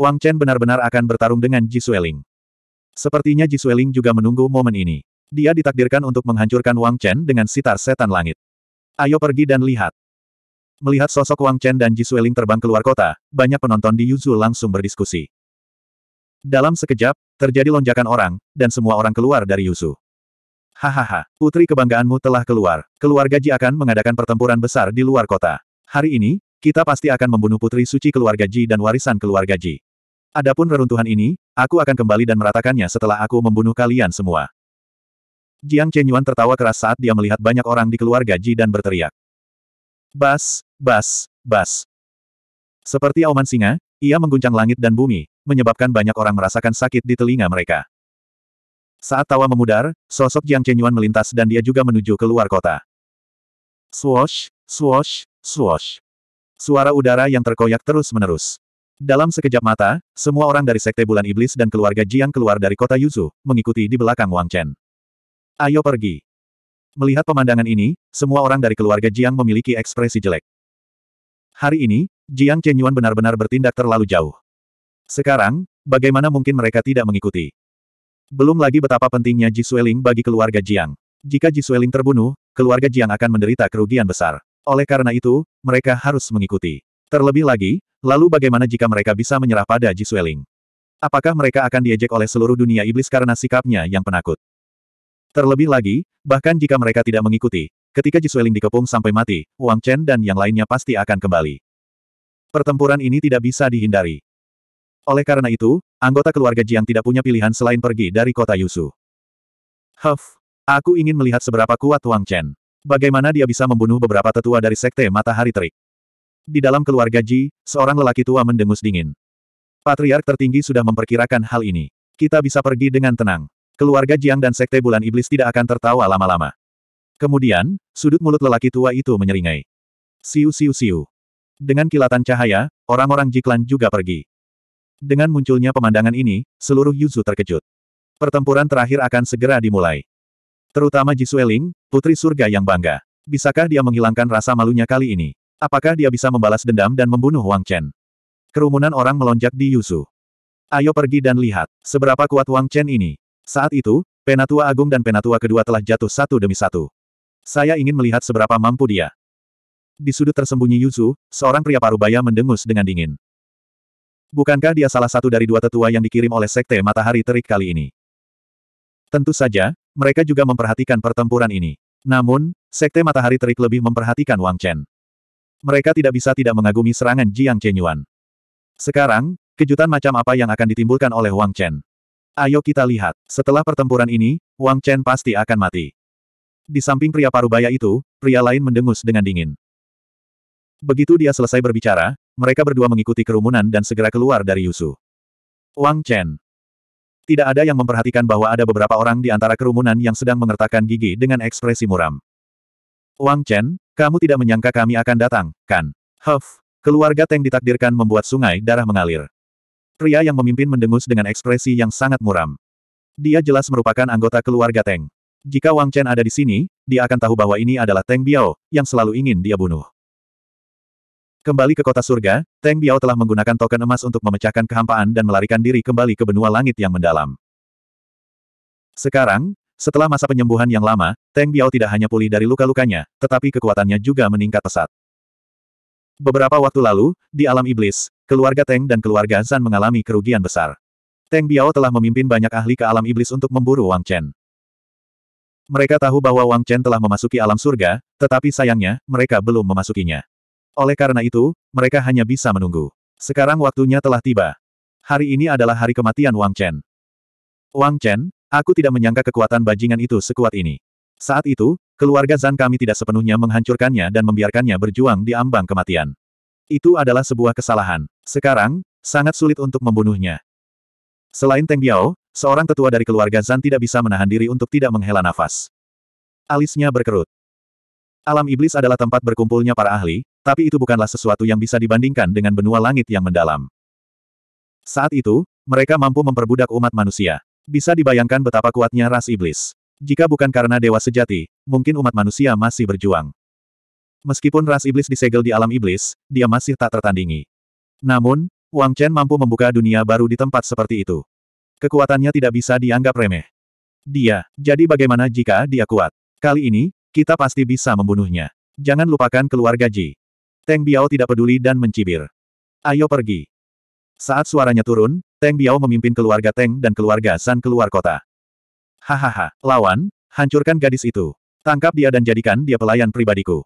Wang Chen benar-benar akan bertarung dengan Ji Sueling. Sepertinya Ji Sueling juga menunggu momen ini. Dia ditakdirkan untuk menghancurkan Wang Chen dengan sitar setan langit. Ayo pergi dan lihat. Melihat sosok Wang Chen dan Ji Sueling terbang keluar kota, banyak penonton di Yuzu langsung berdiskusi. Dalam sekejap, terjadi lonjakan orang, dan semua orang keluar dari Yuzu. Hahaha, putri kebanggaanmu telah keluar. Keluarga Ji akan mengadakan pertempuran besar di luar kota. Hari ini, kita pasti akan membunuh putri suci keluarga Ji dan warisan keluarga Ji. Adapun reruntuhan ini, aku akan kembali dan meratakannya setelah aku membunuh kalian semua. Jiang Chenyuan tertawa keras saat dia melihat banyak orang di keluarga Ji dan berteriak. Bas, bas, bas. Seperti auman singa, ia mengguncang langit dan bumi, menyebabkan banyak orang merasakan sakit di telinga mereka. Saat tawa memudar, sosok Jiang Chenyuan melintas dan dia juga menuju keluar kota. Swosh, swosh, swosh. Suara udara yang terkoyak terus-menerus. Dalam sekejap mata, semua orang dari Sekte Bulan Iblis dan keluarga Jiang keluar dari kota Yuzu, mengikuti di belakang Wang Chen. Ayo pergi. Melihat pemandangan ini, semua orang dari keluarga Jiang memiliki ekspresi jelek. Hari ini, Jiang Yuan benar-benar bertindak terlalu jauh. Sekarang, bagaimana mungkin mereka tidak mengikuti? Belum lagi betapa pentingnya Ji Sueling bagi keluarga Jiang. Jika Ji Sueling terbunuh, keluarga Jiang akan menderita kerugian besar. Oleh karena itu, mereka harus mengikuti. Terlebih lagi, Lalu bagaimana jika mereka bisa menyerah pada Ji Sueling? Apakah mereka akan diejek oleh seluruh dunia iblis karena sikapnya yang penakut? Terlebih lagi, bahkan jika mereka tidak mengikuti, ketika Ji Sueling dikepung sampai mati, Wang Chen dan yang lainnya pasti akan kembali. Pertempuran ini tidak bisa dihindari. Oleh karena itu, anggota keluarga Jiang tidak punya pilihan selain pergi dari kota Yusu. Huff, aku ingin melihat seberapa kuat Wang Chen. Bagaimana dia bisa membunuh beberapa tetua dari Sekte Matahari Terik? Di dalam keluarga Ji, seorang lelaki tua mendengus dingin. Patriark tertinggi sudah memperkirakan hal ini. Kita bisa pergi dengan tenang. Keluarga Jiang dan Sekte Bulan Iblis tidak akan tertawa lama-lama. Kemudian, sudut mulut lelaki tua itu menyeringai. Siu siu siu. Dengan kilatan cahaya, orang-orang Jiklan juga pergi. Dengan munculnya pemandangan ini, seluruh Yuzu terkejut. Pertempuran terakhir akan segera dimulai. Terutama Ji Sueling, putri surga yang bangga. Bisakah dia menghilangkan rasa malunya kali ini? Apakah dia bisa membalas dendam dan membunuh Wang Chen? Kerumunan orang melonjak di Yusu. Ayo pergi dan lihat, seberapa kuat Wang Chen ini. Saat itu, Penatua Agung dan Penatua kedua telah jatuh satu demi satu. Saya ingin melihat seberapa mampu dia. Di sudut tersembunyi Yuzu, seorang pria parubaya mendengus dengan dingin. Bukankah dia salah satu dari dua tetua yang dikirim oleh Sekte Matahari Terik kali ini? Tentu saja, mereka juga memperhatikan pertempuran ini. Namun, Sekte Matahari Terik lebih memperhatikan Wang Chen. Mereka tidak bisa tidak mengagumi serangan Jiang Chenyuan. Sekarang, kejutan macam apa yang akan ditimbulkan oleh Wang Chen? Ayo kita lihat. Setelah pertempuran ini, Wang Chen pasti akan mati. Di samping pria parubaya itu, pria lain mendengus dengan dingin. Begitu dia selesai berbicara, mereka berdua mengikuti kerumunan dan segera keluar dari Yusu. Wang Chen. Tidak ada yang memperhatikan bahwa ada beberapa orang di antara kerumunan yang sedang mengertakkan gigi dengan ekspresi muram. Wang Chen, kamu tidak menyangka kami akan datang, kan? Huff. Keluarga Teng ditakdirkan membuat sungai darah mengalir. Pria yang memimpin mendengus dengan ekspresi yang sangat muram. Dia jelas merupakan anggota keluarga Teng. Jika Wang Chen ada di sini, dia akan tahu bahwa ini adalah Teng Biao, yang selalu ingin dia bunuh. Kembali ke kota surga, Teng Biao telah menggunakan token emas untuk memecahkan kehampaan dan melarikan diri kembali ke benua langit yang mendalam. Sekarang, setelah masa penyembuhan yang lama, Teng Biao tidak hanya pulih dari luka-lukanya, tetapi kekuatannya juga meningkat pesat. Beberapa waktu lalu, di alam iblis, keluarga Teng dan keluarga Zan mengalami kerugian besar. Teng Biao telah memimpin banyak ahli ke alam iblis untuk memburu Wang Chen. Mereka tahu bahwa Wang Chen telah memasuki alam surga, tetapi sayangnya, mereka belum memasukinya. Oleh karena itu, mereka hanya bisa menunggu. Sekarang waktunya telah tiba. Hari ini adalah hari kematian Wang Chen. Wang Chen, Aku tidak menyangka kekuatan bajingan itu sekuat ini. Saat itu, keluarga Zan kami tidak sepenuhnya menghancurkannya dan membiarkannya berjuang di ambang kematian. Itu adalah sebuah kesalahan. Sekarang, sangat sulit untuk membunuhnya. Selain Teng Biao, seorang tetua dari keluarga Zan tidak bisa menahan diri untuk tidak menghela nafas. Alisnya berkerut. Alam iblis adalah tempat berkumpulnya para ahli, tapi itu bukanlah sesuatu yang bisa dibandingkan dengan benua langit yang mendalam. Saat itu, mereka mampu memperbudak umat manusia. Bisa dibayangkan betapa kuatnya ras iblis. Jika bukan karena dewa sejati, mungkin umat manusia masih berjuang. Meskipun ras iblis disegel di alam iblis, dia masih tak tertandingi. Namun, Wang Chen mampu membuka dunia baru di tempat seperti itu. Kekuatannya tidak bisa dianggap remeh. Dia, jadi bagaimana jika dia kuat? Kali ini, kita pasti bisa membunuhnya. Jangan lupakan keluarga Ji. Teng Biao tidak peduli dan mencibir. Ayo pergi. Saat suaranya turun, Teng Biao memimpin keluarga Teng dan keluarga San keluar kota. Hahaha, lawan, hancurkan gadis itu. Tangkap dia dan jadikan dia pelayan pribadiku.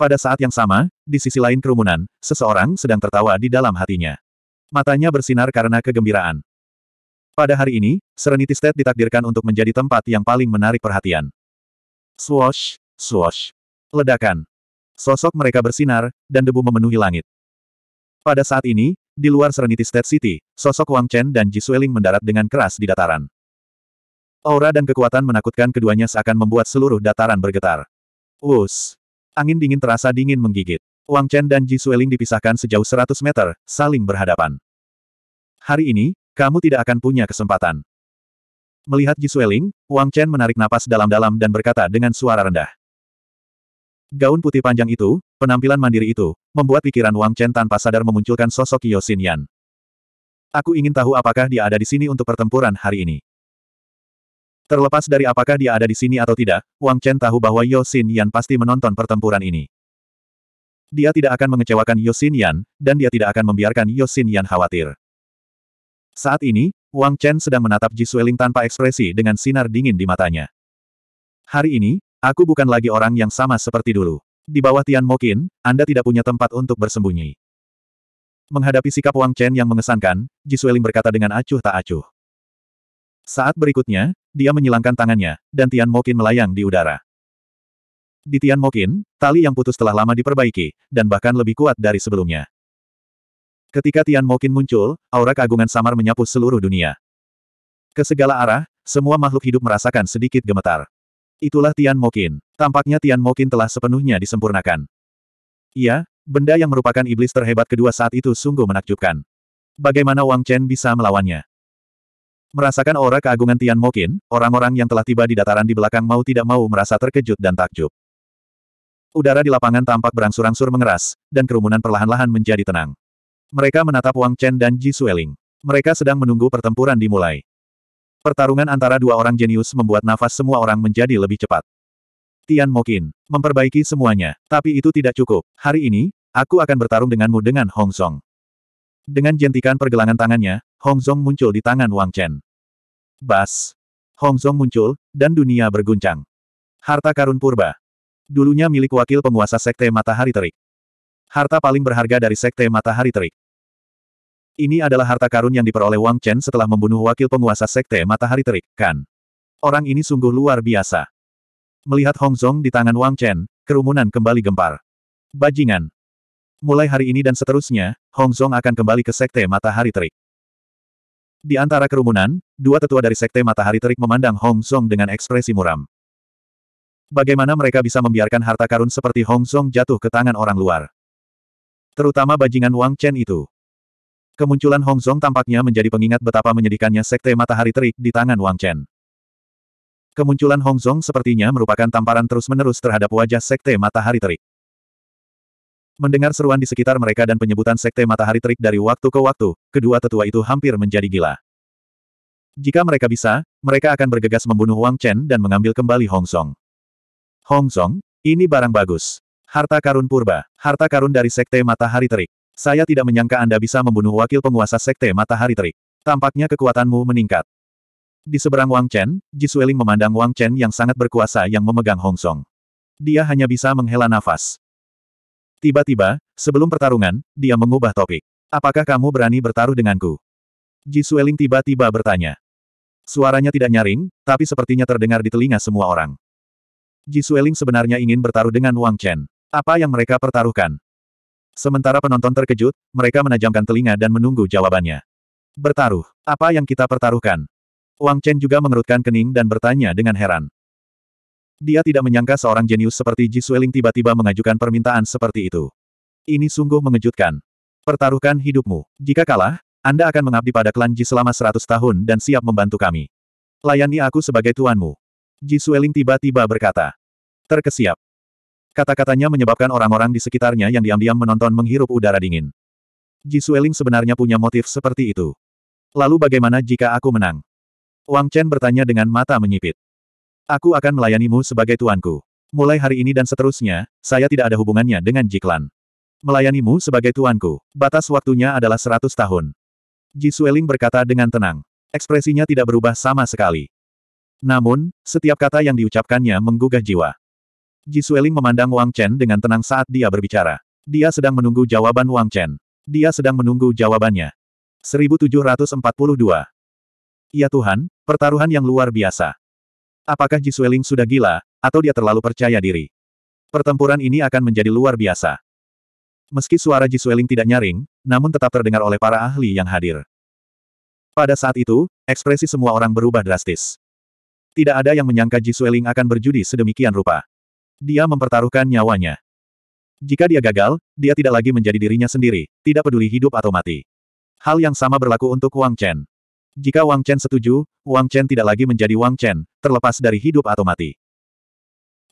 Pada saat yang sama, di sisi lain kerumunan, seseorang sedang tertawa di dalam hatinya. Matanya bersinar karena kegembiraan. Pada hari ini, Serenity State ditakdirkan untuk menjadi tempat yang paling menarik perhatian. Swoosh, swoosh. Ledakan. Sosok mereka bersinar, dan debu memenuhi langit. Pada saat ini, di luar Serenity State City, sosok Wang Chen dan Ji Sueling mendarat dengan keras di dataran. Aura dan kekuatan menakutkan keduanya seakan membuat seluruh dataran bergetar. Wus! Angin dingin terasa dingin menggigit. Wang Chen dan Ji Sueling dipisahkan sejauh 100 meter, saling berhadapan. Hari ini, kamu tidak akan punya kesempatan. Melihat Ji Sueling, Wang Chen menarik napas dalam-dalam dan berkata dengan suara rendah. Gaun putih panjang itu, penampilan mandiri itu, membuat pikiran Wang Chen tanpa sadar memunculkan sosok Yosin Yan. Aku ingin tahu apakah dia ada di sini untuk pertempuran hari ini. Terlepas dari apakah dia ada di sini atau tidak, Wang Chen tahu bahwa Yosin Yan pasti menonton pertempuran ini. Dia tidak akan mengecewakan Yosin Yan, dan dia tidak akan membiarkan Yosin Yan khawatir. Saat ini, Wang Chen sedang menatap Ji Sueling tanpa ekspresi dengan sinar dingin di matanya. Hari ini, Aku bukan lagi orang yang sama seperti dulu. Di bawah Tian Mokin, Anda tidak punya tempat untuk bersembunyi. Menghadapi sikap Wang Chen yang mengesankan, Ji Sueling berkata dengan acuh tak acuh. Saat berikutnya, dia menyilangkan tangannya, dan Tian Mokin melayang di udara. Di Tian Mokin, tali yang putus telah lama diperbaiki, dan bahkan lebih kuat dari sebelumnya. Ketika Tian Mokin muncul, aura keagungan samar menyapu seluruh dunia. Ke segala arah, semua makhluk hidup merasakan sedikit gemetar. Itulah Tian Mokin. Tampaknya Tian Mokin telah sepenuhnya disempurnakan. Iya, benda yang merupakan iblis terhebat kedua saat itu sungguh menakjubkan. Bagaimana Wang Chen bisa melawannya? Merasakan aura keagungan Tian Mokin, orang-orang yang telah tiba di dataran di belakang mau tidak mau merasa terkejut dan takjub. Udara di lapangan tampak berangsur-angsur mengeras, dan kerumunan perlahan-lahan menjadi tenang. Mereka menatap Wang Chen dan Ji Sueling. Mereka sedang menunggu pertempuran dimulai. Pertarungan antara dua orang jenius membuat nafas semua orang menjadi lebih cepat. Tian Mokin memperbaiki semuanya, tapi itu tidak cukup. Hari ini, aku akan bertarung denganmu dengan Hong Song. Dengan jentikan pergelangan tangannya, Hong Song muncul di tangan Wang Chen. Bas! Hong Song muncul, dan dunia berguncang. Harta karun purba. Dulunya milik wakil penguasa Sekte Matahari Terik. Harta paling berharga dari Sekte Matahari Terik. Ini adalah harta karun yang diperoleh Wang Chen setelah membunuh wakil penguasa Sekte Matahari Terik, Kan. Orang ini sungguh luar biasa. Melihat Hong Zong di tangan Wang Chen, kerumunan kembali gempar. Bajingan. Mulai hari ini dan seterusnya, Hong Zong akan kembali ke Sekte Matahari Terik. Di antara kerumunan, dua tetua dari Sekte Matahari Terik memandang Hong Zong dengan ekspresi muram. Bagaimana mereka bisa membiarkan harta karun seperti Hong Zong jatuh ke tangan orang luar? Terutama bajingan Wang Chen itu. Kemunculan Hongzong tampaknya menjadi pengingat betapa menyedihkannya sekte matahari terik di tangan Wang Chen. Kemunculan Hongzong sepertinya merupakan tamparan terus-menerus terhadap wajah sekte matahari terik. Mendengar seruan di sekitar mereka dan penyebutan sekte matahari terik dari waktu ke waktu, kedua tetua itu hampir menjadi gila. Jika mereka bisa, mereka akan bergegas membunuh Wang Chen dan mengambil kembali Hongzong. Hongzong, ini barang bagus. Harta karun purba, harta karun dari sekte matahari terik. Saya tidak menyangka Anda bisa membunuh wakil penguasa Sekte Matahari Terik. Tampaknya kekuatanmu meningkat. Di seberang Wang Chen, Ji Sueling memandang Wang Chen yang sangat berkuasa yang memegang Hong Song. Dia hanya bisa menghela nafas. Tiba-tiba, sebelum pertarungan, dia mengubah topik. Apakah kamu berani bertaruh denganku? Ji Sueling tiba-tiba bertanya. Suaranya tidak nyaring, tapi sepertinya terdengar di telinga semua orang. Ji Sueling sebenarnya ingin bertaruh dengan Wang Chen. Apa yang mereka pertaruhkan? Sementara penonton terkejut, mereka menajamkan telinga dan menunggu jawabannya. Bertaruh. Apa yang kita pertaruhkan? Wang Chen juga mengerutkan kening dan bertanya dengan heran. Dia tidak menyangka seorang jenius seperti Ji Sueling tiba-tiba mengajukan permintaan seperti itu. Ini sungguh mengejutkan. Pertaruhkan hidupmu. Jika kalah, Anda akan mengabdi pada klan Ji selama seratus tahun dan siap membantu kami. Layani aku sebagai tuanmu. Ji Sueling tiba-tiba berkata. Terkesiap. Kata-katanya menyebabkan orang-orang di sekitarnya yang diam-diam menonton menghirup udara dingin. Ji Sueling sebenarnya punya motif seperti itu. Lalu bagaimana jika aku menang? Wang Chen bertanya dengan mata menyipit. Aku akan melayanimu sebagai tuanku. Mulai hari ini dan seterusnya, saya tidak ada hubungannya dengan Jiklan. Melayanimu sebagai tuanku. Batas waktunya adalah 100 tahun. Ji Sueling berkata dengan tenang. Ekspresinya tidak berubah sama sekali. Namun, setiap kata yang diucapkannya menggugah jiwa. Ji Sueling memandang Wang Chen dengan tenang saat dia berbicara. Dia sedang menunggu jawaban Wang Chen. Dia sedang menunggu jawabannya. 1742. Ya Tuhan, pertaruhan yang luar biasa. Apakah Ji Sueling sudah gila, atau dia terlalu percaya diri? Pertempuran ini akan menjadi luar biasa. Meski suara Ji Sueling tidak nyaring, namun tetap terdengar oleh para ahli yang hadir. Pada saat itu, ekspresi semua orang berubah drastis. Tidak ada yang menyangka Ji Sueling akan berjudi sedemikian rupa. Dia mempertaruhkan nyawanya. Jika dia gagal, dia tidak lagi menjadi dirinya sendiri, tidak peduli hidup atau mati. Hal yang sama berlaku untuk Wang Chen. Jika Wang Chen setuju, Wang Chen tidak lagi menjadi Wang Chen, terlepas dari hidup atau mati.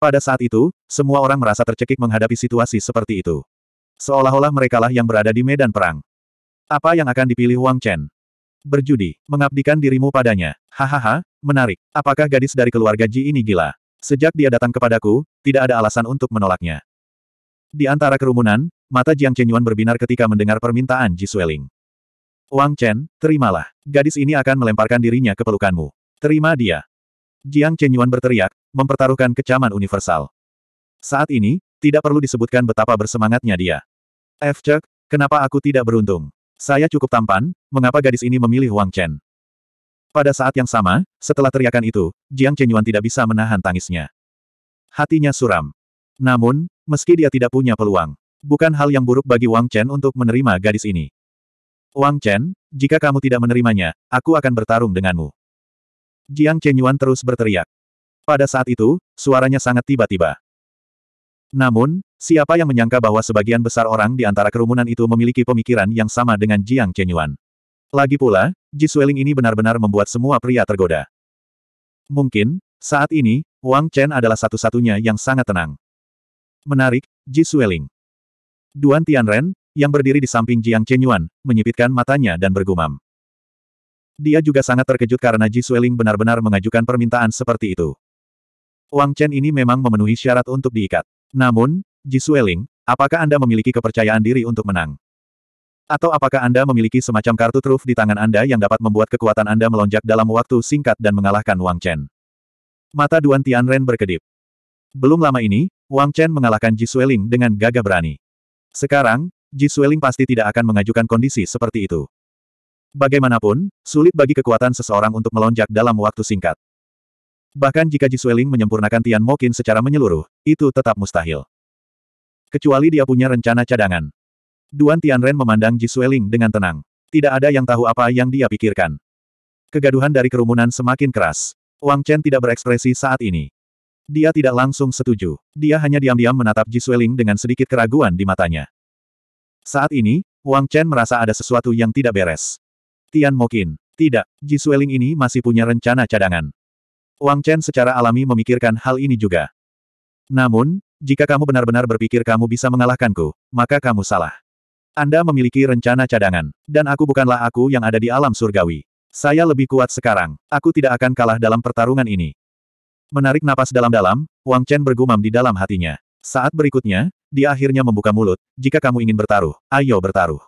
Pada saat itu, semua orang merasa tercekik menghadapi situasi seperti itu. Seolah-olah merekalah yang berada di medan perang. Apa yang akan dipilih Wang Chen? Berjudi, mengabdikan dirimu padanya. Hahaha, menarik. Apakah gadis dari keluarga Ji ini gila? Sejak dia datang kepadaku, tidak ada alasan untuk menolaknya. Di antara kerumunan, mata Jiang Chenyuan berbinar ketika mendengar permintaan Ji Sueling. Wang Chen, terimalah. Gadis ini akan melemparkan dirinya ke pelukanmu. Terima dia. Jiang Chenyuan berteriak, mempertaruhkan kecaman universal. Saat ini, tidak perlu disebutkan betapa bersemangatnya dia. F. Cek, kenapa aku tidak beruntung? Saya cukup tampan, mengapa gadis ini memilih Wang Chen? Pada saat yang sama, setelah teriakan itu, Jiang Chenyuan tidak bisa menahan tangisnya. Hatinya suram. Namun, meski dia tidak punya peluang, bukan hal yang buruk bagi Wang Chen untuk menerima gadis ini. Wang Chen, jika kamu tidak menerimanya, aku akan bertarung denganmu. Jiang Chenyuan terus berteriak. Pada saat itu, suaranya sangat tiba-tiba. Namun, siapa yang menyangka bahwa sebagian besar orang di antara kerumunan itu memiliki pemikiran yang sama dengan Jiang Chenyuan? Lagi pula, Jisweling ini benar-benar membuat semua pria tergoda. Mungkin, saat ini, Wang Chen adalah satu-satunya yang sangat tenang. Menarik, Jisweling. Duan Tianren, yang berdiri di samping Jiang Chenyuan, menyipitkan matanya dan bergumam. Dia juga sangat terkejut karena Jisweling benar-benar mengajukan permintaan seperti itu. Wang Chen ini memang memenuhi syarat untuk diikat. Namun, Jisweling, apakah Anda memiliki kepercayaan diri untuk menang? Atau apakah Anda memiliki semacam kartu truf di tangan Anda yang dapat membuat kekuatan Anda melonjak dalam waktu singkat dan mengalahkan Wang Chen? Mata Duan Tianren berkedip. Belum lama ini, Wang Chen mengalahkan Ji Sueling dengan gagah berani. Sekarang, Ji Sueling pasti tidak akan mengajukan kondisi seperti itu. Bagaimanapun, sulit bagi kekuatan seseorang untuk melonjak dalam waktu singkat. Bahkan jika Ji Sueling menyempurnakan Tian Mokin secara menyeluruh, itu tetap mustahil. Kecuali dia punya rencana cadangan. Duan Tianren memandang Ji Sueling dengan tenang. Tidak ada yang tahu apa yang dia pikirkan. Kegaduhan dari kerumunan semakin keras. Wang Chen tidak berekspresi saat ini. Dia tidak langsung setuju. Dia hanya diam-diam menatap Ji Sueling dengan sedikit keraguan di matanya. Saat ini, Wang Chen merasa ada sesuatu yang tidak beres. Tian Mokin. Tidak, Ji Sueling ini masih punya rencana cadangan. Wang Chen secara alami memikirkan hal ini juga. Namun, jika kamu benar-benar berpikir kamu bisa mengalahkanku, maka kamu salah. Anda memiliki rencana cadangan, dan aku bukanlah aku yang ada di alam surgawi. Saya lebih kuat sekarang, aku tidak akan kalah dalam pertarungan ini. Menarik napas dalam-dalam, Wang Chen bergumam di dalam hatinya. Saat berikutnya, dia akhirnya membuka mulut, jika kamu ingin bertaruh, ayo bertaruh.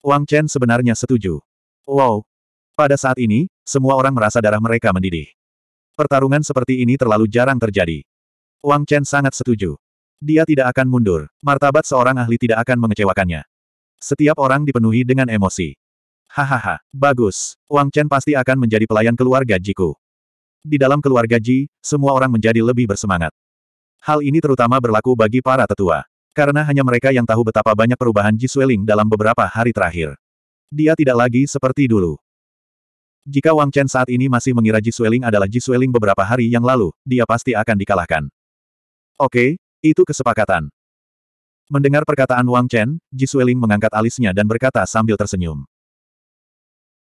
Wang Chen sebenarnya setuju. Wow. Pada saat ini, semua orang merasa darah mereka mendidih. Pertarungan seperti ini terlalu jarang terjadi. Wang Chen sangat setuju. Dia tidak akan mundur. Martabat seorang ahli tidak akan mengecewakannya. Setiap orang dipenuhi dengan emosi. Hahaha, bagus. Wang Chen pasti akan menjadi pelayan keluarga Jiku. Di dalam keluarga Ji, semua orang menjadi lebih bersemangat. Hal ini terutama berlaku bagi para tetua. Karena hanya mereka yang tahu betapa banyak perubahan Ji Sueling dalam beberapa hari terakhir. Dia tidak lagi seperti dulu. Jika Wang Chen saat ini masih mengira Ji Sueling adalah Ji Sueling beberapa hari yang lalu, dia pasti akan dikalahkan. Oke, itu kesepakatan. Mendengar perkataan Wang Chen, Ji Sueling mengangkat alisnya dan berkata sambil tersenyum.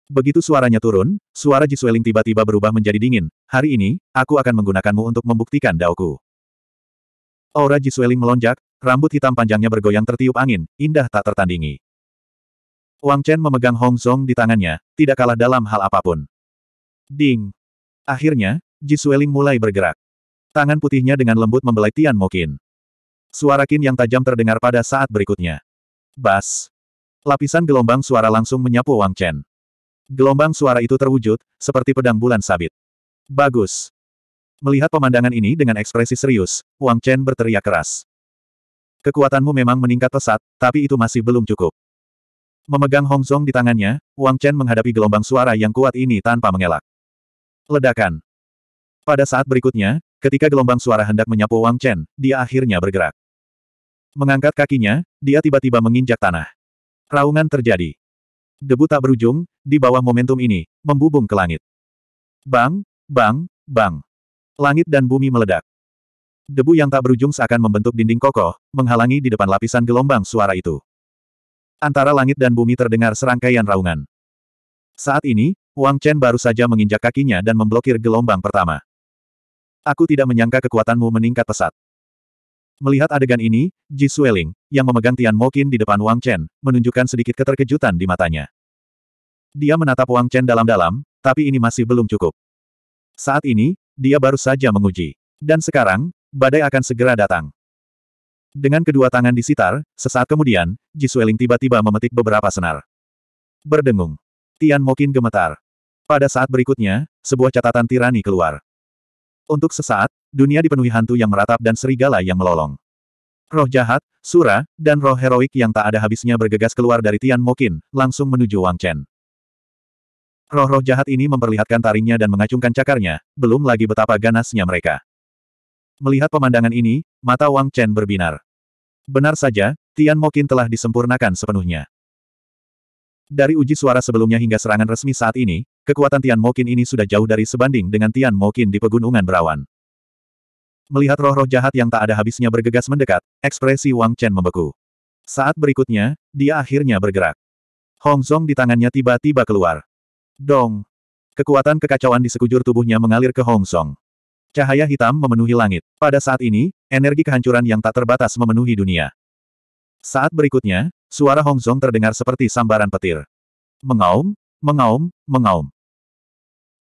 Begitu suaranya turun, suara Ji Sueling tiba-tiba berubah menjadi dingin. Hari ini, aku akan menggunakanmu untuk membuktikan daoku. Aura Ji Sueling melonjak, rambut hitam panjangnya bergoyang tertiup angin, indah tak tertandingi. Wang Chen memegang Hong Song di tangannya, tidak kalah dalam hal apapun. Ding! Akhirnya, Ji Sueling mulai bergerak. Tangan putihnya dengan lembut membelai Tian Mokin. Suara Kin yang tajam terdengar pada saat berikutnya. Bas. Lapisan gelombang suara langsung menyapu Wang Chen. Gelombang suara itu terwujud, seperti pedang bulan sabit. Bagus. Melihat pemandangan ini dengan ekspresi serius, Wang Chen berteriak keras. Kekuatanmu memang meningkat pesat, tapi itu masih belum cukup. Memegang Hongzong di tangannya, Wang Chen menghadapi gelombang suara yang kuat ini tanpa mengelak. Ledakan. Pada saat berikutnya, Ketika gelombang suara hendak menyapu Wang Chen, dia akhirnya bergerak. Mengangkat kakinya, dia tiba-tiba menginjak tanah. Raungan terjadi. Debu tak berujung, di bawah momentum ini, membubung ke langit. Bang, bang, bang. Langit dan bumi meledak. Debu yang tak berujung seakan membentuk dinding kokoh, menghalangi di depan lapisan gelombang suara itu. Antara langit dan bumi terdengar serangkaian raungan. Saat ini, Wang Chen baru saja menginjak kakinya dan memblokir gelombang pertama. Aku tidak menyangka kekuatanmu meningkat pesat. Melihat adegan ini, Ji Sueling, yang memegang Tian Mokin di depan Wang Chen, menunjukkan sedikit keterkejutan di matanya. Dia menatap Wang Chen dalam-dalam, tapi ini masih belum cukup. Saat ini, dia baru saja menguji. Dan sekarang, badai akan segera datang. Dengan kedua tangan disitar, sesaat kemudian, Ji Sueling tiba-tiba memetik beberapa senar. Berdengung. Tian Mokin gemetar. Pada saat berikutnya, sebuah catatan tirani keluar. Untuk sesaat, dunia dipenuhi hantu yang meratap dan serigala yang melolong. Roh jahat, Sura, dan roh heroik yang tak ada habisnya bergegas keluar dari Tian Mokin, langsung menuju Wang Chen. Roh-roh jahat ini memperlihatkan taringnya dan mengacungkan cakarnya, belum lagi betapa ganasnya mereka. Melihat pemandangan ini, mata Wang Chen berbinar. Benar saja, Tian Mokin telah disempurnakan sepenuhnya. Dari uji suara sebelumnya hingga serangan resmi saat ini, Kekuatan Tian Mokin ini sudah jauh dari sebanding dengan Tian Mokin di pegunungan berawan. Melihat roh-roh jahat yang tak ada habisnya bergegas mendekat, ekspresi Wang Chen membeku. Saat berikutnya, dia akhirnya bergerak. Hong Zong di tangannya tiba-tiba keluar. Dong! Kekuatan kekacauan di sekujur tubuhnya mengalir ke Hong Zong. Cahaya hitam memenuhi langit. Pada saat ini, energi kehancuran yang tak terbatas memenuhi dunia. Saat berikutnya, suara Hong Zong terdengar seperti sambaran petir. Mengaum, Mengaum, mengaum.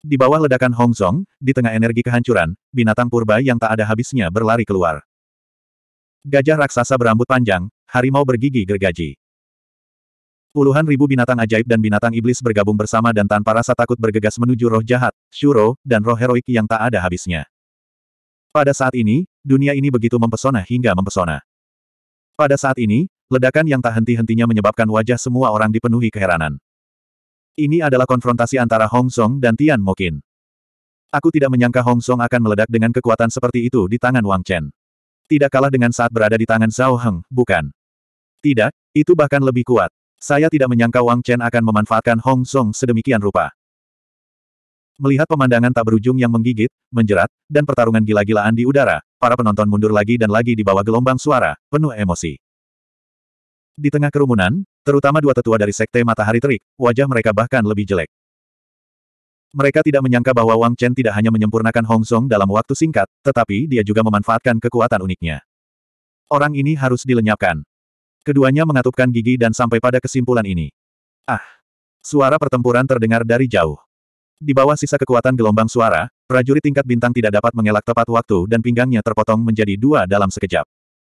Di bawah ledakan Hong Zong, di tengah energi kehancuran, binatang purba yang tak ada habisnya berlari keluar. Gajah raksasa berambut panjang, harimau bergigi gergaji. Puluhan ribu binatang ajaib dan binatang iblis bergabung bersama dan tanpa rasa takut bergegas menuju roh jahat, syuro, dan roh heroik yang tak ada habisnya. Pada saat ini, dunia ini begitu mempesona hingga mempesona. Pada saat ini, ledakan yang tak henti-hentinya menyebabkan wajah semua orang dipenuhi keheranan. Ini adalah konfrontasi antara Hong Song dan Tian Mokin. Aku tidak menyangka Hong Song akan meledak dengan kekuatan seperti itu di tangan Wang Chen. Tidak kalah dengan saat berada di tangan Zhao Heng, bukan? Tidak, itu bahkan lebih kuat. Saya tidak menyangka Wang Chen akan memanfaatkan Hong Song sedemikian rupa. Melihat pemandangan tak berujung yang menggigit, menjerat, dan pertarungan gila-gilaan di udara, para penonton mundur lagi dan lagi di bawah gelombang suara, penuh emosi. Di tengah kerumunan, terutama dua tetua dari Sekte Matahari Terik, wajah mereka bahkan lebih jelek. Mereka tidak menyangka bahwa Wang Chen tidak hanya menyempurnakan Hong Song dalam waktu singkat, tetapi dia juga memanfaatkan kekuatan uniknya. Orang ini harus dilenyapkan. Keduanya mengatupkan gigi dan sampai pada kesimpulan ini. Ah! Suara pertempuran terdengar dari jauh. Di bawah sisa kekuatan gelombang suara, prajurit tingkat bintang tidak dapat mengelak tepat waktu dan pinggangnya terpotong menjadi dua dalam sekejap.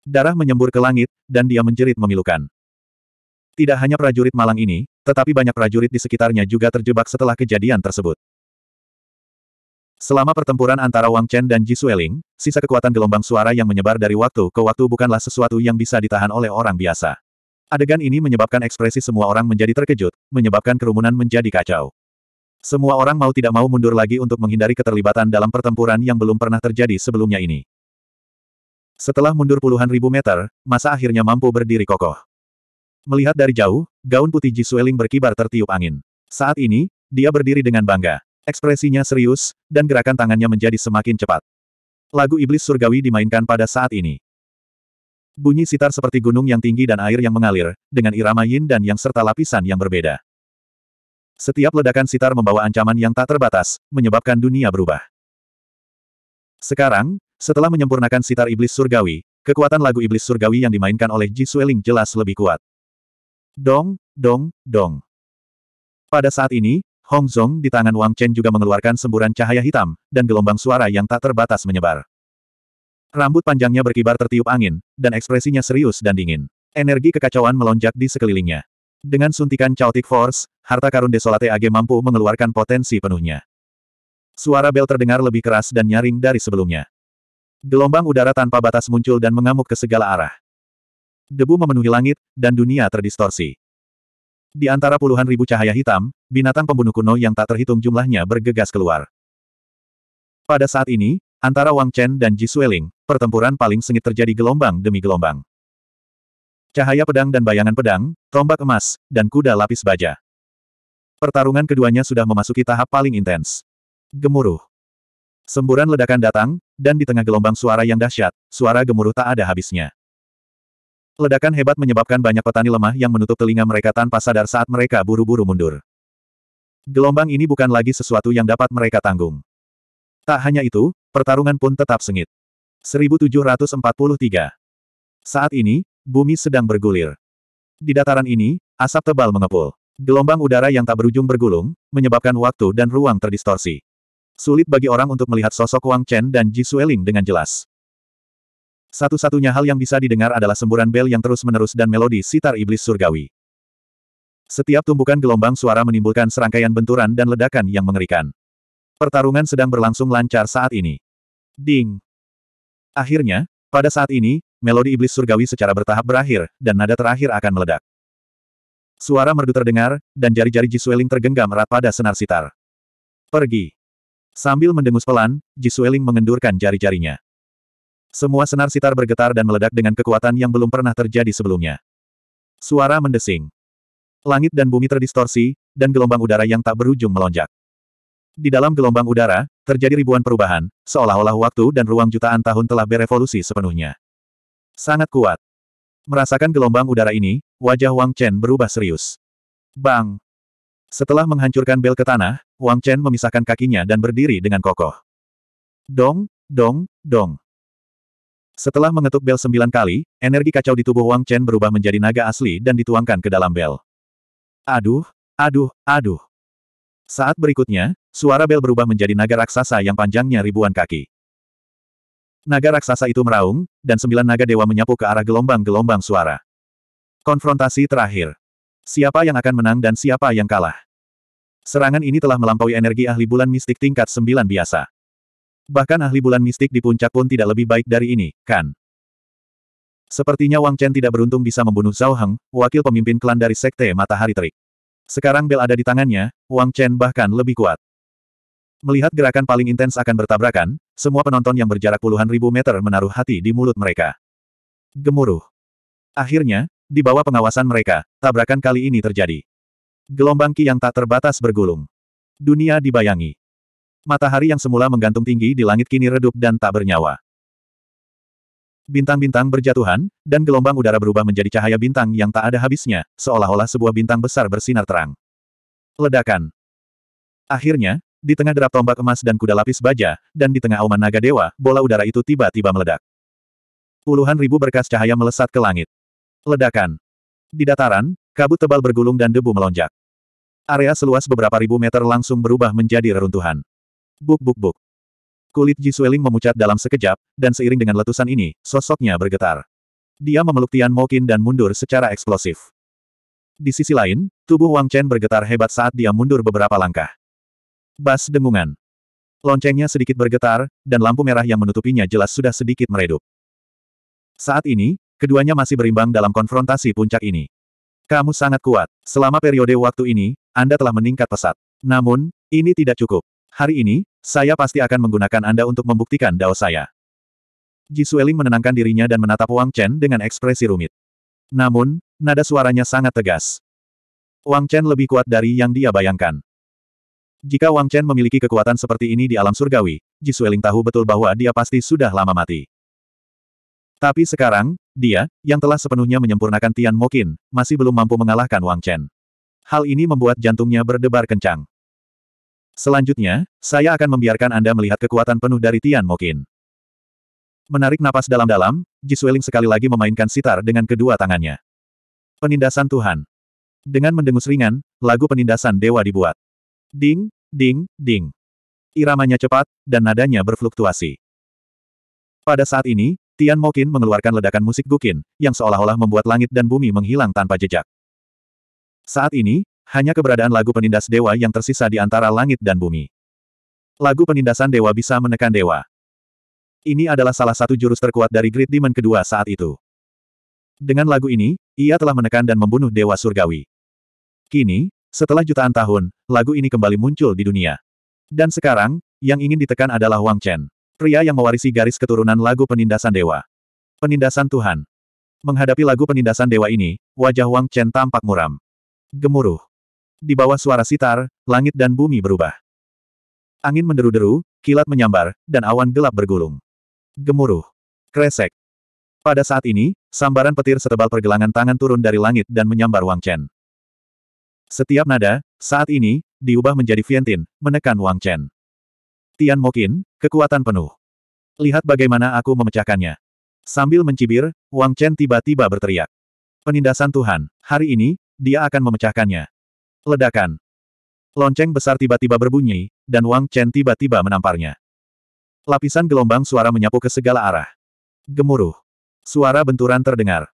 Darah menyembur ke langit, dan dia menjerit memilukan. Tidak hanya prajurit malang ini, tetapi banyak prajurit di sekitarnya juga terjebak setelah kejadian tersebut. Selama pertempuran antara Wang Chen dan Ji Sueling, sisa kekuatan gelombang suara yang menyebar dari waktu ke waktu bukanlah sesuatu yang bisa ditahan oleh orang biasa. Adegan ini menyebabkan ekspresi semua orang menjadi terkejut, menyebabkan kerumunan menjadi kacau. Semua orang mau tidak mau mundur lagi untuk menghindari keterlibatan dalam pertempuran yang belum pernah terjadi sebelumnya ini. Setelah mundur puluhan ribu meter, masa akhirnya mampu berdiri kokoh. Melihat dari jauh, gaun putih Ji Sueling berkibar tertiup angin. Saat ini, dia berdiri dengan bangga. Ekspresinya serius, dan gerakan tangannya menjadi semakin cepat. Lagu Iblis Surgawi dimainkan pada saat ini. Bunyi sitar seperti gunung yang tinggi dan air yang mengalir, dengan irama yin dan yang serta lapisan yang berbeda. Setiap ledakan sitar membawa ancaman yang tak terbatas, menyebabkan dunia berubah. Sekarang, setelah menyempurnakan sitar iblis surgawi, kekuatan lagu iblis surgawi yang dimainkan oleh Ji Sueling jelas lebih kuat. Dong, dong, dong. Pada saat ini, Hong Zong di tangan Wang Chen juga mengeluarkan semburan cahaya hitam, dan gelombang suara yang tak terbatas menyebar. Rambut panjangnya berkibar tertiup angin, dan ekspresinya serius dan dingin. Energi kekacauan melonjak di sekelilingnya. Dengan suntikan Chaotic Force, harta karun Desolate AG mampu mengeluarkan potensi penuhnya. Suara bel terdengar lebih keras dan nyaring dari sebelumnya. Gelombang udara tanpa batas muncul dan mengamuk ke segala arah. Debu memenuhi langit, dan dunia terdistorsi. Di antara puluhan ribu cahaya hitam, binatang pembunuh kuno yang tak terhitung jumlahnya bergegas keluar. Pada saat ini, antara Wang Chen dan Ji Sueling, pertempuran paling sengit terjadi gelombang demi gelombang. Cahaya pedang dan bayangan pedang, tombak emas, dan kuda lapis baja. Pertarungan keduanya sudah memasuki tahap paling intens. Gemuruh. Semburan ledakan datang, dan di tengah gelombang suara yang dahsyat, suara gemuruh tak ada habisnya. Ledakan hebat menyebabkan banyak petani lemah yang menutup telinga mereka tanpa sadar saat mereka buru-buru mundur. Gelombang ini bukan lagi sesuatu yang dapat mereka tanggung. Tak hanya itu, pertarungan pun tetap sengit. 1743 Saat ini, bumi sedang bergulir. Di dataran ini, asap tebal mengepul. Gelombang udara yang tak berujung bergulung, menyebabkan waktu dan ruang terdistorsi. Sulit bagi orang untuk melihat sosok Wang Chen dan Ji Sueling dengan jelas. Satu-satunya hal yang bisa didengar adalah semburan bel yang terus-menerus dan melodi sitar iblis surgawi. Setiap tumbukan gelombang suara menimbulkan serangkaian benturan dan ledakan yang mengerikan. Pertarungan sedang berlangsung lancar saat ini. Ding! Akhirnya, pada saat ini, melodi iblis surgawi secara bertahap berakhir, dan nada terakhir akan meledak. Suara merdu terdengar, dan jari-jari Jisueling tergenggam erat pada senar sitar. Pergi! Sambil mendengus pelan, Jisueling mengendurkan jari-jarinya. Semua senar sitar bergetar dan meledak dengan kekuatan yang belum pernah terjadi sebelumnya. Suara mendesing. Langit dan bumi terdistorsi, dan gelombang udara yang tak berujung melonjak. Di dalam gelombang udara, terjadi ribuan perubahan, seolah-olah waktu dan ruang jutaan tahun telah berevolusi sepenuhnya. Sangat kuat. Merasakan gelombang udara ini, wajah Wang Chen berubah serius. Bang! Setelah menghancurkan bel ke tanah, Wang Chen memisahkan kakinya dan berdiri dengan kokoh. Dong, dong, dong. Setelah mengetuk bel sembilan kali, energi kacau di tubuh Wang Chen berubah menjadi naga asli dan dituangkan ke dalam bel. Aduh, aduh, aduh. Saat berikutnya, suara bel berubah menjadi naga raksasa yang panjangnya ribuan kaki. Naga raksasa itu meraung, dan sembilan naga dewa menyapu ke arah gelombang-gelombang suara. Konfrontasi terakhir. Siapa yang akan menang dan siapa yang kalah? Serangan ini telah melampaui energi ahli bulan mistik tingkat sembilan biasa. Bahkan ahli bulan mistik di puncak pun tidak lebih baik dari ini, kan? Sepertinya Wang Chen tidak beruntung bisa membunuh Zhao Heng, wakil pemimpin klan dari Sekte Matahari Terik. Sekarang bel ada di tangannya, Wang Chen bahkan lebih kuat. Melihat gerakan paling intens akan bertabrakan, semua penonton yang berjarak puluhan ribu meter menaruh hati di mulut mereka. Gemuruh. Akhirnya, di bawah pengawasan mereka, tabrakan kali ini terjadi. Gelombang Ki yang tak terbatas bergulung. Dunia dibayangi. Matahari yang semula menggantung tinggi di langit kini redup dan tak bernyawa. Bintang-bintang berjatuhan, dan gelombang udara berubah menjadi cahaya bintang yang tak ada habisnya, seolah-olah sebuah bintang besar bersinar terang. Ledakan. Akhirnya, di tengah derap tombak emas dan kuda lapis baja, dan di tengah auman naga dewa, bola udara itu tiba-tiba meledak. Puluhan ribu berkas cahaya melesat ke langit. Ledakan. Di dataran, kabut tebal bergulung dan debu melonjak. Area seluas beberapa ribu meter langsung berubah menjadi reruntuhan. Buk buk buk. Kulit Ji Sueling memucat dalam sekejap, dan seiring dengan letusan ini, sosoknya bergetar. Dia memeluk Tian Mokin dan mundur secara eksplosif. Di sisi lain, tubuh Wang Chen bergetar hebat saat dia mundur beberapa langkah. Bas dengungan. Loncengnya sedikit bergetar, dan lampu merah yang menutupinya jelas sudah sedikit meredup. Saat ini, keduanya masih berimbang dalam konfrontasi puncak ini. Kamu sangat kuat. Selama periode waktu ini, Anda telah meningkat pesat. Namun, ini tidak cukup. Hari ini, saya pasti akan menggunakan Anda untuk membuktikan dao saya. Ji Sueling menenangkan dirinya dan menatap Wang Chen dengan ekspresi rumit. Namun, nada suaranya sangat tegas. Wang Chen lebih kuat dari yang dia bayangkan. Jika Wang Chen memiliki kekuatan seperti ini di alam surgawi, Ji Sueling tahu betul bahwa dia pasti sudah lama mati. Tapi sekarang, dia, yang telah sepenuhnya menyempurnakan Tian Mokin, masih belum mampu mengalahkan Wang Chen. Hal ini membuat jantungnya berdebar kencang. Selanjutnya, saya akan membiarkan Anda melihat kekuatan penuh dari Tian Mokin. Menarik napas dalam-dalam, Jisweling sekali lagi memainkan sitar dengan kedua tangannya. Penindasan Tuhan. Dengan mendengus ringan, lagu penindasan dewa dibuat. Ding, ding, ding. Iramanya cepat, dan nadanya berfluktuasi. Pada saat ini, Tian Mokin mengeluarkan ledakan musik gukin, yang seolah-olah membuat langit dan bumi menghilang tanpa jejak. Saat ini, hanya keberadaan lagu penindas dewa yang tersisa di antara langit dan bumi. Lagu penindasan dewa bisa menekan dewa. Ini adalah salah satu jurus terkuat dari Great Demon kedua saat itu. Dengan lagu ini, ia telah menekan dan membunuh dewa surgawi. Kini, setelah jutaan tahun, lagu ini kembali muncul di dunia. Dan sekarang, yang ingin ditekan adalah Wang Chen, pria yang mewarisi garis keturunan lagu penindasan dewa. Penindasan Tuhan. Menghadapi lagu penindasan dewa ini, wajah Wang Chen tampak muram. Gemuruh. Di bawah suara sitar, langit dan bumi berubah. Angin menderu-deru, kilat menyambar, dan awan gelap bergulung. Gemuruh. Kresek. Pada saat ini, sambaran petir setebal pergelangan tangan turun dari langit dan menyambar Wang Chen. Setiap nada, saat ini, diubah menjadi Vientin, menekan Wang Chen. Tian Mokin, kekuatan penuh. Lihat bagaimana aku memecahkannya. Sambil mencibir, Wang Chen tiba-tiba berteriak. Penindasan Tuhan, hari ini, dia akan memecahkannya. Ledakan. Lonceng besar tiba-tiba berbunyi, dan Wang Chen tiba-tiba menamparnya. Lapisan gelombang suara menyapu ke segala arah. Gemuruh. Suara benturan terdengar.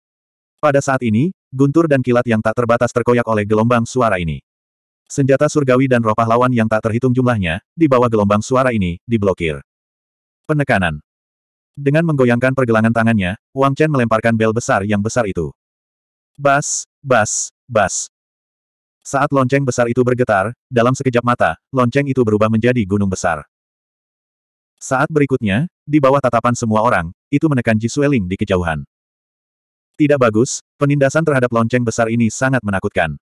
Pada saat ini, guntur dan kilat yang tak terbatas terkoyak oleh gelombang suara ini. Senjata surgawi dan roh pahlawan yang tak terhitung jumlahnya, di bawah gelombang suara ini, diblokir. Penekanan. Dengan menggoyangkan pergelangan tangannya, Wang Chen melemparkan bel besar yang besar itu. Bas, bas, bas. Saat lonceng besar itu bergetar, dalam sekejap mata, lonceng itu berubah menjadi gunung besar. Saat berikutnya, di bawah tatapan semua orang, itu menekan Ji Sueling di kejauhan. Tidak bagus, penindasan terhadap lonceng besar ini sangat menakutkan.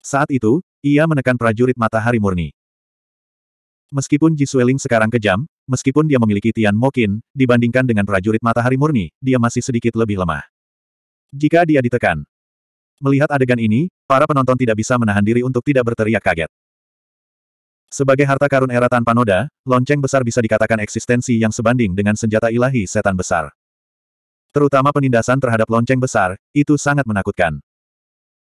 Saat itu, ia menekan prajurit matahari murni. Meskipun Ji Sueling sekarang kejam, meskipun dia memiliki Tian Mokin, dibandingkan dengan prajurit matahari murni, dia masih sedikit lebih lemah. Jika dia ditekan. Melihat adegan ini, Para penonton tidak bisa menahan diri untuk tidak berteriak kaget. Sebagai harta karun era tanpa noda, lonceng besar bisa dikatakan eksistensi yang sebanding dengan senjata ilahi setan besar. Terutama penindasan terhadap lonceng besar, itu sangat menakutkan.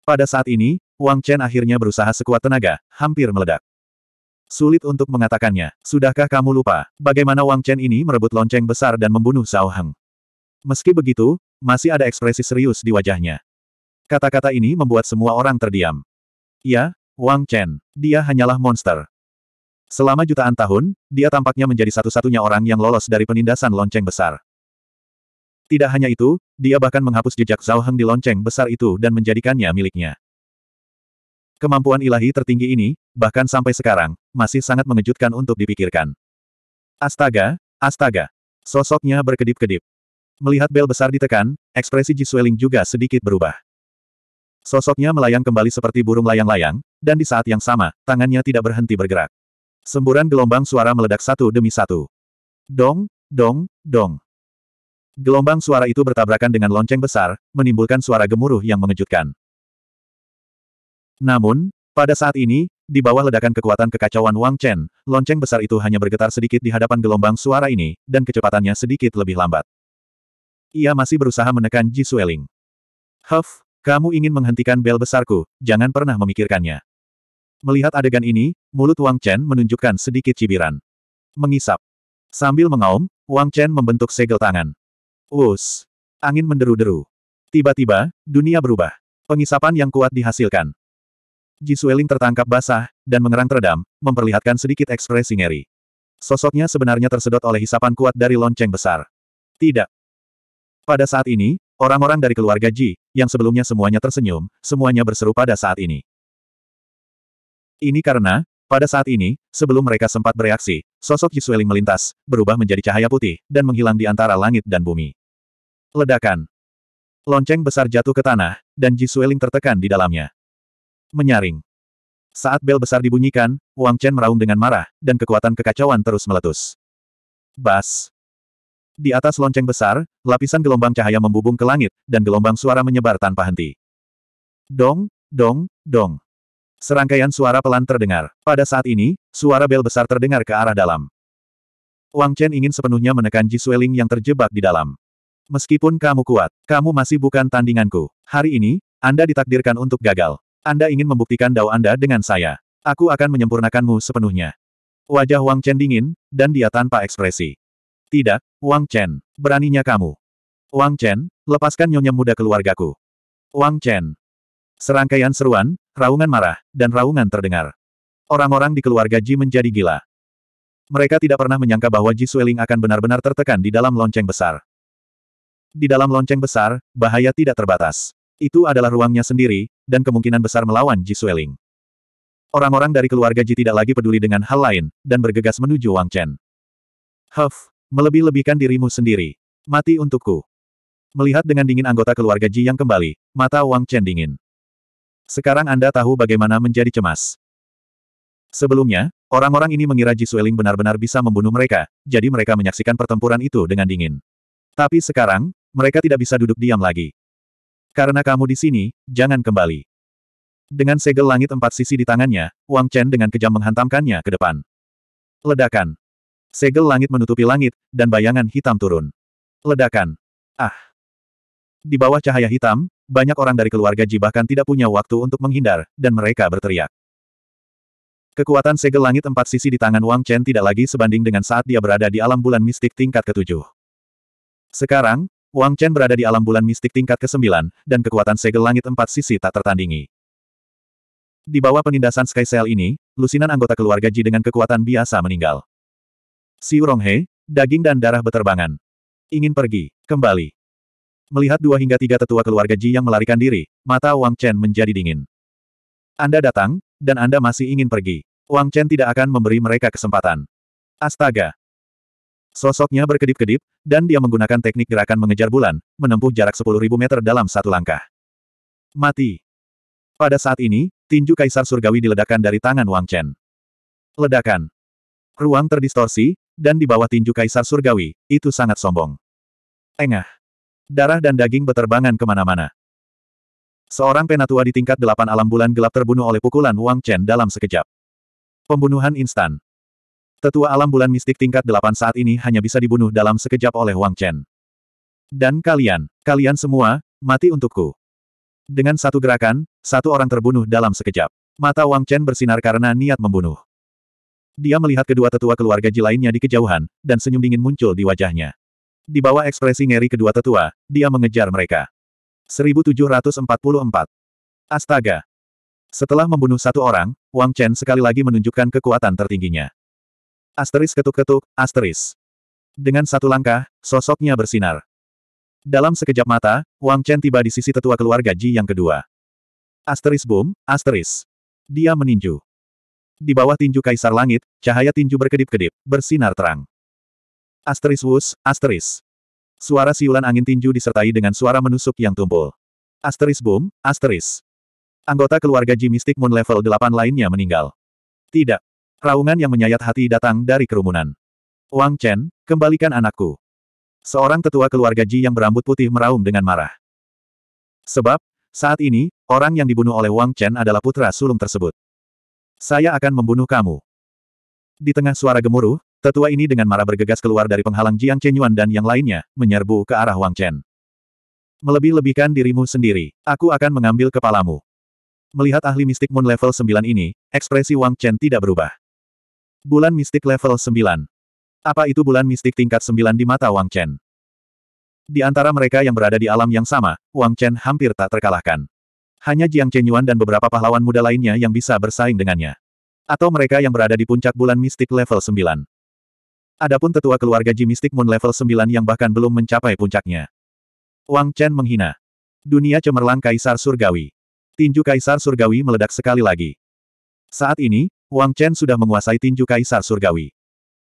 Pada saat ini, Wang Chen akhirnya berusaha sekuat tenaga, hampir meledak. Sulit untuk mengatakannya, sudahkah kamu lupa, bagaimana Wang Chen ini merebut lonceng besar dan membunuh Zhao Heng. Meski begitu, masih ada ekspresi serius di wajahnya. Kata-kata ini membuat semua orang terdiam. Ya, Wang Chen. Dia hanyalah monster. Selama jutaan tahun, dia tampaknya menjadi satu-satunya orang yang lolos dari penindasan lonceng besar. Tidak hanya itu, dia bahkan menghapus jejak Zhao Heng di lonceng besar itu dan menjadikannya miliknya. Kemampuan ilahi tertinggi ini, bahkan sampai sekarang, masih sangat mengejutkan untuk dipikirkan. Astaga, astaga. Sosoknya berkedip-kedip. Melihat bel besar ditekan, ekspresi Ji Sueling juga sedikit berubah. Sosoknya melayang kembali seperti burung layang-layang, dan di saat yang sama, tangannya tidak berhenti bergerak. Semburan gelombang suara meledak satu demi satu. Dong, dong, dong. Gelombang suara itu bertabrakan dengan lonceng besar, menimbulkan suara gemuruh yang mengejutkan. Namun, pada saat ini, di bawah ledakan kekuatan kekacauan Wang Chen, lonceng besar itu hanya bergetar sedikit di hadapan gelombang suara ini, dan kecepatannya sedikit lebih lambat. Ia masih berusaha menekan Ji Sueling. Huff, kamu ingin menghentikan bel besarku, jangan pernah memikirkannya. Melihat adegan ini, mulut Wang Chen menunjukkan sedikit cibiran. Mengisap. Sambil mengaum, Wang Chen membentuk segel tangan. Us. Angin menderu-deru. Tiba-tiba, dunia berubah. Pengisapan yang kuat dihasilkan. Ji Sueling tertangkap basah, dan mengerang teredam, memperlihatkan sedikit ekspresi ngeri. Sosoknya sebenarnya tersedot oleh hisapan kuat dari lonceng besar. Tidak. Pada saat ini, Orang-orang dari keluarga Ji, yang sebelumnya semuanya tersenyum, semuanya berseru pada saat ini. Ini karena, pada saat ini, sebelum mereka sempat bereaksi, sosok Sueling melintas, berubah menjadi cahaya putih, dan menghilang di antara langit dan bumi. Ledakan. Lonceng besar jatuh ke tanah, dan Jisueling tertekan di dalamnya. Menyaring. Saat bel besar dibunyikan, Wang Chen meraung dengan marah, dan kekuatan kekacauan terus meletus. Bas. Di atas lonceng besar, lapisan gelombang cahaya membubung ke langit, dan gelombang suara menyebar tanpa henti. Dong, dong, dong. Serangkaian suara pelan terdengar. Pada saat ini, suara bel besar terdengar ke arah dalam. Wang Chen ingin sepenuhnya menekan Ji Sueling yang terjebak di dalam. Meskipun kamu kuat, kamu masih bukan tandinganku. Hari ini, Anda ditakdirkan untuk gagal. Anda ingin membuktikan dao Anda dengan saya. Aku akan menyempurnakanmu sepenuhnya. Wajah Wang Chen dingin, dan dia tanpa ekspresi. Tidak, Wang Chen. Beraninya kamu. Wang Chen, lepaskan nyonya muda keluargaku. Wang Chen. Serangkaian seruan, raungan marah, dan raungan terdengar. Orang-orang di keluarga Ji menjadi gila. Mereka tidak pernah menyangka bahwa Ji Sueling akan benar-benar tertekan di dalam lonceng besar. Di dalam lonceng besar, bahaya tidak terbatas. Itu adalah ruangnya sendiri, dan kemungkinan besar melawan Ji Sueling. Orang-orang dari keluarga Ji tidak lagi peduli dengan hal lain, dan bergegas menuju Wang Chen. Huff, Melebih-lebihkan dirimu sendiri. Mati untukku. Melihat dengan dingin anggota keluarga Ji yang kembali, mata Wang Chen dingin. Sekarang Anda tahu bagaimana menjadi cemas. Sebelumnya, orang-orang ini mengira Ji Sueling benar-benar bisa membunuh mereka, jadi mereka menyaksikan pertempuran itu dengan dingin. Tapi sekarang, mereka tidak bisa duduk diam lagi. Karena kamu di sini, jangan kembali. Dengan segel langit empat sisi di tangannya, Wang Chen dengan kejam menghantamkannya ke depan. Ledakan. Segel langit menutupi langit, dan bayangan hitam turun. Ledakan. Ah. Di bawah cahaya hitam, banyak orang dari keluarga Ji bahkan tidak punya waktu untuk menghindar, dan mereka berteriak. Kekuatan segel langit empat sisi di tangan Wang Chen tidak lagi sebanding dengan saat dia berada di alam bulan mistik tingkat ketujuh. Sekarang, Wang Chen berada di alam bulan mistik tingkat ke-9, dan kekuatan segel langit empat sisi tak tertandingi. Di bawah penindasan Sky Cell ini, lusinan anggota keluarga Ji dengan kekuatan biasa meninggal. Siuronghe, Ronghe, daging dan darah beterbangan. Ingin pergi, kembali. Melihat dua hingga tiga tetua keluarga Ji yang melarikan diri, mata Wang Chen menjadi dingin. Anda datang, dan Anda masih ingin pergi. Wang Chen tidak akan memberi mereka kesempatan. Astaga! Sosoknya berkedip-kedip, dan dia menggunakan teknik gerakan mengejar bulan, menempuh jarak 10.000 meter dalam satu langkah. Mati! Pada saat ini, tinju kaisar surgawi diledakkan dari tangan Wang Chen. Ledakan. Ruang terdistorsi, dan di bawah tinju kaisar surgawi, itu sangat sombong. Engah. Darah dan daging beterbangan kemana-mana. Seorang penatua di tingkat delapan alam bulan gelap terbunuh oleh pukulan Wang Chen dalam sekejap. Pembunuhan instan. Tetua alam bulan mistik tingkat delapan saat ini hanya bisa dibunuh dalam sekejap oleh Wang Chen. Dan kalian, kalian semua, mati untukku. Dengan satu gerakan, satu orang terbunuh dalam sekejap. Mata Wang Chen bersinar karena niat membunuh dia melihat kedua tetua keluarga Ji lainnya di kejauhan, dan senyum dingin muncul di wajahnya. Di bawah ekspresi ngeri kedua tetua, dia mengejar mereka. 1744. Astaga! Setelah membunuh satu orang, Wang Chen sekali lagi menunjukkan kekuatan tertingginya. Asteris ketuk-ketuk, asteris. Dengan satu langkah, sosoknya bersinar. Dalam sekejap mata, Wang Chen tiba di sisi tetua keluarga Ji yang kedua. Asteris boom, asteris. Dia meninju. Di bawah tinju kaisar langit, cahaya tinju berkedip-kedip, bersinar terang. Asteris wus, asteris. Suara siulan angin tinju disertai dengan suara menusuk yang tumpul. Asteris boom, asteris. Anggota keluarga Ji Mystic Moon level 8 lainnya meninggal. Tidak. Raungan yang menyayat hati datang dari kerumunan. Wang Chen, kembalikan anakku. Seorang tetua keluarga Ji yang berambut putih meraung dengan marah. Sebab, saat ini, orang yang dibunuh oleh Wang Chen adalah putra sulung tersebut. Saya akan membunuh kamu. Di tengah suara gemuruh, tetua ini dengan marah bergegas keluar dari penghalang Jiang Chenyuan dan yang lainnya, menyerbu ke arah Wang Chen. Melebih-lebihkan dirimu sendiri, aku akan mengambil kepalamu. Melihat ahli mistik Moon level 9 ini, ekspresi Wang Chen tidak berubah. Bulan mistik level 9. Apa itu bulan mistik tingkat 9 di mata Wang Chen? Di antara mereka yang berada di alam yang sama, Wang Chen hampir tak terkalahkan. Hanya Jiang Chenyuan dan beberapa pahlawan muda lainnya yang bisa bersaing dengannya. Atau mereka yang berada di puncak bulan mistik level 9. Adapun tetua keluarga Ji Mystic Moon level 9 yang bahkan belum mencapai puncaknya. Wang Chen menghina. Dunia cemerlang Kaisar Surgawi. Tinju Kaisar Surgawi meledak sekali lagi. Saat ini, Wang Chen sudah menguasai tinju Kaisar Surgawi.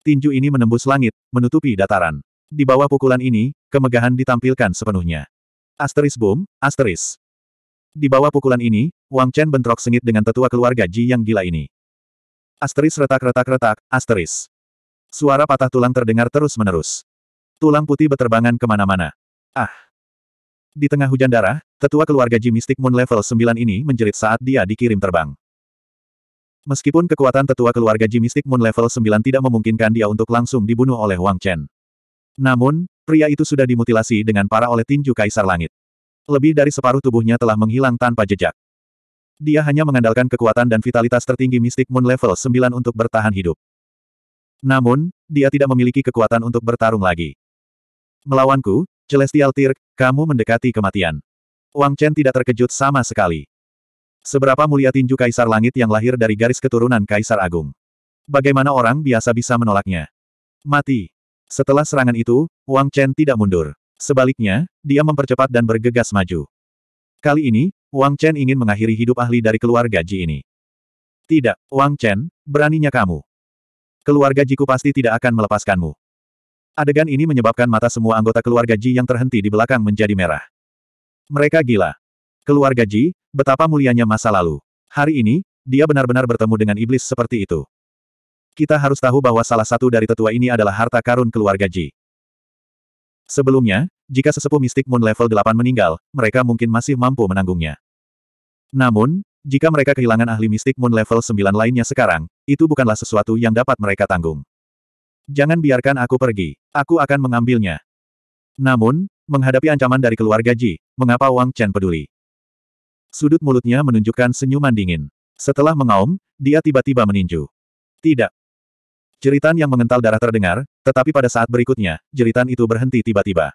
Tinju ini menembus langit, menutupi dataran. Di bawah pukulan ini, kemegahan ditampilkan sepenuhnya. Asteris boom, asteris. Di bawah pukulan ini, Wang Chen bentrok sengit dengan tetua keluarga Ji yang gila ini. Asteris retak-retak-retak, asteris. Suara patah tulang terdengar terus-menerus. Tulang putih beterbangan kemana-mana. Ah! Di tengah hujan darah, tetua keluarga Ji Mystic Moon level 9 ini menjerit saat dia dikirim terbang. Meskipun kekuatan tetua keluarga Ji Mystic Moon level 9 tidak memungkinkan dia untuk langsung dibunuh oleh Wang Chen. Namun, pria itu sudah dimutilasi dengan para oleh tinju Kaisar Langit. Lebih dari separuh tubuhnya telah menghilang tanpa jejak. Dia hanya mengandalkan kekuatan dan vitalitas tertinggi mistik Moon level 9 untuk bertahan hidup. Namun, dia tidak memiliki kekuatan untuk bertarung lagi. Melawanku, Celestial Tirk, kamu mendekati kematian. Wang Chen tidak terkejut sama sekali. Seberapa mulia tinju Kaisar Langit yang lahir dari garis keturunan Kaisar Agung. Bagaimana orang biasa bisa menolaknya? Mati. Setelah serangan itu, Wang Chen tidak mundur. Sebaliknya, dia mempercepat dan bergegas maju. Kali ini, Wang Chen ingin mengakhiri hidup ahli dari keluarga Ji ini. Tidak, Wang Chen, beraninya kamu. Keluarga Jiku pasti tidak akan melepaskanmu. Adegan ini menyebabkan mata semua anggota keluarga Ji yang terhenti di belakang menjadi merah. Mereka gila. Keluarga Ji, betapa mulianya masa lalu. Hari ini, dia benar-benar bertemu dengan iblis seperti itu. Kita harus tahu bahwa salah satu dari tetua ini adalah harta karun keluarga Ji. Sebelumnya, jika sesepuh mistik Moon level 8 meninggal, mereka mungkin masih mampu menanggungnya. Namun, jika mereka kehilangan ahli mistik Moon level 9 lainnya sekarang, itu bukanlah sesuatu yang dapat mereka tanggung. Jangan biarkan aku pergi. Aku akan mengambilnya. Namun, menghadapi ancaman dari keluarga Ji, mengapa Wang Chen peduli? Sudut mulutnya menunjukkan senyuman dingin. Setelah mengaum, dia tiba-tiba meninju. Tidak. Jeritan yang mengental darah terdengar, tetapi pada saat berikutnya, jeritan itu berhenti tiba-tiba.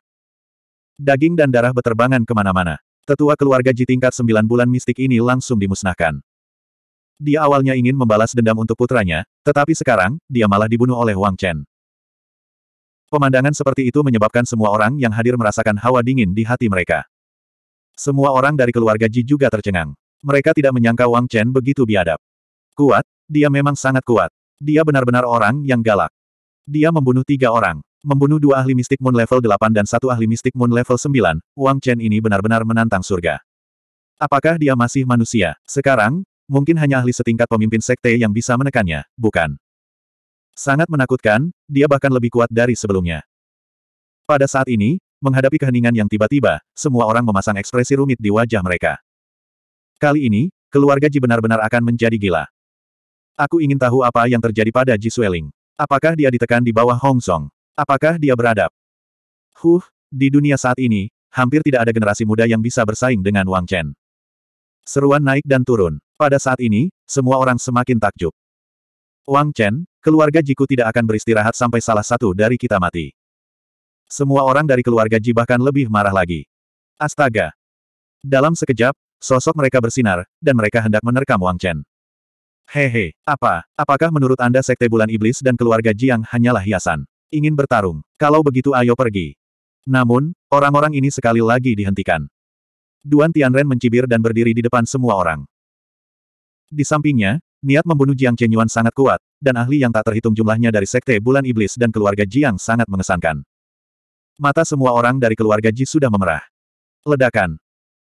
Daging dan darah beterbangan kemana-mana. Tetua keluarga Ji tingkat sembilan bulan mistik ini langsung dimusnahkan. Dia awalnya ingin membalas dendam untuk putranya, tetapi sekarang, dia malah dibunuh oleh Wang Chen. Pemandangan seperti itu menyebabkan semua orang yang hadir merasakan hawa dingin di hati mereka. Semua orang dari keluarga Ji juga tercengang. Mereka tidak menyangka Wang Chen begitu biadab. Kuat, dia memang sangat kuat. Dia benar-benar orang yang galak. Dia membunuh tiga orang. Membunuh dua ahli mistik Moon level 8 dan satu ahli mistik Moon level 9, Wang Chen ini benar-benar menantang surga. Apakah dia masih manusia? Sekarang, mungkin hanya ahli setingkat pemimpin sekte yang bisa menekannya, bukan? Sangat menakutkan, dia bahkan lebih kuat dari sebelumnya. Pada saat ini, menghadapi keheningan yang tiba-tiba, semua orang memasang ekspresi rumit di wajah mereka. Kali ini, keluarga Ji benar-benar akan menjadi gila. Aku ingin tahu apa yang terjadi pada Ji Sueling. Apakah dia ditekan di bawah Hong Song? Apakah dia beradab? Huh, di dunia saat ini, hampir tidak ada generasi muda yang bisa bersaing dengan Wang Chen. Seruan naik dan turun. Pada saat ini, semua orang semakin takjub. Wang Chen, keluarga Jiku tidak akan beristirahat sampai salah satu dari kita mati. Semua orang dari keluarga Ji bahkan lebih marah lagi. Astaga! Dalam sekejap, sosok mereka bersinar, dan mereka hendak menerkam Wang Chen. Hehe, apa, apakah menurut Anda Sekte Bulan Iblis dan keluarga Jiang hanyalah hiasan? Ingin bertarung? Kalau begitu ayo pergi. Namun, orang-orang ini sekali lagi dihentikan. Duan Tianren mencibir dan berdiri di depan semua orang. Di sampingnya, niat membunuh Jiang Chenyuan sangat kuat, dan ahli yang tak terhitung jumlahnya dari Sekte Bulan Iblis dan keluarga Jiang sangat mengesankan. Mata semua orang dari keluarga Ji sudah memerah. Ledakan.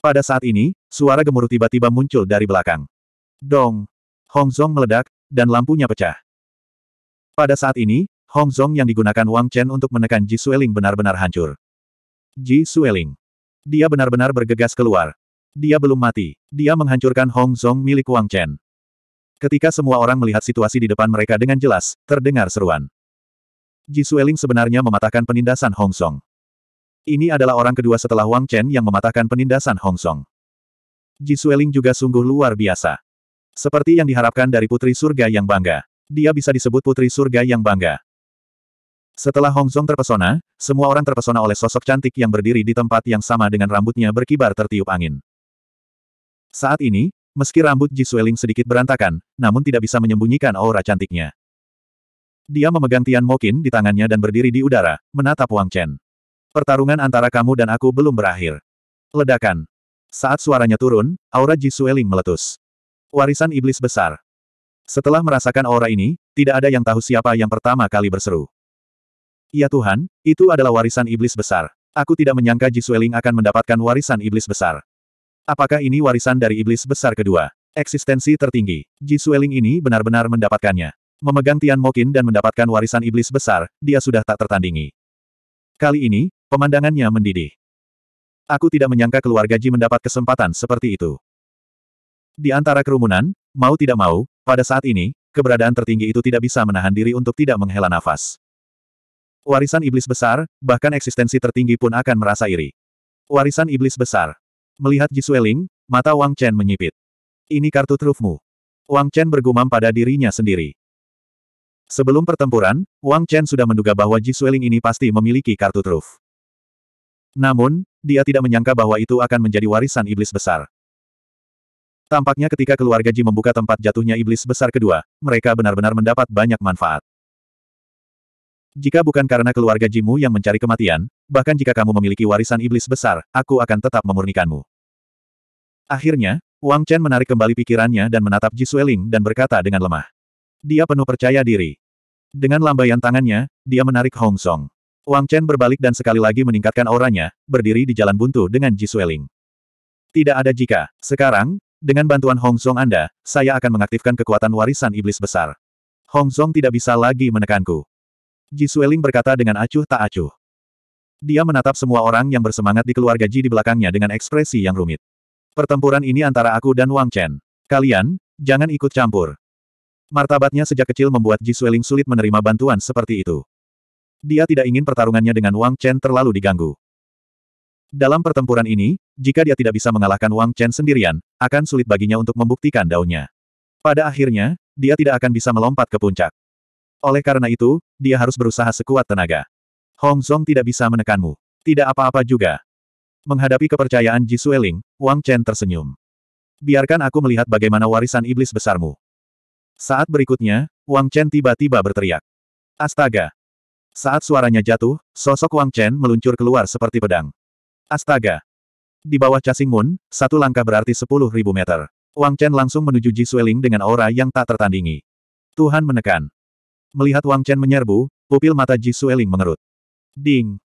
Pada saat ini, suara gemuruh tiba-tiba muncul dari belakang. Dong, Hong Zhong meledak, dan lampunya pecah. Pada saat ini, Hong Zhong yang digunakan Wang Chen untuk menekan Ji Sueling benar-benar hancur. Ji Sueling. Dia benar-benar bergegas keluar. Dia belum mati. Dia menghancurkan Hong Zhong milik Wang Chen. Ketika semua orang melihat situasi di depan mereka dengan jelas, terdengar seruan. Ji Sueling sebenarnya mematahkan penindasan Hong Zhong. Ini adalah orang kedua setelah Wang Chen yang mematahkan penindasan Hong Zhong. Ji Sueling juga sungguh luar biasa. Seperti yang diharapkan dari putri surga yang bangga. Dia bisa disebut putri surga yang bangga. Setelah Hong Hongzong terpesona, semua orang terpesona oleh sosok cantik yang berdiri di tempat yang sama dengan rambutnya berkibar tertiup angin. Saat ini, meski rambut Ji Sueling sedikit berantakan, namun tidak bisa menyembunyikan aura cantiknya. Dia memegang Tian Mokin di tangannya dan berdiri di udara, menatap Wang Chen. Pertarungan antara kamu dan aku belum berakhir. Ledakan. Saat suaranya turun, aura Ji Sueling meletus. Warisan Iblis Besar Setelah merasakan aura ini, tidak ada yang tahu siapa yang pertama kali berseru. Ya Tuhan, itu adalah warisan Iblis Besar. Aku tidak menyangka Ji Sueling akan mendapatkan warisan Iblis Besar. Apakah ini warisan dari Iblis Besar kedua? Eksistensi tertinggi. Ji Sueling ini benar-benar mendapatkannya. Memegang Tian Mokin dan mendapatkan warisan Iblis Besar, dia sudah tak tertandingi. Kali ini, pemandangannya mendidih. Aku tidak menyangka keluarga Ji mendapat kesempatan seperti itu. Di antara kerumunan, mau tidak mau, pada saat ini, keberadaan tertinggi itu tidak bisa menahan diri untuk tidak menghela nafas. Warisan iblis besar, bahkan eksistensi tertinggi pun akan merasa iri. Warisan iblis besar. Melihat Jisueling, mata Wang Chen menyipit. Ini kartu trufmu. Wang Chen bergumam pada dirinya sendiri. Sebelum pertempuran, Wang Chen sudah menduga bahwa Ji Sueling ini pasti memiliki kartu truf. Namun, dia tidak menyangka bahwa itu akan menjadi warisan iblis besar. Tampaknya ketika keluarga Ji membuka tempat jatuhnya iblis besar kedua, mereka benar-benar mendapat banyak manfaat. Jika bukan karena keluarga Jimu yang mencari kematian, bahkan jika kamu memiliki warisan iblis besar, aku akan tetap memurnikanmu. Akhirnya, Wang Chen menarik kembali pikirannya dan menatap Ji Sueling dan berkata dengan lemah. Dia penuh percaya diri. Dengan lambaian tangannya, dia menarik Hong Song. Wang Chen berbalik dan sekali lagi meningkatkan auranya, berdiri di jalan buntu dengan Ji Sueling. Tidak ada jika. Sekarang, dengan bantuan Hong Zong Anda, saya akan mengaktifkan kekuatan warisan iblis besar. Hong Zong tidak bisa lagi menekanku. Ji Sueling berkata dengan acuh tak acuh. Dia menatap semua orang yang bersemangat di keluarga Ji di belakangnya dengan ekspresi yang rumit. Pertempuran ini antara aku dan Wang Chen. Kalian, jangan ikut campur. Martabatnya sejak kecil membuat Ji Sueling sulit menerima bantuan seperti itu. Dia tidak ingin pertarungannya dengan Wang Chen terlalu diganggu. Dalam pertempuran ini, jika dia tidak bisa mengalahkan Wang Chen sendirian, akan sulit baginya untuk membuktikan daunnya. Pada akhirnya, dia tidak akan bisa melompat ke puncak. Oleh karena itu, dia harus berusaha sekuat tenaga. Hong Zong tidak bisa menekanmu. Tidak apa-apa juga. Menghadapi kepercayaan Ji Sueling, Wang Chen tersenyum. Biarkan aku melihat bagaimana warisan iblis besarmu. Saat berikutnya, Wang Chen tiba-tiba berteriak. Astaga! Saat suaranya jatuh, sosok Wang Chen meluncur keluar seperti pedang. Astaga! Di bawah casing Moon, satu langkah berarti sepuluh ribu meter. Wang Chen langsung menuju Ji Sueling dengan aura yang tak tertandingi. Tuhan menekan. Melihat Wang Chen menyerbu, pupil mata Ji Sueling mengerut. Ding!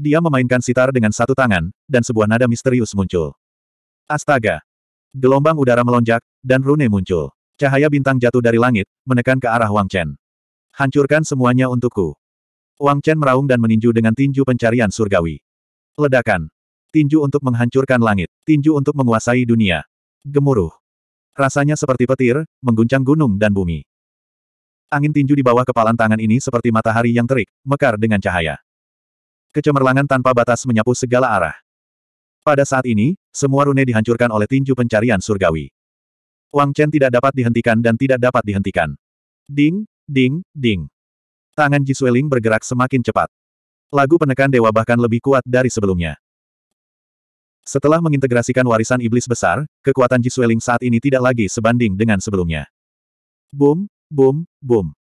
Dia memainkan sitar dengan satu tangan, dan sebuah nada misterius muncul. Astaga! Gelombang udara melonjak, dan rune muncul. Cahaya bintang jatuh dari langit, menekan ke arah Wang Chen. Hancurkan semuanya untukku. Wang Chen meraung dan meninju dengan tinju pencarian surgawi. Ledakan. Tinju untuk menghancurkan langit. Tinju untuk menguasai dunia. Gemuruh. Rasanya seperti petir, mengguncang gunung dan bumi. Angin tinju di bawah kepalan tangan ini seperti matahari yang terik, mekar dengan cahaya. Kecemerlangan tanpa batas menyapu segala arah. Pada saat ini, semua rune dihancurkan oleh tinju pencarian surgawi. Wang Chen tidak dapat dihentikan dan tidak dapat dihentikan. Ding, ding, ding. Tangan Ji Sueling bergerak semakin cepat. Lagu penekan dewa bahkan lebih kuat dari sebelumnya. Setelah mengintegrasikan warisan iblis besar, kekuatan Jisweling saat ini tidak lagi sebanding dengan sebelumnya. Boom, boom, boom.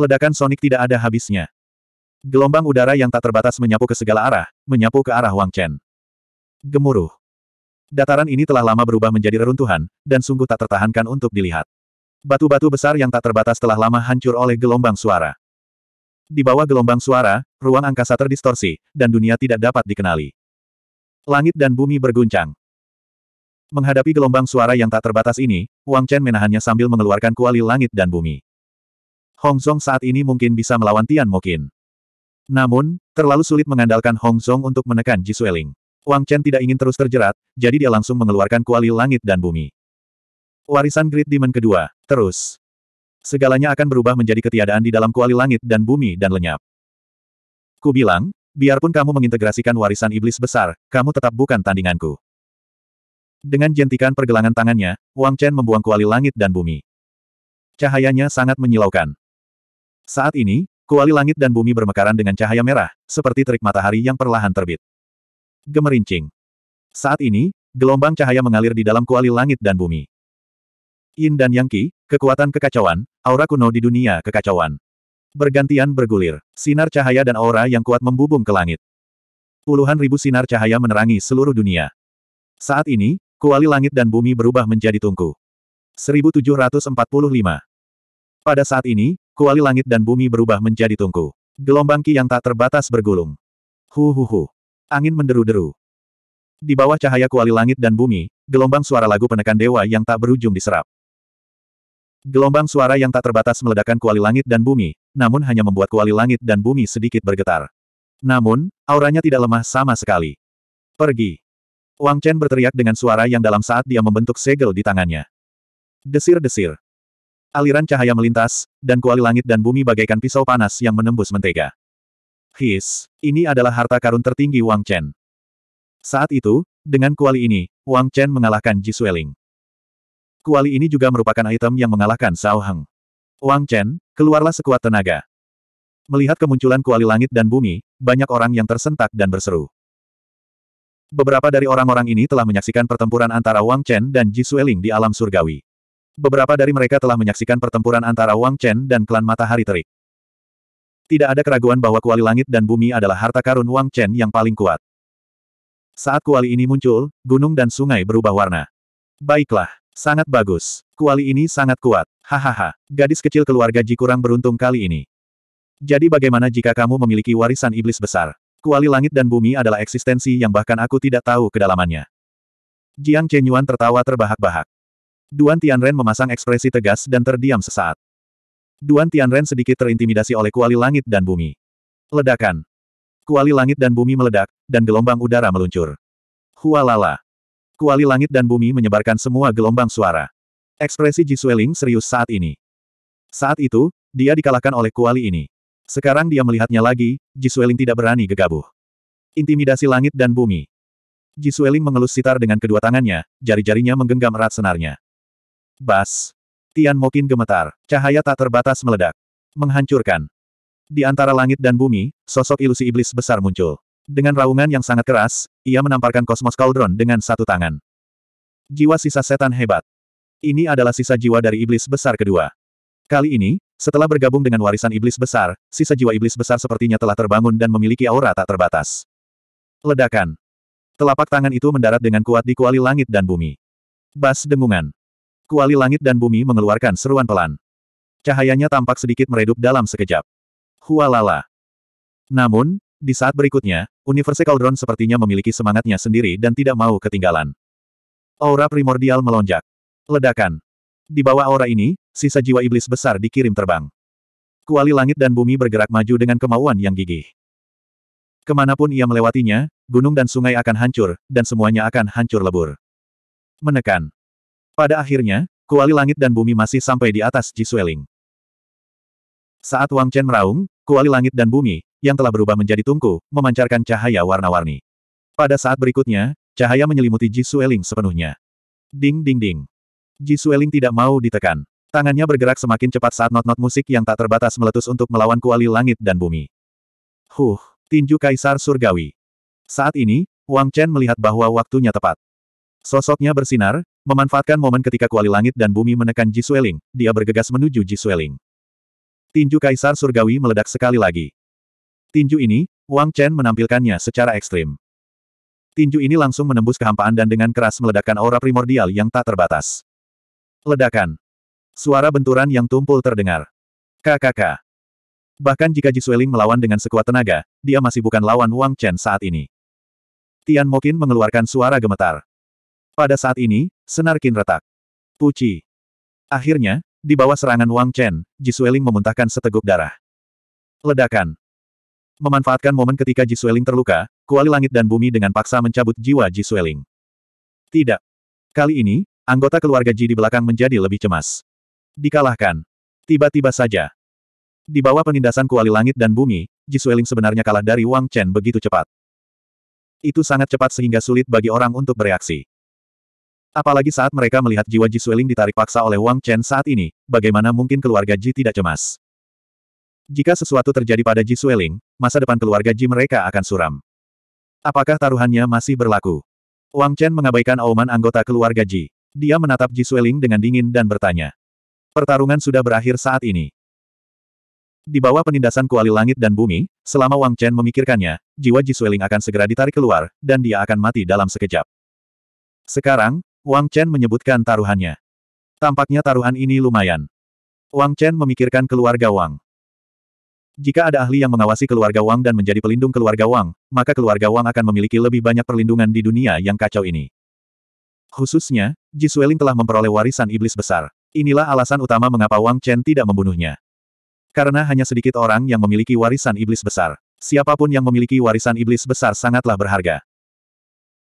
Ledakan sonik tidak ada habisnya. Gelombang udara yang tak terbatas menyapu ke segala arah, menyapu ke arah Wang Chen. Gemuruh. Dataran ini telah lama berubah menjadi reruntuhan, dan sungguh tak tertahankan untuk dilihat. Batu-batu besar yang tak terbatas telah lama hancur oleh gelombang suara. Di bawah gelombang suara, ruang angkasa terdistorsi, dan dunia tidak dapat dikenali. Langit dan bumi berguncang. Menghadapi gelombang suara yang tak terbatas ini, Wang Chen menahannya sambil mengeluarkan kuali langit dan bumi. Hong Song saat ini mungkin bisa melawan Tian Mokin. Namun, terlalu sulit mengandalkan Hong Song untuk menekan Ji Sueling. Wang Chen tidak ingin terus terjerat, jadi dia langsung mengeluarkan kuali langit dan bumi. Warisan Great Demon kedua, terus. Segalanya akan berubah menjadi ketiadaan di dalam kuali langit dan bumi dan lenyap. Ku bilang, Biarpun kamu mengintegrasikan warisan iblis besar, kamu tetap bukan tandinganku. Dengan jentikan pergelangan tangannya, Wang Chen membuang kuali langit dan bumi. Cahayanya sangat menyilaukan. Saat ini, kuali langit dan bumi bermekaran dengan cahaya merah, seperti terik matahari yang perlahan terbit. Gemerincing. Saat ini, gelombang cahaya mengalir di dalam kuali langit dan bumi. Yin dan Yang Qi, kekuatan kekacauan, aura kuno di dunia kekacauan. Bergantian bergulir, sinar cahaya dan aura yang kuat membubung ke langit. Puluhan ribu sinar cahaya menerangi seluruh dunia. Saat ini, kuali langit dan bumi berubah menjadi tungku. 1745 Pada saat ini, kuali langit dan bumi berubah menjadi tungku. Gelombang ki yang tak terbatas bergulung. Hu hu hu. Angin menderu-deru. Di bawah cahaya kuali langit dan bumi, gelombang suara lagu penekan dewa yang tak berujung diserap. Gelombang suara yang tak terbatas meledakkan kuali langit dan bumi, namun hanya membuat kuali langit dan bumi sedikit bergetar. Namun, auranya tidak lemah sama sekali. Pergi. Wang Chen berteriak dengan suara yang dalam saat dia membentuk segel di tangannya. Desir-desir. Aliran cahaya melintas, dan kuali langit dan bumi bagaikan pisau panas yang menembus mentega. His, ini adalah harta karun tertinggi Wang Chen. Saat itu, dengan kuali ini, Wang Chen mengalahkan Ji Sueling. Kuali ini juga merupakan item yang mengalahkan Zhao Heng. Wang Chen, keluarlah sekuat tenaga. Melihat kemunculan kuali langit dan bumi, banyak orang yang tersentak dan berseru. Beberapa dari orang-orang ini telah menyaksikan pertempuran antara Wang Chen dan Ji Sueling di alam surgawi. Beberapa dari mereka telah menyaksikan pertempuran antara Wang Chen dan klan Matahari Terik. Tidak ada keraguan bahwa kuali langit dan bumi adalah harta karun Wang Chen yang paling kuat. Saat kuali ini muncul, gunung dan sungai berubah warna. Baiklah. Sangat bagus. Kuali ini sangat kuat. Hahaha. Gadis kecil keluarga Ji kurang beruntung kali ini. Jadi bagaimana jika kamu memiliki warisan iblis besar? Kuali langit dan bumi adalah eksistensi yang bahkan aku tidak tahu kedalamannya. Jiang Chenyuan tertawa terbahak-bahak. Duan Tianren memasang ekspresi tegas dan terdiam sesaat. Duan Tianren sedikit terintimidasi oleh kuali langit dan bumi. Ledakan. Kuali langit dan bumi meledak, dan gelombang udara meluncur. Hualala. Kuali langit dan bumi menyebarkan semua gelombang suara. Ekspresi Ji Sueling serius saat ini. Saat itu, dia dikalahkan oleh kuali ini. Sekarang dia melihatnya lagi, Ji Sueling tidak berani gegabah. Intimidasi langit dan bumi. Ji Sueling mengelus sitar dengan kedua tangannya, jari-jarinya menggenggam erat senarnya. Bas. Tian Mokin gemetar, cahaya tak terbatas meledak. Menghancurkan. Di antara langit dan bumi, sosok ilusi iblis besar muncul. Dengan raungan yang sangat keras, ia menamparkan kosmos Cauldron dengan satu tangan. Jiwa sisa setan hebat. Ini adalah sisa jiwa dari iblis besar kedua. Kali ini, setelah bergabung dengan warisan iblis besar, sisa jiwa iblis besar sepertinya telah terbangun dan memiliki aura tak terbatas. Ledakan. Telapak tangan itu mendarat dengan kuat di kuali langit dan bumi. Bas dengungan. Kuali langit dan bumi mengeluarkan seruan pelan. Cahayanya tampak sedikit meredup dalam sekejap. Hualala. Namun, di saat berikutnya, Universe Cauldron sepertinya memiliki semangatnya sendiri dan tidak mau ketinggalan. Aura primordial melonjak. Ledakan. Di bawah aura ini, sisa jiwa iblis besar dikirim terbang. Kuali langit dan bumi bergerak maju dengan kemauan yang gigih. Kemanapun ia melewatinya, gunung dan sungai akan hancur, dan semuanya akan hancur lebur. Menekan. Pada akhirnya, kuali langit dan bumi masih sampai di atas Jisweling. Saat Wang Chen meraung, kuali langit dan bumi, yang telah berubah menjadi tungku, memancarkan cahaya warna-warni. Pada saat berikutnya, cahaya menyelimuti Ji Sueling sepenuhnya. Ding ding ding. Ji Sueling tidak mau ditekan. Tangannya bergerak semakin cepat saat not-not musik yang tak terbatas meletus untuk melawan kuali langit dan bumi. Huh, tinju kaisar surgawi. Saat ini, Wang Chen melihat bahwa waktunya tepat. Sosoknya bersinar, memanfaatkan momen ketika kuali langit dan bumi menekan Ji Sueling, dia bergegas menuju Ji Sueling. Tinju kaisar surgawi meledak sekali lagi. Tinju ini, Wang Chen menampilkannya secara ekstrim. Tinju ini langsung menembus kehampaan dan dengan keras meledakkan aura primordial yang tak terbatas. Ledakan. Suara benturan yang tumpul terdengar. KKK. Bahkan jika Jisueling melawan dengan sekuat tenaga, dia masih bukan lawan Wang Chen saat ini. Tian Mokin mengeluarkan suara gemetar. Pada saat ini, senar kin retak. Puci. Akhirnya, di bawah serangan Wang Chen, Jisueling memuntahkan seteguk darah. Ledakan. Memanfaatkan momen ketika Ji Sueling terluka, kuali langit dan bumi dengan paksa mencabut jiwa Ji Sueling. Tidak. Kali ini, anggota keluarga Ji di belakang menjadi lebih cemas. Dikalahkan. Tiba-tiba saja. Di bawah penindasan kuali langit dan bumi, Ji Sueling sebenarnya kalah dari Wang Chen begitu cepat. Itu sangat cepat sehingga sulit bagi orang untuk bereaksi. Apalagi saat mereka melihat jiwa Ji Sueling ditarik paksa oleh Wang Chen saat ini, bagaimana mungkin keluarga Ji tidak cemas. Jika sesuatu terjadi pada Ji Sueling, masa depan keluarga Ji mereka akan suram. Apakah taruhannya masih berlaku? Wang Chen mengabaikan auman anggota keluarga Ji. Dia menatap Ji Sueling dengan dingin dan bertanya. Pertarungan sudah berakhir saat ini. Di bawah penindasan kuali langit dan bumi, selama Wang Chen memikirkannya, jiwa Ji Sueling akan segera ditarik keluar, dan dia akan mati dalam sekejap. Sekarang, Wang Chen menyebutkan taruhannya. Tampaknya taruhan ini lumayan. Wang Chen memikirkan keluarga Wang. Jika ada ahli yang mengawasi keluarga Wang dan menjadi pelindung keluarga Wang, maka keluarga Wang akan memiliki lebih banyak perlindungan di dunia yang kacau ini. Khususnya, Ji Sueling telah memperoleh warisan iblis besar. Inilah alasan utama mengapa Wang Chen tidak membunuhnya. Karena hanya sedikit orang yang memiliki warisan iblis besar. Siapapun yang memiliki warisan iblis besar sangatlah berharga.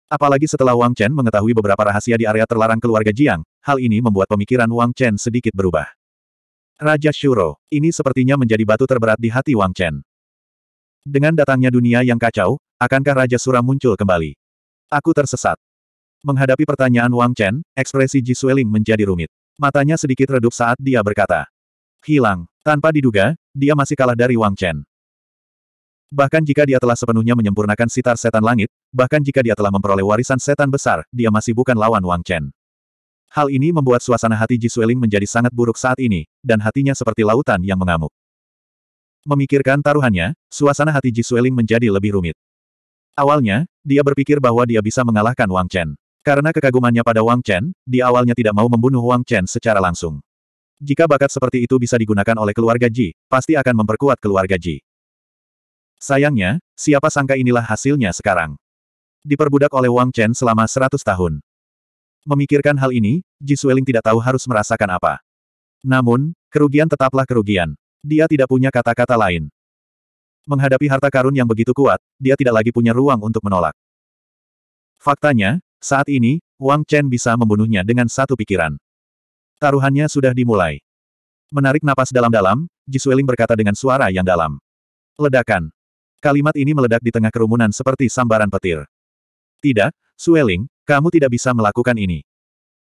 Apalagi setelah Wang Chen mengetahui beberapa rahasia di area terlarang keluarga Jiang, hal ini membuat pemikiran Wang Chen sedikit berubah. Raja Shuro, ini sepertinya menjadi batu terberat di hati Wang Chen. Dengan datangnya dunia yang kacau, akankah Raja Sura muncul kembali? Aku tersesat. Menghadapi pertanyaan Wang Chen, ekspresi Ji Sueling menjadi rumit. Matanya sedikit redup saat dia berkata. Hilang. Tanpa diduga, dia masih kalah dari Wang Chen. Bahkan jika dia telah sepenuhnya menyempurnakan sitar setan langit, bahkan jika dia telah memperoleh warisan setan besar, dia masih bukan lawan Wang Chen. Hal ini membuat suasana hati Ji Sueling menjadi sangat buruk saat ini, dan hatinya seperti lautan yang mengamuk. Memikirkan taruhannya, suasana hati Ji Sueling menjadi lebih rumit. Awalnya, dia berpikir bahwa dia bisa mengalahkan Wang Chen. Karena kekagumannya pada Wang Chen, dia awalnya tidak mau membunuh Wang Chen secara langsung. Jika bakat seperti itu bisa digunakan oleh keluarga Ji, pasti akan memperkuat keluarga Ji. Sayangnya, siapa sangka inilah hasilnya sekarang. Diperbudak oleh Wang Chen selama 100 tahun. Memikirkan hal ini, Ji Sueling tidak tahu harus merasakan apa. Namun, kerugian tetaplah kerugian. Dia tidak punya kata-kata lain. Menghadapi harta karun yang begitu kuat, dia tidak lagi punya ruang untuk menolak. Faktanya, saat ini, Wang Chen bisa membunuhnya dengan satu pikiran. Taruhannya sudah dimulai. Menarik napas dalam-dalam, Ji Sueling berkata dengan suara yang dalam. Ledakan. Kalimat ini meledak di tengah kerumunan seperti sambaran petir. Tidak, Sueling, kamu tidak bisa melakukan ini.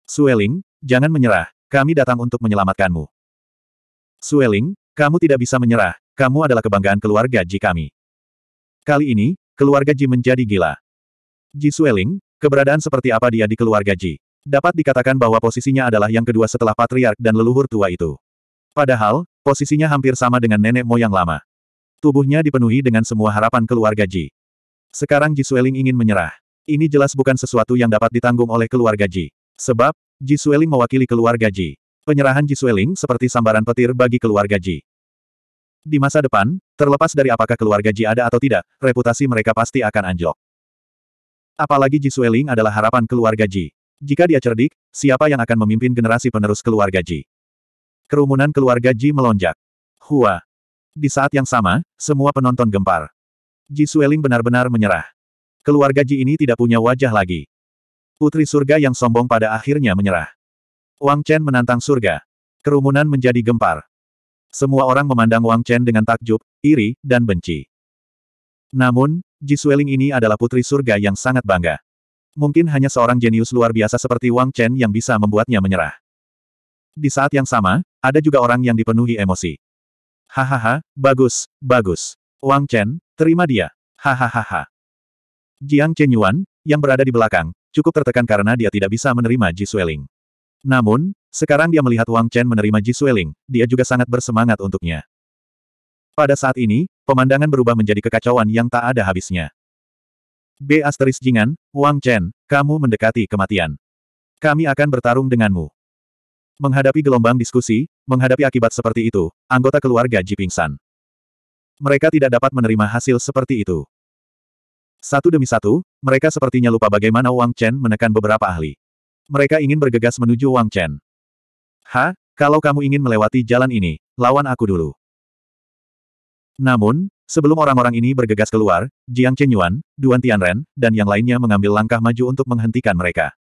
Sueling, jangan menyerah, kami datang untuk menyelamatkanmu. Sueling, kamu tidak bisa menyerah, kamu adalah kebanggaan keluarga Ji kami. Kali ini, keluarga Ji menjadi gila. Ji Sueling, keberadaan seperti apa dia di keluarga Ji? Dapat dikatakan bahwa posisinya adalah yang kedua setelah patriark dan leluhur tua itu. Padahal, posisinya hampir sama dengan nenek moyang lama. Tubuhnya dipenuhi dengan semua harapan keluarga Ji. Sekarang Ji Sueling ingin menyerah. Ini jelas bukan sesuatu yang dapat ditanggung oleh keluarga Ji. Sebab, Ji Sueling mewakili keluarga Ji. Penyerahan Ji Sueling seperti sambaran petir bagi keluarga Ji. Di masa depan, terlepas dari apakah keluarga Ji ada atau tidak, reputasi mereka pasti akan anjlok. Apalagi Ji Sueling adalah harapan keluarga Ji. Jika dia cerdik, siapa yang akan memimpin generasi penerus keluarga Ji? Kerumunan keluarga Ji melonjak. Hua. Di saat yang sama, semua penonton gempar. Ji Sueling benar-benar menyerah. Keluarga Ji ini tidak punya wajah lagi. Putri surga yang sombong pada akhirnya menyerah. Wang Chen menantang surga. Kerumunan menjadi gempar. Semua orang memandang Wang Chen dengan takjub, iri, dan benci. Namun, Ji Sueling ini adalah putri surga yang sangat bangga. Mungkin hanya seorang jenius luar biasa seperti Wang Chen yang bisa membuatnya menyerah. Di saat yang sama, ada juga orang yang dipenuhi emosi. Hahaha, bagus, bagus. Wang Chen, terima dia. Hahaha. Jiang Chenyuan, yang berada di belakang, cukup tertekan karena dia tidak bisa menerima Ji Sueling. Namun, sekarang dia melihat Wang Chen menerima Ji Sueling, dia juga sangat bersemangat untuknya. Pada saat ini, pemandangan berubah menjadi kekacauan yang tak ada habisnya. B asteris Jingan, Wang Chen, kamu mendekati kematian. Kami akan bertarung denganmu. Menghadapi gelombang diskusi, menghadapi akibat seperti itu, anggota keluarga Ji pingsan. Mereka tidak dapat menerima hasil seperti itu. Satu demi satu, mereka sepertinya lupa bagaimana Wang Chen menekan beberapa ahli. Mereka ingin bergegas menuju Wang Chen. Ha, kalau kamu ingin melewati jalan ini, lawan aku dulu. Namun, sebelum orang-orang ini bergegas keluar, Jiang Chenyuan, Duan Tianren, dan yang lainnya mengambil langkah maju untuk menghentikan mereka.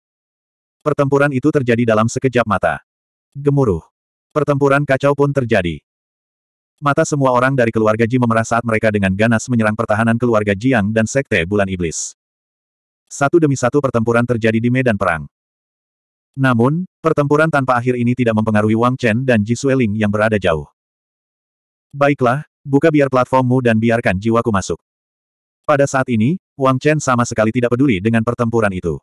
Pertempuran itu terjadi dalam sekejap mata. Gemuruh. Pertempuran kacau pun terjadi. Mata semua orang dari keluarga Ji memerah saat mereka dengan ganas menyerang pertahanan keluarga Jiang dan Sekte Bulan Iblis. Satu demi satu pertempuran terjadi di medan perang. Namun, pertempuran tanpa akhir ini tidak mempengaruhi Wang Chen dan Ji Sueling yang berada jauh. Baiklah, buka biar platformmu dan biarkan jiwaku masuk. Pada saat ini, Wang Chen sama sekali tidak peduli dengan pertempuran itu.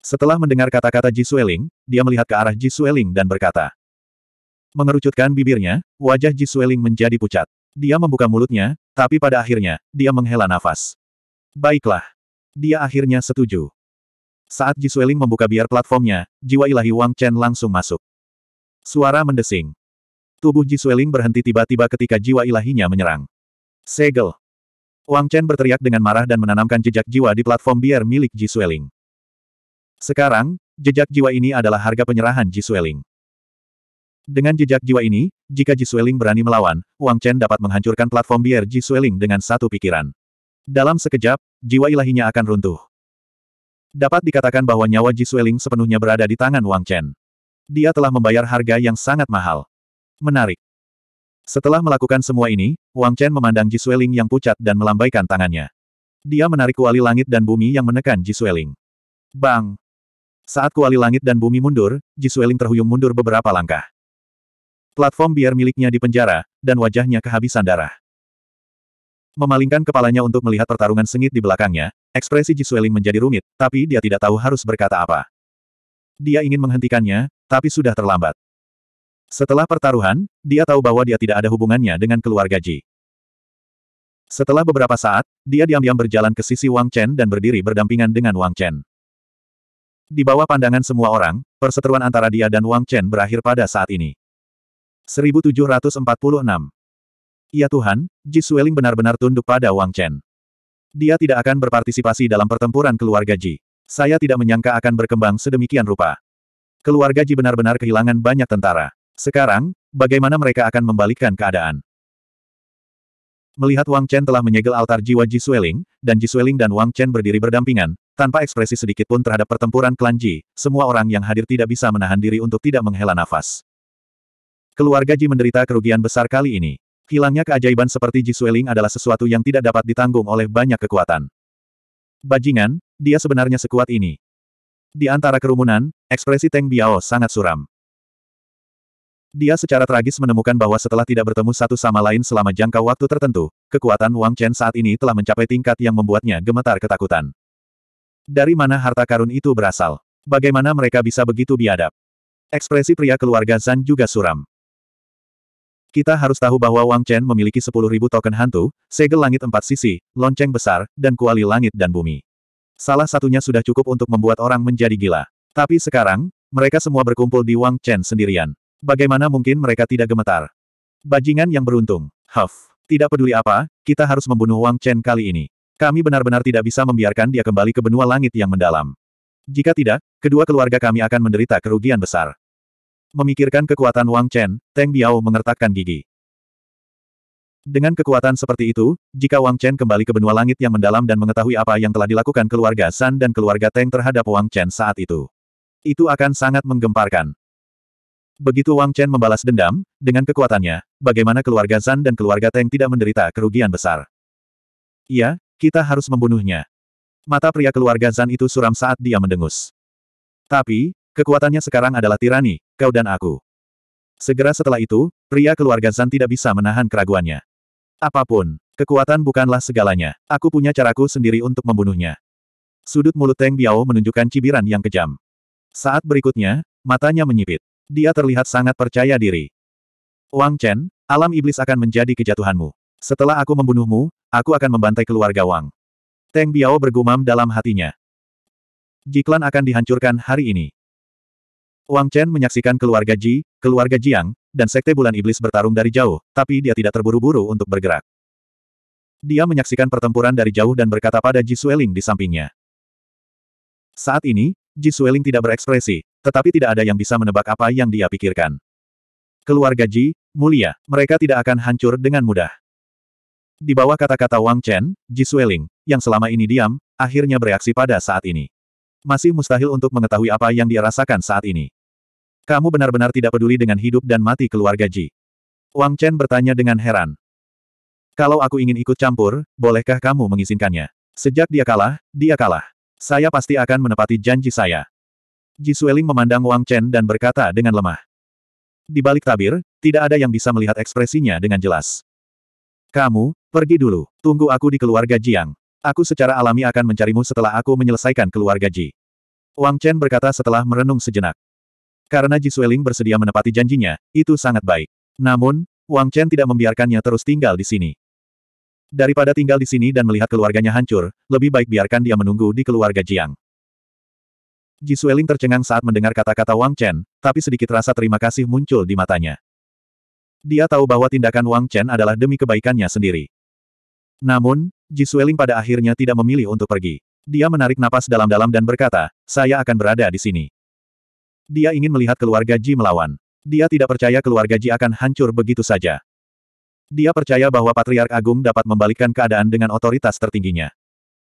Setelah mendengar kata-kata Ji Sueling, dia melihat ke arah Ji Sueling dan berkata, Mengerucutkan bibirnya, wajah Ji Sueling menjadi pucat. Dia membuka mulutnya, tapi pada akhirnya, dia menghela nafas. Baiklah. Dia akhirnya setuju. Saat Ji Sueling membuka biar platformnya, jiwa ilahi Wang Chen langsung masuk. Suara mendesing. Tubuh Ji Sueling berhenti tiba-tiba ketika jiwa ilahinya menyerang. Segel. Wang Chen berteriak dengan marah dan menanamkan jejak jiwa di platform biar milik Ji Sueling. Sekarang, jejak jiwa ini adalah harga penyerahan Ji Sueling. Dengan jejak jiwa ini, jika Ji Sueling berani melawan, Wang Chen dapat menghancurkan platform biar Ji Sueling dengan satu pikiran. Dalam sekejap, jiwa ilahinya akan runtuh. Dapat dikatakan bahwa nyawa Ji Sueling sepenuhnya berada di tangan Wang Chen. Dia telah membayar harga yang sangat mahal. Menarik. Setelah melakukan semua ini, Wang Chen memandang Ji Sueling yang pucat dan melambaikan tangannya. Dia menarik kuali langit dan bumi yang menekan Ji Sueling. Bang! Saat kuali langit dan bumi mundur, Ji Sueling terhuyung mundur beberapa langkah. Platform biar miliknya di penjara, dan wajahnya kehabisan darah. Memalingkan kepalanya untuk melihat pertarungan sengit di belakangnya, ekspresi Jisueling menjadi rumit, tapi dia tidak tahu harus berkata apa. Dia ingin menghentikannya, tapi sudah terlambat. Setelah pertaruhan, dia tahu bahwa dia tidak ada hubungannya dengan keluarga Ji. Setelah beberapa saat, dia diam-diam berjalan ke sisi Wang Chen dan berdiri berdampingan dengan Wang Chen. Di bawah pandangan semua orang, perseteruan antara dia dan Wang Chen berakhir pada saat ini. 1746. Ya Tuhan, Ji Sueling benar-benar tunduk pada Wang Chen. Dia tidak akan berpartisipasi dalam pertempuran keluarga Ji. Saya tidak menyangka akan berkembang sedemikian rupa. Keluarga Ji benar-benar kehilangan banyak tentara. Sekarang, bagaimana mereka akan membalikkan keadaan? Melihat Wang Chen telah menyegel altar jiwa Ji Sueling, dan Ji Sueling dan Wang Chen berdiri berdampingan, tanpa ekspresi sedikit pun terhadap pertempuran klan Ji, semua orang yang hadir tidak bisa menahan diri untuk tidak menghela nafas. Keluarga Ji menderita kerugian besar kali ini. Hilangnya keajaiban seperti Ji Sueling adalah sesuatu yang tidak dapat ditanggung oleh banyak kekuatan. Bajingan, dia sebenarnya sekuat ini. Di antara kerumunan, ekspresi Teng Biao sangat suram. Dia secara tragis menemukan bahwa setelah tidak bertemu satu sama lain selama jangka waktu tertentu, kekuatan Wang Chen saat ini telah mencapai tingkat yang membuatnya gemetar ketakutan. Dari mana harta karun itu berasal? Bagaimana mereka bisa begitu biadab? Ekspresi pria keluarga Zan juga suram. Kita harus tahu bahwa Wang Chen memiliki 10.000 token hantu, segel langit empat sisi, lonceng besar, dan kuali langit dan bumi. Salah satunya sudah cukup untuk membuat orang menjadi gila. Tapi sekarang, mereka semua berkumpul di Wang Chen sendirian. Bagaimana mungkin mereka tidak gemetar? Bajingan yang beruntung. Huff. Tidak peduli apa, kita harus membunuh Wang Chen kali ini. Kami benar-benar tidak bisa membiarkan dia kembali ke benua langit yang mendalam. Jika tidak, kedua keluarga kami akan menderita kerugian besar. Memikirkan kekuatan Wang Chen, Teng Biao mengertakkan gigi. Dengan kekuatan seperti itu, jika Wang Chen kembali ke benua langit yang mendalam dan mengetahui apa yang telah dilakukan keluarga San dan keluarga Teng terhadap Wang Chen saat itu, itu akan sangat menggemparkan. Begitu Wang Chen membalas dendam, dengan kekuatannya, bagaimana keluarga San dan keluarga Teng tidak menderita kerugian besar. Iya, kita harus membunuhnya. Mata pria keluarga Zan itu suram saat dia mendengus. Tapi, Kekuatannya sekarang adalah tirani, kau dan aku. Segera setelah itu, pria keluarga Zan tidak bisa menahan keraguannya. Apapun, kekuatan bukanlah segalanya. Aku punya caraku sendiri untuk membunuhnya. Sudut mulut Teng Biao menunjukkan cibiran yang kejam. Saat berikutnya, matanya menyipit. Dia terlihat sangat percaya diri. Wang Chen, alam iblis akan menjadi kejatuhanmu. Setelah aku membunuhmu, aku akan membantai keluarga Wang. Teng Biao bergumam dalam hatinya. Jiklan akan dihancurkan hari ini. Wang Chen menyaksikan keluarga Ji, keluarga Jiang, dan sekte bulan iblis bertarung dari jauh, tapi dia tidak terburu-buru untuk bergerak. Dia menyaksikan pertempuran dari jauh dan berkata pada Ji Sueling di sampingnya. Saat ini, Ji Sueling tidak berekspresi, tetapi tidak ada yang bisa menebak apa yang dia pikirkan. Keluarga Ji, mulia, mereka tidak akan hancur dengan mudah. Di bawah kata-kata Wang Chen, Ji Sueling, yang selama ini diam, akhirnya bereaksi pada saat ini. Masih mustahil untuk mengetahui apa yang dia rasakan saat ini. Kamu benar-benar tidak peduli dengan hidup dan mati keluarga Ji. Wang Chen bertanya dengan heran. Kalau aku ingin ikut campur, bolehkah kamu mengizinkannya? Sejak dia kalah, dia kalah. Saya pasti akan menepati janji saya. Ji Sueling memandang Wang Chen dan berkata dengan lemah. Di balik tabir, tidak ada yang bisa melihat ekspresinya dengan jelas. Kamu, pergi dulu. Tunggu aku di keluarga Jiang. Aku secara alami akan mencarimu setelah aku menyelesaikan keluarga Ji. Wang Chen berkata setelah merenung sejenak. Karena Ji Sueling bersedia menepati janjinya, itu sangat baik. Namun, Wang Chen tidak membiarkannya terus tinggal di sini. Daripada tinggal di sini dan melihat keluarganya hancur, lebih baik biarkan dia menunggu di keluarga Jiang. Ji Sueling tercengang saat mendengar kata-kata Wang Chen, tapi sedikit rasa terima kasih muncul di matanya. Dia tahu bahwa tindakan Wang Chen adalah demi kebaikannya sendiri. Namun, Ji Sueling pada akhirnya tidak memilih untuk pergi. Dia menarik napas dalam-dalam dan berkata, saya akan berada di sini. Dia ingin melihat keluarga Ji melawan. Dia tidak percaya keluarga Ji akan hancur begitu saja. Dia percaya bahwa Patriark Agung dapat membalikkan keadaan dengan otoritas tertingginya.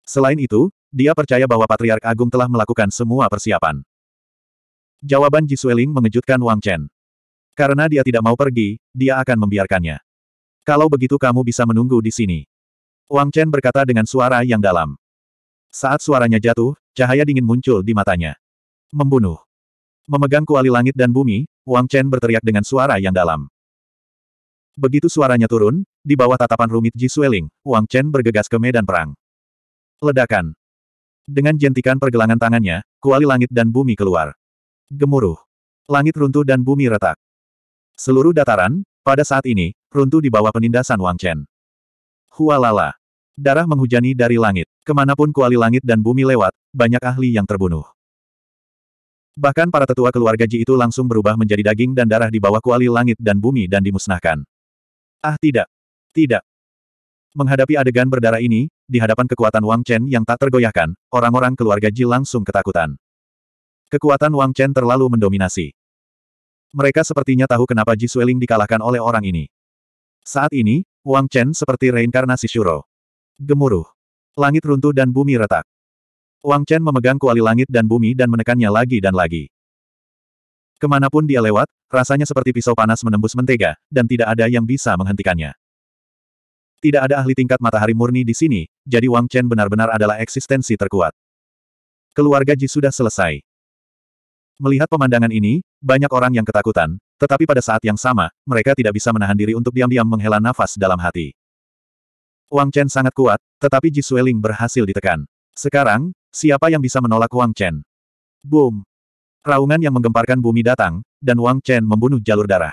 Selain itu, dia percaya bahwa Patriark Agung telah melakukan semua persiapan. Jawaban Ji Sueling mengejutkan Wang Chen. Karena dia tidak mau pergi, dia akan membiarkannya. Kalau begitu kamu bisa menunggu di sini. Wang Chen berkata dengan suara yang dalam. Saat suaranya jatuh, cahaya dingin muncul di matanya. Membunuh. Memegang kuali langit dan bumi, Wang Chen berteriak dengan suara yang dalam. Begitu suaranya turun, di bawah tatapan rumit Ji Sueling, Wang Chen bergegas ke medan perang. Ledakan. Dengan jentikan pergelangan tangannya, kuali langit dan bumi keluar. Gemuruh. Langit runtuh dan bumi retak. Seluruh dataran, pada saat ini, runtuh di bawah penindasan Wang Chen. Hualala. Darah menghujani dari langit. Kemanapun kuali langit dan bumi lewat, banyak ahli yang terbunuh. Bahkan para tetua keluarga Ji itu langsung berubah menjadi daging dan darah di bawah kuali langit dan bumi dan dimusnahkan. Ah tidak. Tidak. Menghadapi adegan berdarah ini, di hadapan kekuatan Wang Chen yang tak tergoyahkan, orang-orang keluarga Ji langsung ketakutan. Kekuatan Wang Chen terlalu mendominasi. Mereka sepertinya tahu kenapa Ji Sueling dikalahkan oleh orang ini. Saat ini, Wang Chen seperti reinkarnasi Shuro. Gemuruh. Langit runtuh dan bumi retak. Wang Chen memegang kuali langit dan bumi dan menekannya lagi dan lagi. Kemanapun dia lewat, rasanya seperti pisau panas menembus mentega, dan tidak ada yang bisa menghentikannya. Tidak ada ahli tingkat matahari murni di sini, jadi Wang Chen benar-benar adalah eksistensi terkuat. Keluarga Ji sudah selesai. Melihat pemandangan ini, banyak orang yang ketakutan, tetapi pada saat yang sama, mereka tidak bisa menahan diri untuk diam-diam menghela nafas dalam hati. Wang Chen sangat kuat, tetapi Ji Sueling berhasil ditekan. Sekarang, Siapa yang bisa menolak Wang Chen? Boom! Raungan yang menggemparkan bumi datang, dan Wang Chen membunuh jalur darah.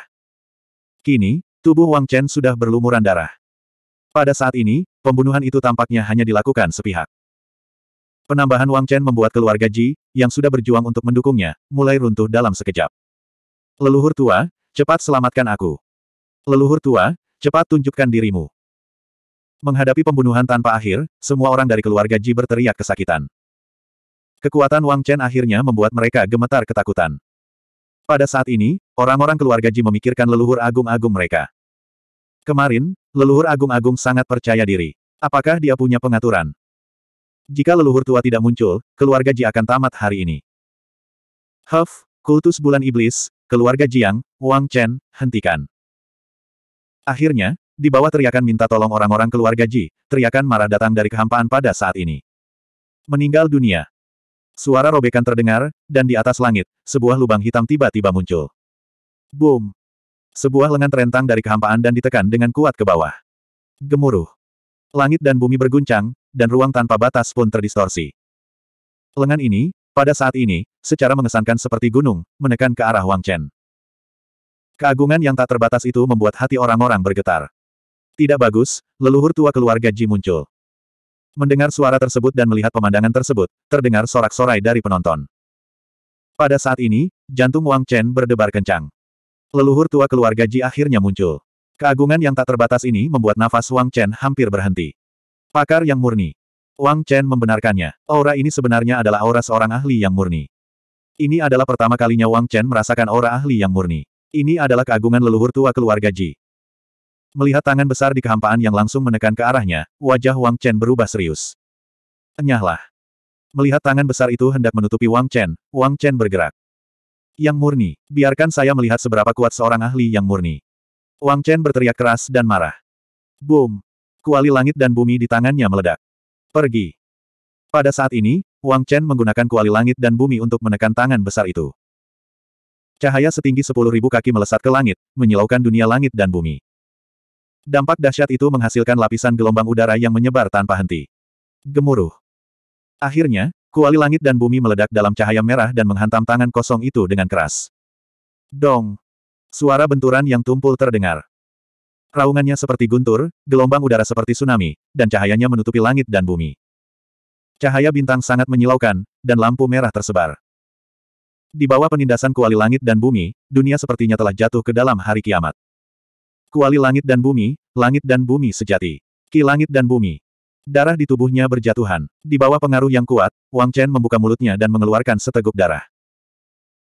Kini, tubuh Wang Chen sudah berlumuran darah. Pada saat ini, pembunuhan itu tampaknya hanya dilakukan sepihak. Penambahan Wang Chen membuat keluarga Ji, yang sudah berjuang untuk mendukungnya, mulai runtuh dalam sekejap. Leluhur tua, cepat selamatkan aku. Leluhur tua, cepat tunjukkan dirimu. Menghadapi pembunuhan tanpa akhir, semua orang dari keluarga Ji berteriak kesakitan. Kekuatan Wang Chen akhirnya membuat mereka gemetar ketakutan. Pada saat ini, orang-orang keluarga Ji memikirkan leluhur agung-agung mereka. Kemarin, leluhur agung-agung sangat percaya diri. Apakah dia punya pengaturan? Jika leluhur tua tidak muncul, keluarga Ji akan tamat hari ini. Huff, kultus bulan iblis, keluarga Jiang, Wang Chen, hentikan. Akhirnya, di bawah teriakan minta tolong orang-orang keluarga Ji, teriakan marah datang dari kehampaan pada saat ini. Meninggal dunia. Suara robekan terdengar, dan di atas langit, sebuah lubang hitam tiba-tiba muncul. Boom! Sebuah lengan terentang dari kehampaan dan ditekan dengan kuat ke bawah. Gemuruh. Langit dan bumi berguncang, dan ruang tanpa batas pun terdistorsi. Lengan ini, pada saat ini, secara mengesankan seperti gunung, menekan ke arah Wang Chen. Keagungan yang tak terbatas itu membuat hati orang-orang bergetar. Tidak bagus, leluhur tua keluarga Ji muncul. Mendengar suara tersebut dan melihat pemandangan tersebut, terdengar sorak-sorai dari penonton. Pada saat ini, jantung Wang Chen berdebar kencang. Leluhur tua keluarga Ji akhirnya muncul. Keagungan yang tak terbatas ini membuat nafas Wang Chen hampir berhenti. Pakar yang murni. Wang Chen membenarkannya. Aura ini sebenarnya adalah aura seorang ahli yang murni. Ini adalah pertama kalinya Wang Chen merasakan aura ahli yang murni. Ini adalah keagungan leluhur tua keluarga Ji. Melihat tangan besar di kehampaan yang langsung menekan ke arahnya, wajah Wang Chen berubah serius. Enyahlah. Melihat tangan besar itu hendak menutupi Wang Chen, Wang Chen bergerak. Yang murni, biarkan saya melihat seberapa kuat seorang ahli yang murni. Wang Chen berteriak keras dan marah. Boom! Kuali langit dan bumi di tangannya meledak. Pergi! Pada saat ini, Wang Chen menggunakan kuali langit dan bumi untuk menekan tangan besar itu. Cahaya setinggi 10.000 kaki melesat ke langit, menyilaukan dunia langit dan bumi. Dampak dahsyat itu menghasilkan lapisan gelombang udara yang menyebar tanpa henti. Gemuruh. Akhirnya, kuali langit dan bumi meledak dalam cahaya merah dan menghantam tangan kosong itu dengan keras. Dong. Suara benturan yang tumpul terdengar. Raungannya seperti guntur, gelombang udara seperti tsunami, dan cahayanya menutupi langit dan bumi. Cahaya bintang sangat menyilaukan, dan lampu merah tersebar. Di bawah penindasan kuali langit dan bumi, dunia sepertinya telah jatuh ke dalam hari kiamat. Kuali langit dan bumi, langit dan bumi sejati. Ki langit dan bumi. Darah di tubuhnya berjatuhan. Di bawah pengaruh yang kuat, Wang Chen membuka mulutnya dan mengeluarkan seteguk darah.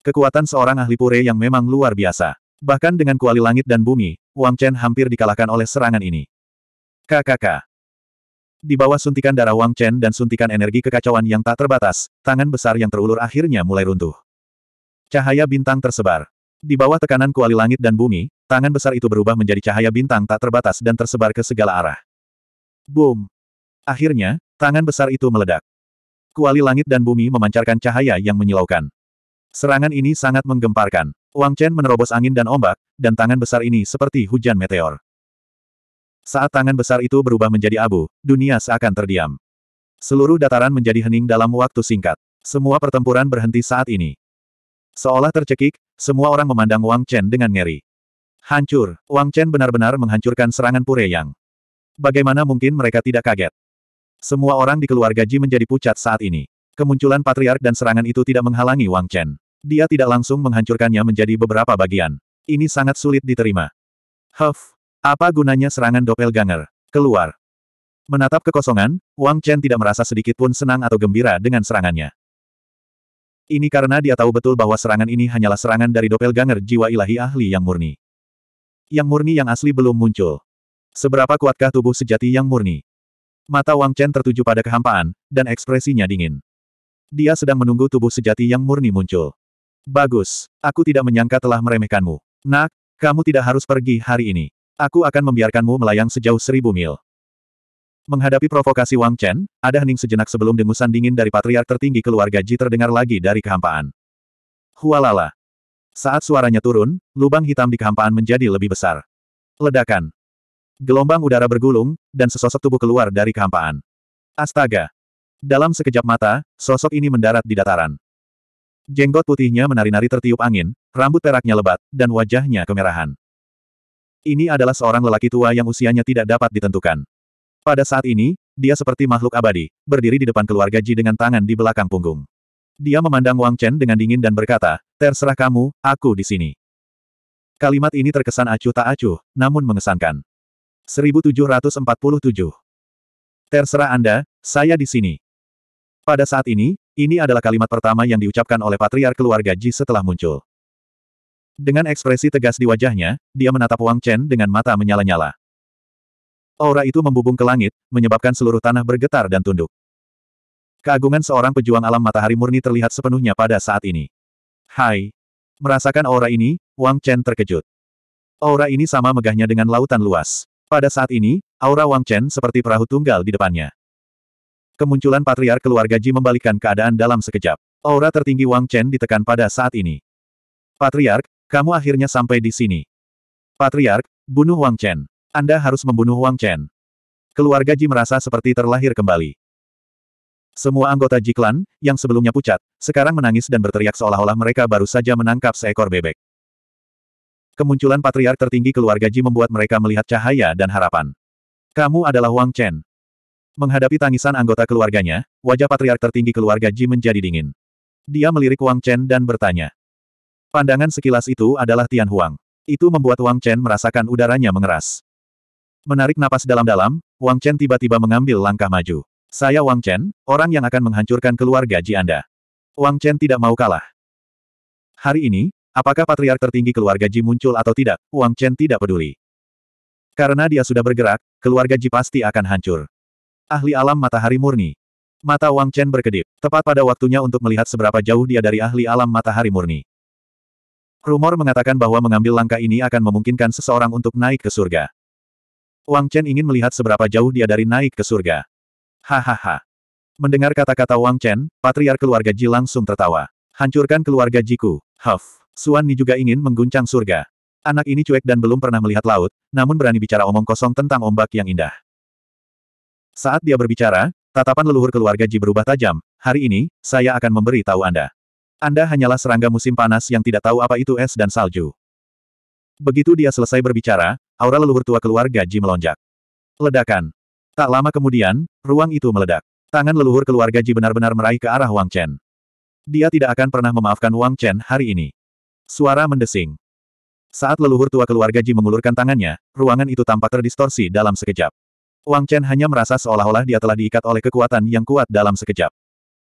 Kekuatan seorang ahli pure yang memang luar biasa. Bahkan dengan kuali langit dan bumi, Wang Chen hampir dikalahkan oleh serangan ini. KKK. Di bawah suntikan darah Wang Chen dan suntikan energi kekacauan yang tak terbatas, tangan besar yang terulur akhirnya mulai runtuh. Cahaya bintang tersebar. Di bawah tekanan kuali langit dan bumi, Tangan besar itu berubah menjadi cahaya bintang tak terbatas dan tersebar ke segala arah. Boom! Akhirnya, tangan besar itu meledak. Kuali langit dan bumi memancarkan cahaya yang menyilaukan. Serangan ini sangat menggemparkan. Wang Chen menerobos angin dan ombak, dan tangan besar ini seperti hujan meteor. Saat tangan besar itu berubah menjadi abu, dunia seakan terdiam. Seluruh dataran menjadi hening dalam waktu singkat. Semua pertempuran berhenti saat ini. Seolah tercekik, semua orang memandang Wang Chen dengan ngeri. Hancur, Wang Chen benar-benar menghancurkan serangan Pure Yang. Bagaimana mungkin mereka tidak kaget? Semua orang di keluarga Ji menjadi pucat saat ini. Kemunculan patriark dan serangan itu tidak menghalangi Wang Chen. Dia tidak langsung menghancurkannya menjadi beberapa bagian. Ini sangat sulit diterima. Huff, apa gunanya serangan doppelganger? Keluar. Menatap kekosongan, Wang Chen tidak merasa sedikit pun senang atau gembira dengan serangannya. Ini karena dia tahu betul bahwa serangan ini hanyalah serangan dari doppelganger jiwa ilahi ahli yang murni. Yang murni yang asli belum muncul. Seberapa kuatkah tubuh sejati yang murni? Mata Wang Chen tertuju pada kehampaan, dan ekspresinya dingin. Dia sedang menunggu tubuh sejati yang murni muncul. Bagus, aku tidak menyangka telah meremehkanmu. Nak, kamu tidak harus pergi hari ini. Aku akan membiarkanmu melayang sejauh seribu mil. Menghadapi provokasi Wang Chen, ada hening sejenak sebelum dengusan dingin dari patriark tertinggi keluarga Ji terdengar lagi dari kehampaan. Hualala, saat suaranya turun, lubang hitam di kehampaan menjadi lebih besar. Ledakan. Gelombang udara bergulung, dan sesosok tubuh keluar dari kehampaan. Astaga! Dalam sekejap mata, sosok ini mendarat di dataran. Jenggot putihnya menari-nari tertiup angin, rambut peraknya lebat, dan wajahnya kemerahan. Ini adalah seorang lelaki tua yang usianya tidak dapat ditentukan. Pada saat ini, dia seperti makhluk abadi, berdiri di depan keluarga Ji dengan tangan di belakang punggung. Dia memandang Wang Chen dengan dingin dan berkata, terserah kamu, aku di sini. Kalimat ini terkesan acuh tak acuh, namun mengesankan. 1747 Terserah Anda, saya di sini. Pada saat ini, ini adalah kalimat pertama yang diucapkan oleh Patriar keluarga Ji setelah muncul. Dengan ekspresi tegas di wajahnya, dia menatap Wang Chen dengan mata menyala-nyala. Aura itu membubung ke langit, menyebabkan seluruh tanah bergetar dan tunduk. Keagungan seorang pejuang alam matahari murni terlihat sepenuhnya pada saat ini. Hai! Merasakan aura ini, Wang Chen terkejut. Aura ini sama megahnya dengan lautan luas. Pada saat ini, aura Wang Chen seperti perahu tunggal di depannya. Kemunculan patriark keluarga Ji membalikkan keadaan dalam sekejap. Aura tertinggi Wang Chen ditekan pada saat ini. Patriark, kamu akhirnya sampai di sini. Patriark, bunuh Wang Chen. Anda harus membunuh Wang Chen. Keluarga Ji merasa seperti terlahir kembali. Semua anggota Jiklan, yang sebelumnya pucat, sekarang menangis dan berteriak seolah-olah mereka baru saja menangkap seekor bebek. Kemunculan patriark tertinggi keluarga Ji membuat mereka melihat cahaya dan harapan. Kamu adalah Wang Chen. Menghadapi tangisan anggota keluarganya, wajah patriark tertinggi keluarga Ji menjadi dingin. Dia melirik Wang Chen dan bertanya. Pandangan sekilas itu adalah Tian Huang. Itu membuat Wang Chen merasakan udaranya mengeras. Menarik napas dalam-dalam, Wang Chen tiba-tiba mengambil langkah maju. Saya Wang Chen, orang yang akan menghancurkan keluarga Ji Anda. Wang Chen tidak mau kalah. Hari ini, apakah patriark tertinggi keluarga Ji muncul atau tidak, Wang Chen tidak peduli. Karena dia sudah bergerak, keluarga Ji pasti akan hancur. Ahli alam matahari murni. Mata Wang Chen berkedip, tepat pada waktunya untuk melihat seberapa jauh dia dari ahli alam matahari murni. Rumor mengatakan bahwa mengambil langkah ini akan memungkinkan seseorang untuk naik ke surga. Wang Chen ingin melihat seberapa jauh dia dari naik ke surga. Hahaha. Mendengar kata-kata Wang Chen, Patriar keluarga Ji langsung tertawa. Hancurkan keluarga Jiku. Huff. Suan Ni juga ingin mengguncang surga. Anak ini cuek dan belum pernah melihat laut, namun berani bicara omong kosong tentang ombak yang indah. Saat dia berbicara, tatapan leluhur keluarga Ji berubah tajam. Hari ini, saya akan memberi tahu Anda. Anda hanyalah serangga musim panas yang tidak tahu apa itu es dan salju. Begitu dia selesai berbicara, aura leluhur tua keluarga Ji melonjak. Ledakan. Tak lama kemudian, ruang itu meledak. Tangan leluhur keluarga Ji benar-benar meraih ke arah Wang Chen. Dia tidak akan pernah memaafkan Wang Chen hari ini. Suara mendesing. Saat leluhur tua keluarga Ji mengulurkan tangannya, ruangan itu tampak terdistorsi dalam sekejap. Wang Chen hanya merasa seolah-olah dia telah diikat oleh kekuatan yang kuat dalam sekejap.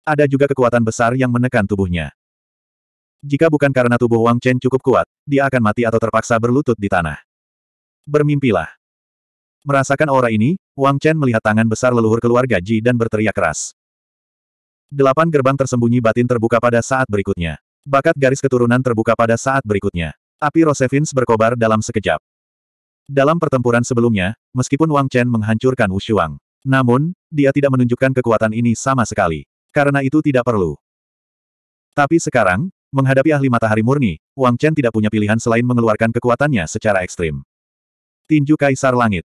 Ada juga kekuatan besar yang menekan tubuhnya. Jika bukan karena tubuh Wang Chen cukup kuat, dia akan mati atau terpaksa berlutut di tanah. Bermimpilah. Merasakan aura ini, Wang Chen melihat tangan besar leluhur keluarga Ji dan berteriak keras. Delapan gerbang tersembunyi batin terbuka pada saat berikutnya. Bakat garis keturunan terbuka pada saat berikutnya. Api Rosevins berkobar dalam sekejap. Dalam pertempuran sebelumnya, meskipun Wang Chen menghancurkan Wu Shuang, namun, dia tidak menunjukkan kekuatan ini sama sekali. Karena itu tidak perlu. Tapi sekarang, menghadapi ahli matahari murni, Wang Chen tidak punya pilihan selain mengeluarkan kekuatannya secara ekstrim. Tinju Kaisar Langit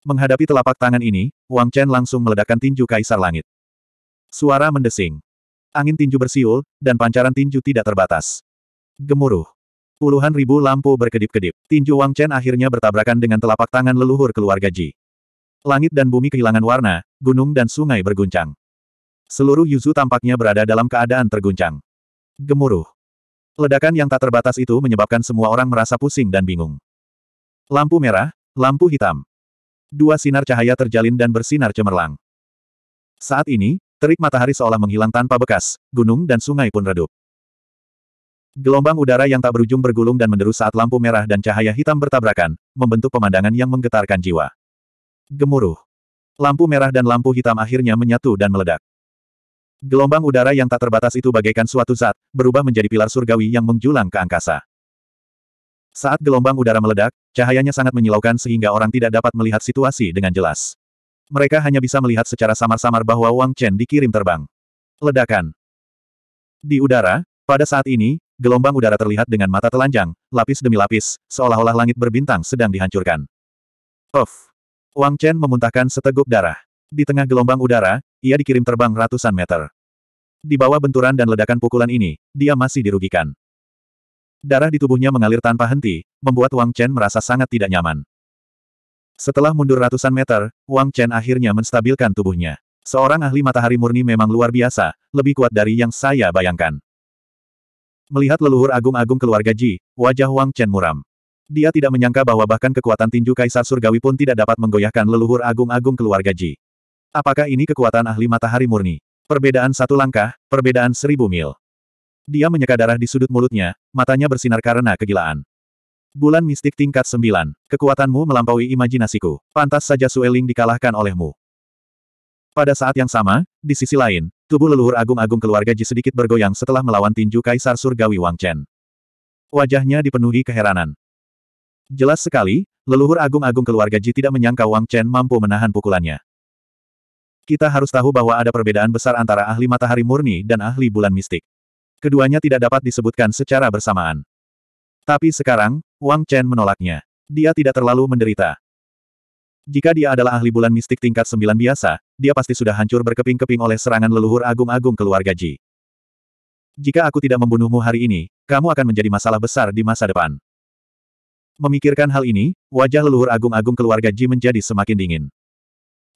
Menghadapi telapak tangan ini, Wang Chen langsung meledakkan tinju kaisar langit. Suara mendesing. Angin tinju bersiul, dan pancaran tinju tidak terbatas. Gemuruh. Puluhan ribu lampu berkedip-kedip. Tinju Wang Chen akhirnya bertabrakan dengan telapak tangan leluhur keluarga Ji. Langit dan bumi kehilangan warna, gunung dan sungai berguncang. Seluruh Yuzu tampaknya berada dalam keadaan terguncang. Gemuruh. Ledakan yang tak terbatas itu menyebabkan semua orang merasa pusing dan bingung. Lampu merah, lampu hitam. Dua sinar cahaya terjalin dan bersinar cemerlang. Saat ini, terik matahari seolah menghilang tanpa bekas, gunung dan sungai pun redup. Gelombang udara yang tak berujung bergulung dan menderu saat lampu merah dan cahaya hitam bertabrakan, membentuk pemandangan yang menggetarkan jiwa. Gemuruh. Lampu merah dan lampu hitam akhirnya menyatu dan meledak. Gelombang udara yang tak terbatas itu bagaikan suatu zat, berubah menjadi pilar surgawi yang menjulang ke angkasa. Saat gelombang udara meledak, cahayanya sangat menyilaukan sehingga orang tidak dapat melihat situasi dengan jelas. Mereka hanya bisa melihat secara samar-samar bahwa Wang Chen dikirim terbang. Ledakan. Di udara, pada saat ini, gelombang udara terlihat dengan mata telanjang, lapis demi lapis, seolah-olah langit berbintang sedang dihancurkan. Of. Wang Chen memuntahkan seteguk darah. Di tengah gelombang udara, ia dikirim terbang ratusan meter. Di bawah benturan dan ledakan pukulan ini, dia masih dirugikan. Darah di tubuhnya mengalir tanpa henti, membuat Wang Chen merasa sangat tidak nyaman. Setelah mundur ratusan meter, Wang Chen akhirnya menstabilkan tubuhnya. Seorang ahli matahari murni memang luar biasa, lebih kuat dari yang saya bayangkan. Melihat leluhur agung-agung keluarga Ji, wajah Wang Chen muram. Dia tidak menyangka bahwa bahkan kekuatan tinju Kaisar Surgawi pun tidak dapat menggoyahkan leluhur agung-agung keluarga Ji. Apakah ini kekuatan ahli matahari murni? Perbedaan satu langkah, perbedaan seribu mil. Dia menyeka darah di sudut mulutnya, matanya bersinar karena kegilaan. Bulan mistik tingkat 9. Kekuatanmu melampaui imajinasiku. Pantas saja Sueling dikalahkan olehmu. Pada saat yang sama, di sisi lain, tubuh leluhur agung-agung keluarga Ji sedikit bergoyang setelah melawan tinju Kaisar Surgawi Wang Chen. Wajahnya dipenuhi keheranan. Jelas sekali, leluhur agung-agung keluarga Ji tidak menyangka Wang Chen mampu menahan pukulannya. Kita harus tahu bahwa ada perbedaan besar antara ahli matahari murni dan ahli bulan mistik. Keduanya tidak dapat disebutkan secara bersamaan. Tapi sekarang, Wang Chen menolaknya. Dia tidak terlalu menderita. Jika dia adalah ahli bulan mistik tingkat sembilan biasa, dia pasti sudah hancur berkeping-keping oleh serangan leluhur agung-agung keluarga Ji. Jika aku tidak membunuhmu hari ini, kamu akan menjadi masalah besar di masa depan. Memikirkan hal ini, wajah leluhur agung-agung keluarga Ji menjadi semakin dingin.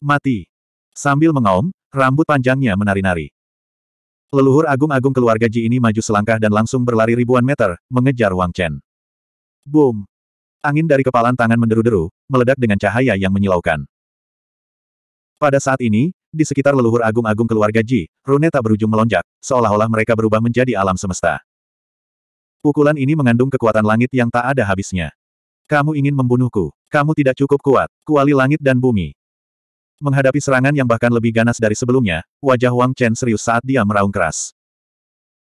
Mati. Sambil mengaum, rambut panjangnya menari-nari. Leluhur agung-agung keluarga Ji ini maju selangkah dan langsung berlari ribuan meter, mengejar Wang Chen. Boom! Angin dari kepalan tangan menderu-deru, meledak dengan cahaya yang menyilaukan. Pada saat ini, di sekitar leluhur agung-agung keluarga Ji, rune tak berujung melonjak, seolah-olah mereka berubah menjadi alam semesta. Pukulan ini mengandung kekuatan langit yang tak ada habisnya. Kamu ingin membunuhku. Kamu tidak cukup kuat. Kuali langit dan bumi. Menghadapi serangan yang bahkan lebih ganas dari sebelumnya, wajah Wang Chen serius saat dia meraung keras.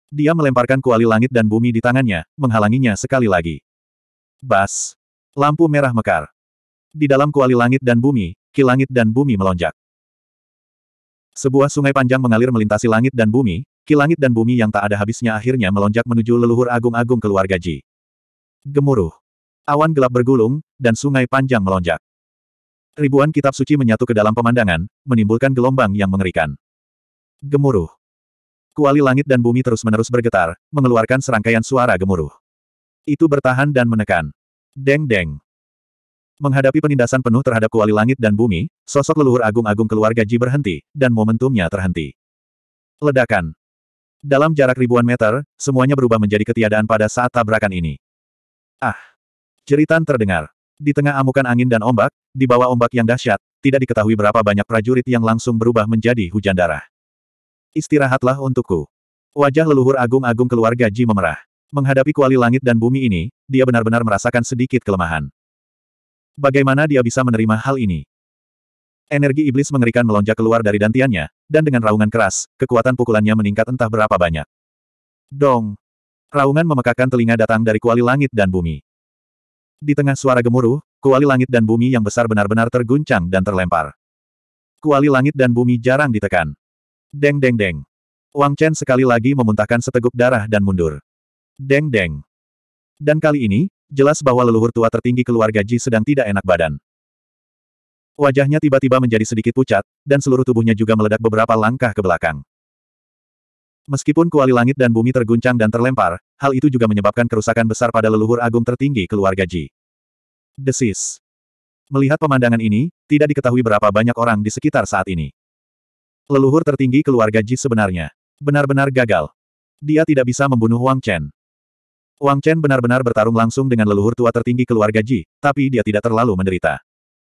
Dia melemparkan kuali langit dan bumi di tangannya, menghalanginya sekali lagi. Bas! Lampu merah mekar. Di dalam kuali langit dan bumi, ki langit dan bumi melonjak. Sebuah sungai panjang mengalir melintasi langit dan bumi, ki langit dan bumi yang tak ada habisnya akhirnya melonjak menuju leluhur agung-agung keluarga Ji. Gemuruh. Awan gelap bergulung, dan sungai panjang melonjak. Ribuan kitab suci menyatu ke dalam pemandangan, menimbulkan gelombang yang mengerikan. Gemuruh. Kuali langit dan bumi terus-menerus bergetar, mengeluarkan serangkaian suara gemuruh. Itu bertahan dan menekan. Deng-deng. Menghadapi penindasan penuh terhadap kuali langit dan bumi, sosok leluhur agung-agung keluarga Ji berhenti, dan momentumnya terhenti. Ledakan. Dalam jarak ribuan meter, semuanya berubah menjadi ketiadaan pada saat tabrakan ini. Ah! Jeritan terdengar. Di tengah amukan angin dan ombak, di bawah ombak yang dahsyat, tidak diketahui berapa banyak prajurit yang langsung berubah menjadi hujan darah. Istirahatlah untukku. Wajah leluhur agung-agung keluarga Ji memerah. Menghadapi kuali langit dan bumi ini, dia benar-benar merasakan sedikit kelemahan. Bagaimana dia bisa menerima hal ini? Energi iblis mengerikan melonjak keluar dari dantiannya, dan dengan raungan keras, kekuatan pukulannya meningkat entah berapa banyak. Dong! Raungan memekakan telinga datang dari kuali langit dan bumi. Di tengah suara gemuruh, kuali langit dan bumi yang besar benar-benar terguncang dan terlempar. Kuali langit dan bumi jarang ditekan. Deng deng deng. Wang Chen sekali lagi memuntahkan seteguk darah dan mundur. Deng deng. Dan kali ini, jelas bahwa leluhur tua tertinggi keluarga Ji sedang tidak enak badan. Wajahnya tiba-tiba menjadi sedikit pucat, dan seluruh tubuhnya juga meledak beberapa langkah ke belakang. Meskipun kuali langit dan bumi terguncang dan terlempar, hal itu juga menyebabkan kerusakan besar pada leluhur agung tertinggi keluarga Ji. Desis. Melihat pemandangan ini, tidak diketahui berapa banyak orang di sekitar saat ini. Leluhur tertinggi keluarga Ji sebenarnya benar-benar gagal. Dia tidak bisa membunuh Wang Chen. Wang Chen benar-benar bertarung langsung dengan leluhur tua tertinggi keluarga Ji, tapi dia tidak terlalu menderita.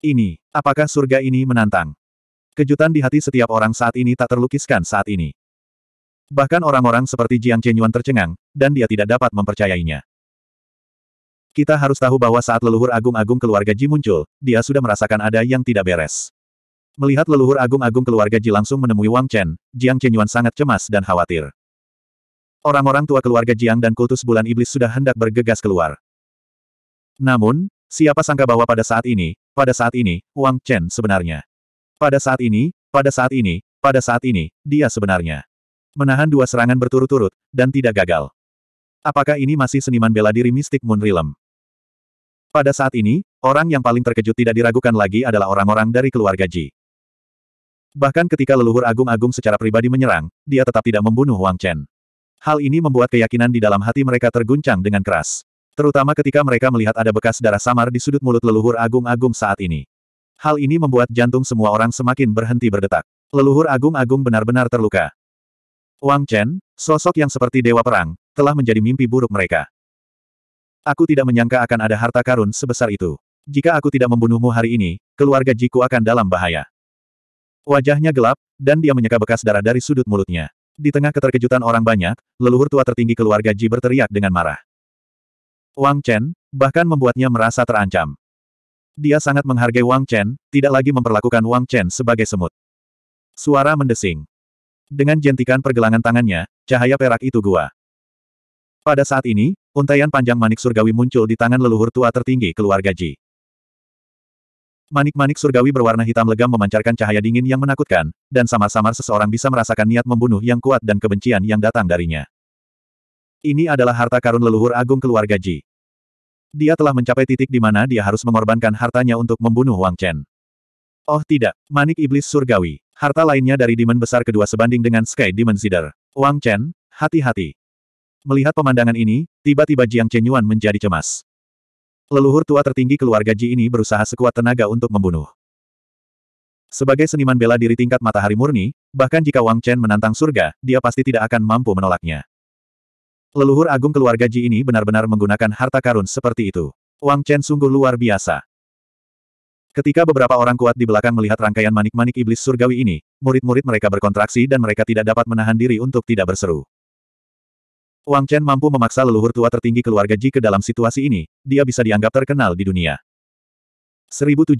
Ini, apakah surga ini menantang? Kejutan di hati setiap orang saat ini tak terlukiskan saat ini. Bahkan orang-orang seperti Jiang Chenyuan tercengang, dan dia tidak dapat mempercayainya. Kita harus tahu bahwa saat leluhur agung-agung keluarga Ji muncul, dia sudah merasakan ada yang tidak beres. Melihat leluhur agung-agung keluarga Ji langsung menemui Wang Chen, Jiang Chenyuan sangat cemas dan khawatir. Orang-orang tua keluarga Jiang dan kultus bulan iblis sudah hendak bergegas keluar. Namun, siapa sangka bahwa pada saat ini, pada saat ini, Wang Chen sebenarnya. Pada saat ini, pada saat ini, pada saat ini, dia sebenarnya. Menahan dua serangan berturut-turut, dan tidak gagal. Apakah ini masih seniman bela diri mistik Moon Realm? Pada saat ini, orang yang paling terkejut tidak diragukan lagi adalah orang-orang dari keluarga Ji. Bahkan ketika leluhur agung-agung secara pribadi menyerang, dia tetap tidak membunuh Wang Chen. Hal ini membuat keyakinan di dalam hati mereka terguncang dengan keras. Terutama ketika mereka melihat ada bekas darah samar di sudut mulut leluhur agung-agung saat ini. Hal ini membuat jantung semua orang semakin berhenti berdetak. Leluhur agung-agung benar-benar terluka. Wang Chen, sosok yang seperti dewa perang, telah menjadi mimpi buruk mereka. Aku tidak menyangka akan ada harta karun sebesar itu. Jika aku tidak membunuhmu hari ini, keluarga Jiku akan dalam bahaya. Wajahnya gelap, dan dia menyeka bekas darah dari sudut mulutnya. Di tengah keterkejutan orang banyak, leluhur tua tertinggi keluarga Ji berteriak dengan marah. Wang Chen, bahkan membuatnya merasa terancam. Dia sangat menghargai Wang Chen, tidak lagi memperlakukan Wang Chen sebagai semut. Suara mendesing. Dengan jentikan pergelangan tangannya, cahaya perak itu gua. Pada saat ini, untaian panjang manik surgawi muncul di tangan leluhur tua tertinggi keluarga Ji. Manik-manik surgawi berwarna hitam legam memancarkan cahaya dingin yang menakutkan, dan samar-samar seseorang bisa merasakan niat membunuh yang kuat dan kebencian yang datang darinya. Ini adalah harta karun leluhur agung keluarga Ji. Dia telah mencapai titik di mana dia harus mengorbankan hartanya untuk membunuh Wang Chen. Oh tidak, manik iblis surgawi. Harta lainnya dari Demon besar kedua sebanding dengan Sky Demon Seeder. Wang Chen, hati-hati. Melihat pemandangan ini, tiba-tiba Jiang Chen Yuan menjadi cemas. Leluhur tua tertinggi keluarga Ji ini berusaha sekuat tenaga untuk membunuh. Sebagai seniman bela diri tingkat matahari murni, bahkan jika Wang Chen menantang surga, dia pasti tidak akan mampu menolaknya. Leluhur agung keluarga Ji ini benar-benar menggunakan harta karun seperti itu. Wang Chen sungguh luar biasa. Ketika beberapa orang kuat di belakang melihat rangkaian manik-manik iblis surgawi ini, murid-murid mereka berkontraksi dan mereka tidak dapat menahan diri untuk tidak berseru. Wang Chen mampu memaksa leluhur tua tertinggi keluarga Ji ke dalam situasi ini, dia bisa dianggap terkenal di dunia. 1748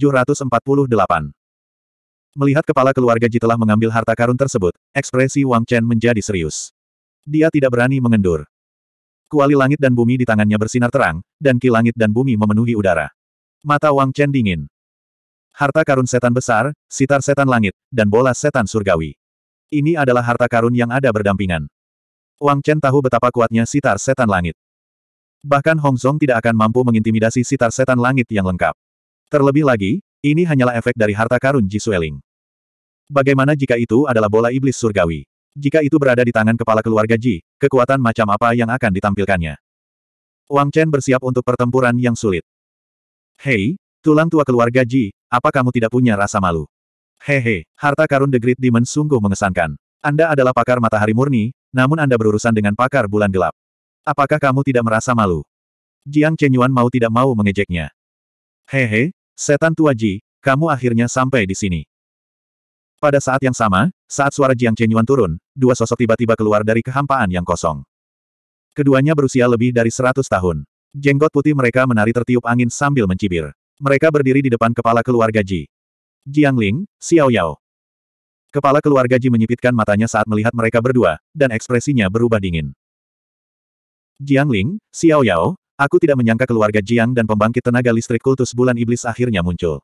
Melihat kepala keluarga Ji telah mengambil harta karun tersebut, ekspresi Wang Chen menjadi serius. Dia tidak berani mengendur. Kuali langit dan bumi di tangannya bersinar terang, dan ki langit dan bumi memenuhi udara. Mata Wang Chen dingin. Harta karun setan besar, sitar setan langit, dan bola setan surgawi. Ini adalah harta karun yang ada berdampingan. Wang Chen tahu betapa kuatnya sitar setan langit. Bahkan Hong Zhong tidak akan mampu mengintimidasi sitar setan langit yang lengkap. Terlebih lagi, ini hanyalah efek dari harta karun Ji Sueling. Bagaimana jika itu adalah bola iblis surgawi? Jika itu berada di tangan kepala keluarga Ji, kekuatan macam apa yang akan ditampilkannya? Wang Chen bersiap untuk pertempuran yang sulit. Hei, Tulang tua keluarga Ji, apa kamu tidak punya rasa malu? Hehe, harta karun The Great Demon sungguh mengesankan. Anda adalah pakar matahari murni, namun Anda berurusan dengan pakar bulan gelap. Apakah kamu tidak merasa malu? Jiang Chenyuan mau tidak mau mengejeknya. Hehe, setan tua Ji, kamu akhirnya sampai di sini. Pada saat yang sama, saat suara Jiang Chenyuan turun, dua sosok tiba-tiba keluar dari kehampaan yang kosong. Keduanya berusia lebih dari seratus tahun. Jenggot putih mereka menari tertiup angin sambil mencibir. Mereka berdiri di depan kepala keluarga Ji. Jiang Ling, Xiao Yao. Kepala keluarga Ji menyipitkan matanya saat melihat mereka berdua, dan ekspresinya berubah dingin. Jiang Ling, Xiao Yao, aku tidak menyangka keluarga Jiang dan pembangkit tenaga listrik kultus bulan iblis akhirnya muncul.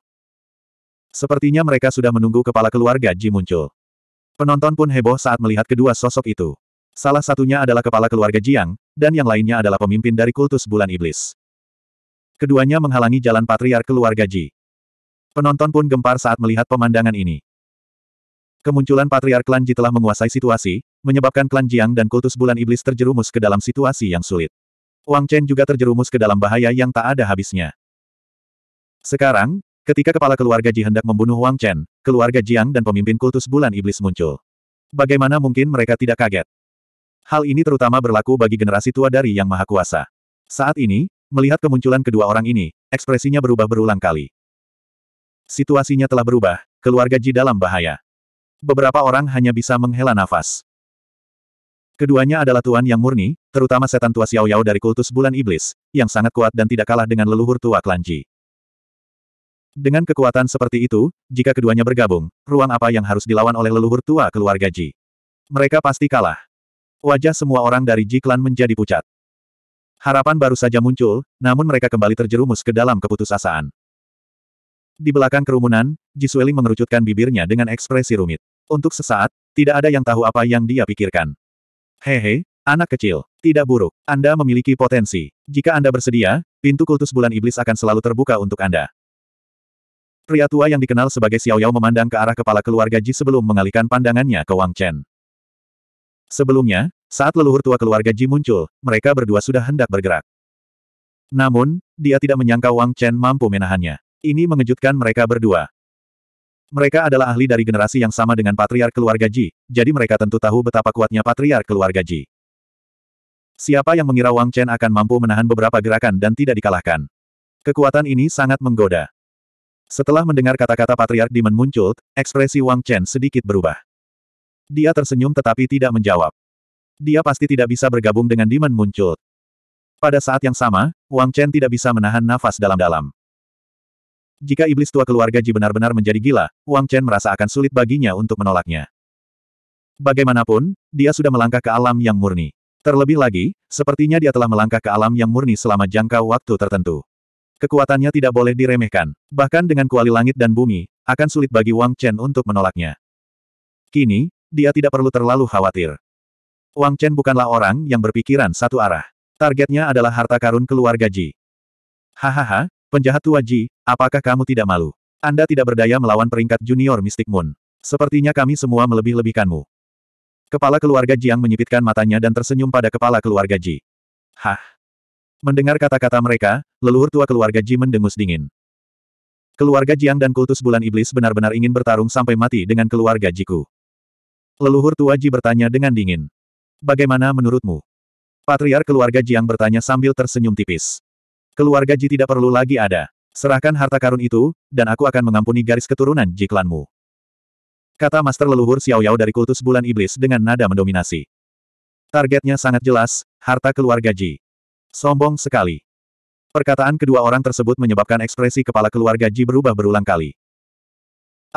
Sepertinya mereka sudah menunggu kepala keluarga Ji muncul. Penonton pun heboh saat melihat kedua sosok itu. Salah satunya adalah kepala keluarga Jiang, dan yang lainnya adalah pemimpin dari kultus bulan iblis. Keduanya menghalangi jalan patriar keluarga Ji. Penonton pun gempar saat melihat pemandangan ini. Kemunculan patriar klan Ji telah menguasai situasi, menyebabkan klan Jiang dan kultus bulan iblis terjerumus ke dalam situasi yang sulit. Wang Chen juga terjerumus ke dalam bahaya yang tak ada habisnya. Sekarang, ketika kepala keluarga Ji hendak membunuh Wang Chen, keluarga Jiang dan pemimpin kultus bulan iblis muncul. Bagaimana mungkin mereka tidak kaget? Hal ini terutama berlaku bagi generasi tua dari Yang Maha Kuasa. Saat ini, Melihat kemunculan kedua orang ini, ekspresinya berubah berulang kali. Situasinya telah berubah, keluarga Ji dalam bahaya. Beberapa orang hanya bisa menghela nafas. Keduanya adalah tuan yang murni, terutama setan tua Xiao Yao dari kultus bulan iblis, yang sangat kuat dan tidak kalah dengan leluhur tua klan Ji. Dengan kekuatan seperti itu, jika keduanya bergabung, ruang apa yang harus dilawan oleh leluhur tua keluarga Ji? Mereka pasti kalah. Wajah semua orang dari Ji Klan menjadi pucat. Harapan baru saja muncul, namun mereka kembali terjerumus ke dalam keputusasaan. Di belakang kerumunan, Jisueling mengerucutkan bibirnya dengan ekspresi rumit. Untuk sesaat, tidak ada yang tahu apa yang dia pikirkan. Hehe, anak kecil, tidak buruk. Anda memiliki potensi. Jika Anda bersedia, pintu kultus bulan iblis akan selalu terbuka untuk Anda. Pria tua yang dikenal sebagai Xiao Yao memandang ke arah kepala keluarga Ji sebelum mengalihkan pandangannya ke Wang Chen. Sebelumnya, saat leluhur tua keluarga Ji muncul, mereka berdua sudah hendak bergerak. Namun, dia tidak menyangka Wang Chen mampu menahannya. Ini mengejutkan mereka berdua. Mereka adalah ahli dari generasi yang sama dengan patriark keluarga Ji, jadi mereka tentu tahu betapa kuatnya patriark keluarga Ji. Siapa yang mengira Wang Chen akan mampu menahan beberapa gerakan dan tidak dikalahkan? Kekuatan ini sangat menggoda. Setelah mendengar kata-kata patriark Demon muncul, ekspresi Wang Chen sedikit berubah. Dia tersenyum tetapi tidak menjawab dia pasti tidak bisa bergabung dengan Demon muncul. Pada saat yang sama, Wang Chen tidak bisa menahan nafas dalam-dalam. Jika iblis tua keluarga Ji benar-benar menjadi gila, Wang Chen merasa akan sulit baginya untuk menolaknya. Bagaimanapun, dia sudah melangkah ke alam yang murni. Terlebih lagi, sepertinya dia telah melangkah ke alam yang murni selama jangka waktu tertentu. Kekuatannya tidak boleh diremehkan, bahkan dengan kuali langit dan bumi, akan sulit bagi Wang Chen untuk menolaknya. Kini, dia tidak perlu terlalu khawatir. Wang Chen bukanlah orang yang berpikiran satu arah. Targetnya adalah harta karun keluarga Ji. Hahaha, penjahat tua Ji, apakah kamu tidak malu? Anda tidak berdaya melawan peringkat junior Mystic Moon. Sepertinya kami semua melebih-lebihkanmu. Kepala keluarga Jiang menyipitkan matanya dan tersenyum pada kepala keluarga Ji. Hah. Mendengar kata-kata mereka, leluhur tua keluarga Ji mendengus dingin. Keluarga Jiang dan kultus bulan iblis benar-benar ingin bertarung sampai mati dengan keluarga Jiku. Leluhur tua Ji bertanya dengan dingin. Bagaimana menurutmu? Patriar keluarga Jiang bertanya sambil tersenyum tipis. Keluarga Ji tidak perlu lagi ada. Serahkan harta karun itu, dan aku akan mengampuni garis keturunan Ji klanmu. Kata Master Leluhur Xiao Yao dari kultus bulan iblis dengan nada mendominasi. Targetnya sangat jelas, harta keluarga Ji. Sombong sekali. Perkataan kedua orang tersebut menyebabkan ekspresi kepala keluarga Ji berubah berulang kali.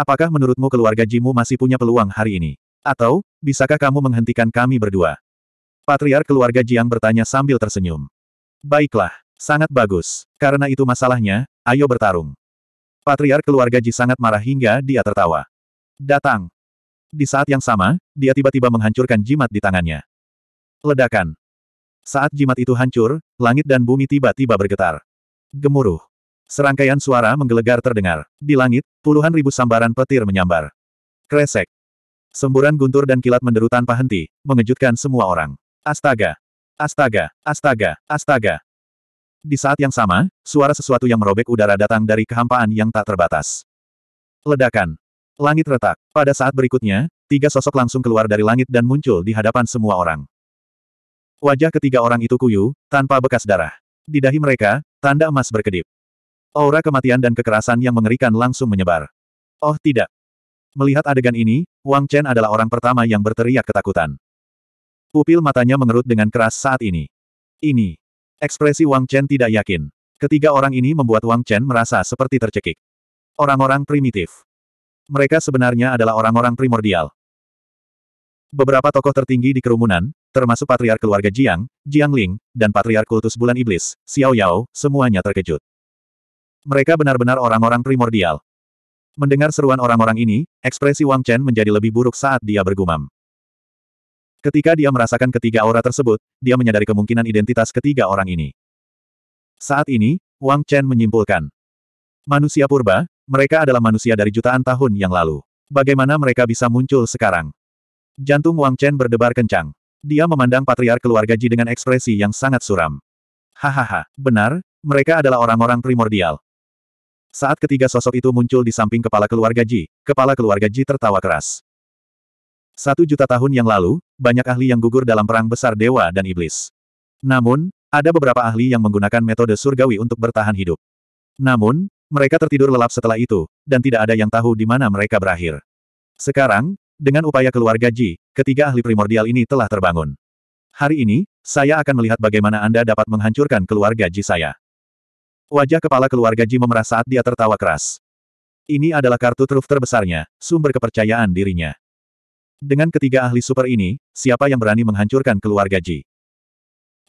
Apakah menurutmu keluarga Jimu masih punya peluang hari ini? Atau, bisakah kamu menghentikan kami berdua? Patriark keluarga Jiang bertanya sambil tersenyum. Baiklah, sangat bagus. Karena itu masalahnya, ayo bertarung. Patriark keluarga Ji sangat marah hingga dia tertawa. Datang. Di saat yang sama, dia tiba-tiba menghancurkan jimat di tangannya. Ledakan. Saat jimat itu hancur, langit dan bumi tiba-tiba bergetar. Gemuruh. Serangkaian suara menggelegar terdengar. Di langit, puluhan ribu sambaran petir menyambar. Kresek. Semburan guntur dan kilat menderu tanpa henti, mengejutkan semua orang. Astaga! Astaga! Astaga! Astaga! Di saat yang sama, suara sesuatu yang merobek udara datang dari kehampaan yang tak terbatas. Ledakan. Langit retak. Pada saat berikutnya, tiga sosok langsung keluar dari langit dan muncul di hadapan semua orang. Wajah ketiga orang itu kuyu, tanpa bekas darah. Di dahi mereka, tanda emas berkedip. Aura kematian dan kekerasan yang mengerikan langsung menyebar. Oh tidak. Melihat adegan ini, Wang Chen adalah orang pertama yang berteriak ketakutan. Pupil matanya mengerut dengan keras saat ini. Ini. Ekspresi Wang Chen tidak yakin. Ketiga orang ini membuat Wang Chen merasa seperti tercekik. Orang-orang primitif. Mereka sebenarnya adalah orang-orang primordial. Beberapa tokoh tertinggi di kerumunan, termasuk patriark keluarga Jiang, Jiang Ling, dan patriark kultus bulan iblis, Xiao Yao, semuanya terkejut. Mereka benar-benar orang-orang primordial. Mendengar seruan orang-orang ini, ekspresi Wang Chen menjadi lebih buruk saat dia bergumam. Ketika dia merasakan ketiga aura tersebut, dia menyadari kemungkinan identitas ketiga orang ini. Saat ini, Wang Chen menyimpulkan. Manusia purba, mereka adalah manusia dari jutaan tahun yang lalu. Bagaimana mereka bisa muncul sekarang? Jantung Wang Chen berdebar kencang. Dia memandang patriar keluarga Ji dengan ekspresi yang sangat suram. Hahaha, benar, mereka adalah orang-orang primordial. Saat ketiga sosok itu muncul di samping kepala keluarga Ji, kepala keluarga Ji tertawa keras. Satu juta tahun yang lalu, banyak ahli yang gugur dalam perang besar dewa dan iblis. Namun, ada beberapa ahli yang menggunakan metode surgawi untuk bertahan hidup. Namun, mereka tertidur lelap setelah itu, dan tidak ada yang tahu di mana mereka berakhir. Sekarang, dengan upaya keluarga Ji, ketiga ahli primordial ini telah terbangun. Hari ini, saya akan melihat bagaimana Anda dapat menghancurkan keluarga Ji saya. Wajah kepala keluarga Ji memerah saat dia tertawa keras. Ini adalah kartu truf terbesarnya, sumber kepercayaan dirinya. Dengan ketiga ahli super ini, siapa yang berani menghancurkan keluarga Ji?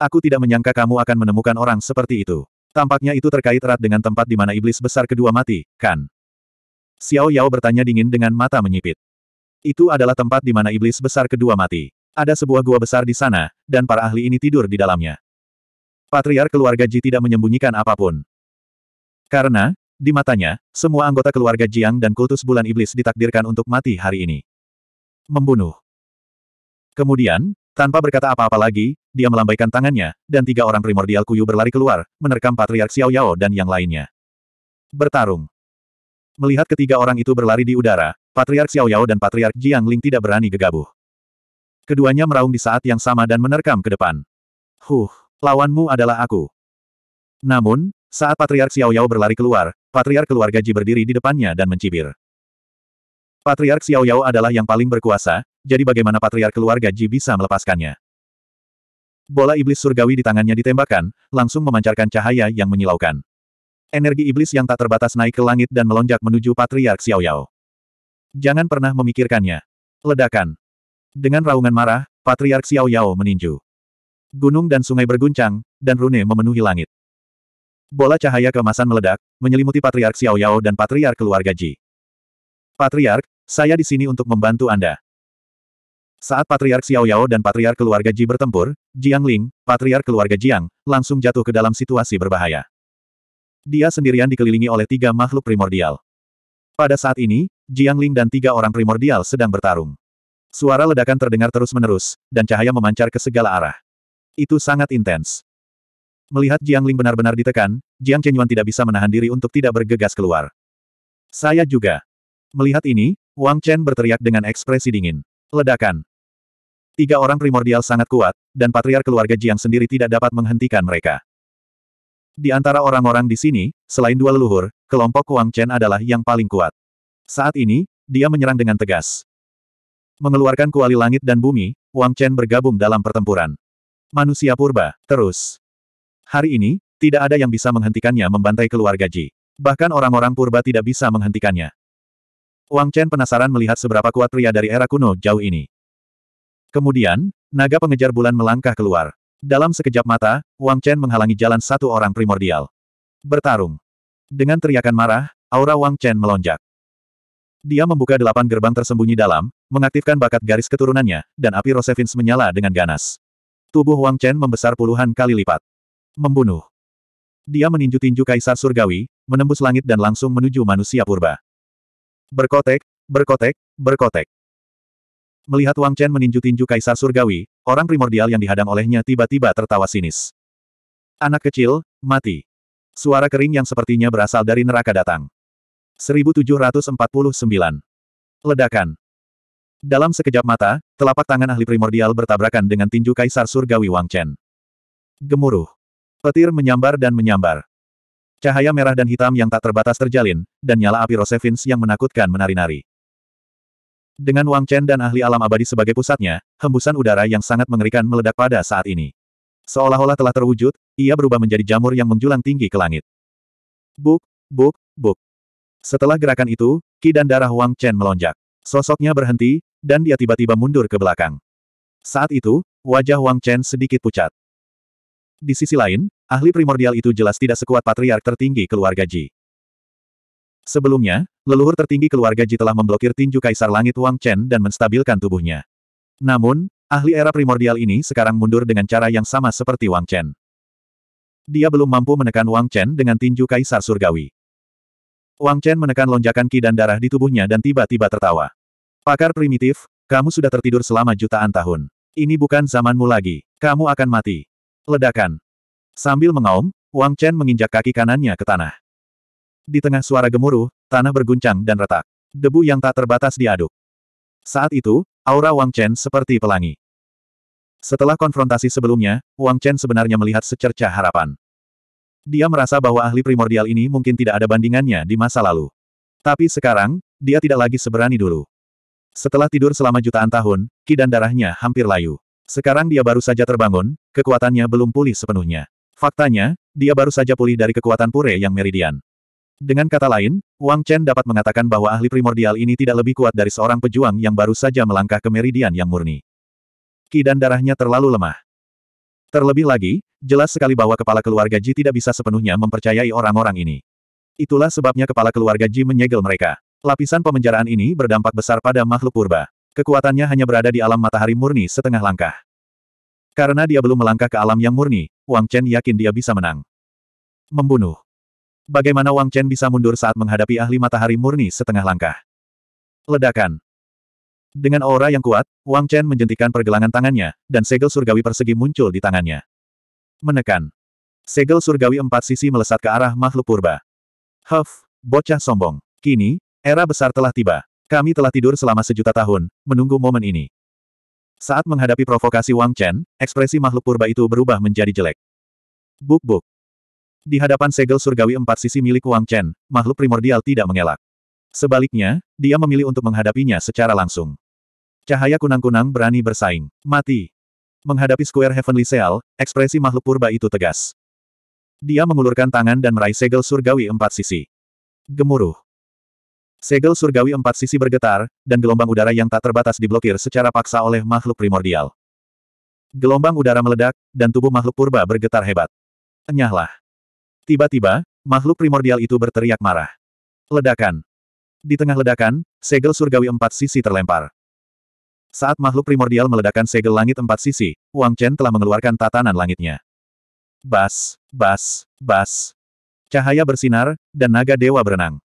Aku tidak menyangka kamu akan menemukan orang seperti itu. Tampaknya itu terkait erat dengan tempat di mana iblis besar kedua mati, kan? Xiao Yao bertanya dingin dengan mata menyipit. Itu adalah tempat di mana iblis besar kedua mati. Ada sebuah gua besar di sana, dan para ahli ini tidur di dalamnya. Patriar keluarga Ji tidak menyembunyikan apapun. Karena, di matanya, semua anggota keluarga Jiang dan kultus bulan iblis ditakdirkan untuk mati hari ini. Membunuh. Kemudian, tanpa berkata apa-apa lagi, dia melambaikan tangannya, dan tiga orang primordial Kuyu berlari keluar, menerkam Patriark Xiao Yao dan yang lainnya. Bertarung. Melihat ketiga orang itu berlari di udara, Patriark Xiao Yao dan Patriark Jiang Ling tidak berani gegabah. Keduanya meraung di saat yang sama dan menerkam ke depan. Huh, lawanmu adalah aku. Namun, saat Patriark Xiao Yao berlari keluar, Patriark keluarga Ji berdiri di depannya dan mencibir. Patriark Xiao Yao adalah yang paling berkuasa, jadi bagaimana Patriark keluarga Ji bisa melepaskannya? Bola iblis surgawi di tangannya ditembakkan, langsung memancarkan cahaya yang menyilaukan. Energi iblis yang tak terbatas naik ke langit dan melonjak menuju Patriark Xiao Yao. Jangan pernah memikirkannya. Ledakan. Dengan raungan marah, Patriark Xiao Yao meninju. Gunung dan sungai berguncang, dan rune memenuhi langit. Bola cahaya keemasan meledak, menyelimuti Patriark Xiao Yao dan Patriark keluarga Ji. Patriark, saya di sini untuk membantu Anda. Saat Patriark Xiao Yao dan Patriark keluarga Ji bertempur, Jiang Ling, Patriark keluarga Jiang, langsung jatuh ke dalam situasi berbahaya. Dia sendirian dikelilingi oleh tiga makhluk primordial. Pada saat ini, Jiang Ling dan tiga orang primordial sedang bertarung. Suara ledakan terdengar terus-menerus, dan cahaya memancar ke segala arah. Itu sangat intens. Melihat Jiang Ling benar-benar ditekan, Jiang Chenyuan tidak bisa menahan diri untuk tidak bergegas keluar. Saya juga. Melihat ini, Wang Chen berteriak dengan ekspresi dingin. Ledakan. Tiga orang primordial sangat kuat, dan patriar keluarga Jiang sendiri tidak dapat menghentikan mereka. Di antara orang-orang di sini, selain dua leluhur, kelompok Wang Chen adalah yang paling kuat. Saat ini, dia menyerang dengan tegas. Mengeluarkan kuali langit dan bumi, Wang Chen bergabung dalam pertempuran. Manusia purba, terus. Hari ini, tidak ada yang bisa menghentikannya membantai keluarga Ji. Bahkan orang-orang purba tidak bisa menghentikannya. Wang Chen penasaran melihat seberapa kuat pria dari era kuno jauh ini. Kemudian, naga pengejar bulan melangkah keluar. Dalam sekejap mata, Wang Chen menghalangi jalan satu orang primordial. Bertarung. Dengan teriakan marah, aura Wang Chen melonjak. Dia membuka delapan gerbang tersembunyi dalam, mengaktifkan bakat garis keturunannya, dan api Rosevins menyala dengan ganas. Tubuh Wang Chen membesar puluhan kali lipat. Membunuh. Dia meninju tinju kaisar surgawi, menembus langit dan langsung menuju manusia purba. Berkotek, berkotek, berkotek. Melihat Wang Chen meninju tinju kaisar surgawi, orang primordial yang dihadang olehnya tiba-tiba tertawa sinis. Anak kecil, mati. Suara kering yang sepertinya berasal dari neraka datang. 1749. Ledakan. Dalam sekejap mata, telapak tangan ahli primordial bertabrakan dengan tinju kaisar surgawi Wang Chen. Gemuruh. Petir menyambar dan menyambar. Cahaya merah dan hitam yang tak terbatas terjalin, dan nyala api Rosevins yang menakutkan menari-nari. Dengan Wang Chen dan ahli alam abadi sebagai pusatnya, hembusan udara yang sangat mengerikan meledak pada saat ini. Seolah-olah telah terwujud, ia berubah menjadi jamur yang menjulang tinggi ke langit. Buk, buk, buk. Setelah gerakan itu, ki dan darah Wang Chen melonjak. Sosoknya berhenti, dan dia tiba-tiba mundur ke belakang. Saat itu, wajah Wang Chen sedikit pucat. Di sisi lain, ahli primordial itu jelas tidak sekuat patriark tertinggi keluarga Ji. Sebelumnya, leluhur tertinggi keluarga Ji telah memblokir tinju Kaisar Langit Wang Chen dan menstabilkan tubuhnya. Namun, ahli era primordial ini sekarang mundur dengan cara yang sama seperti Wang Chen. Dia belum mampu menekan Wang Chen dengan tinju Kaisar Surgawi. Wang Chen menekan lonjakan ki dan darah di tubuhnya dan tiba-tiba tertawa. Pakar primitif, kamu sudah tertidur selama jutaan tahun. Ini bukan zamanmu lagi. Kamu akan mati. Ledakan. Sambil mengaum, Wang Chen menginjak kaki kanannya ke tanah. Di tengah suara gemuruh, tanah berguncang dan retak. Debu yang tak terbatas diaduk. Saat itu, aura Wang Chen seperti pelangi. Setelah konfrontasi sebelumnya, Wang Chen sebenarnya melihat secerca harapan. Dia merasa bahwa ahli primordial ini mungkin tidak ada bandingannya di masa lalu. Tapi sekarang, dia tidak lagi seberani dulu. Setelah tidur selama jutaan tahun, ki dan darahnya hampir layu. Sekarang dia baru saja terbangun, kekuatannya belum pulih sepenuhnya. Faktanya, dia baru saja pulih dari kekuatan pure yang meridian. Dengan kata lain, Wang Chen dapat mengatakan bahwa ahli primordial ini tidak lebih kuat dari seorang pejuang yang baru saja melangkah ke meridian yang murni. Ki dan darahnya terlalu lemah. Terlebih lagi, jelas sekali bahwa kepala keluarga Ji tidak bisa sepenuhnya mempercayai orang-orang ini. Itulah sebabnya kepala keluarga Ji menyegel mereka. Lapisan pemenjaraan ini berdampak besar pada makhluk purba. Kekuatannya hanya berada di alam matahari murni setengah langkah. Karena dia belum melangkah ke alam yang murni, Wang Chen yakin dia bisa menang. Membunuh. Bagaimana Wang Chen bisa mundur saat menghadapi ahli matahari murni setengah langkah? Ledakan. Dengan aura yang kuat, Wang Chen menjentikan pergelangan tangannya, dan segel surgawi persegi muncul di tangannya. Menekan. Segel surgawi empat sisi melesat ke arah makhluk purba. Huff, bocah sombong. Kini, era besar telah tiba. Kami telah tidur selama sejuta tahun, menunggu momen ini. Saat menghadapi provokasi Wang Chen, ekspresi makhluk purba itu berubah menjadi jelek. Buk-buk. Di hadapan segel surgawi empat sisi milik Wang Chen, makhluk primordial tidak mengelak. Sebaliknya, dia memilih untuk menghadapinya secara langsung. Cahaya kunang-kunang berani bersaing. Mati. Menghadapi Square Heavenly Seal, ekspresi makhluk purba itu tegas. Dia mengulurkan tangan dan meraih segel surgawi empat sisi. Gemuruh. Segel surgawi empat sisi bergetar, dan gelombang udara yang tak terbatas diblokir secara paksa oleh makhluk primordial. Gelombang udara meledak, dan tubuh makhluk purba bergetar hebat. Enyahlah. Tiba-tiba, makhluk primordial itu berteriak marah. Ledakan. Di tengah ledakan, segel surgawi empat sisi terlempar. Saat makhluk primordial meledakkan segel langit empat sisi, Wang Chen telah mengeluarkan tatanan langitnya. Bas, bas, bas. Cahaya bersinar, dan naga dewa berenang.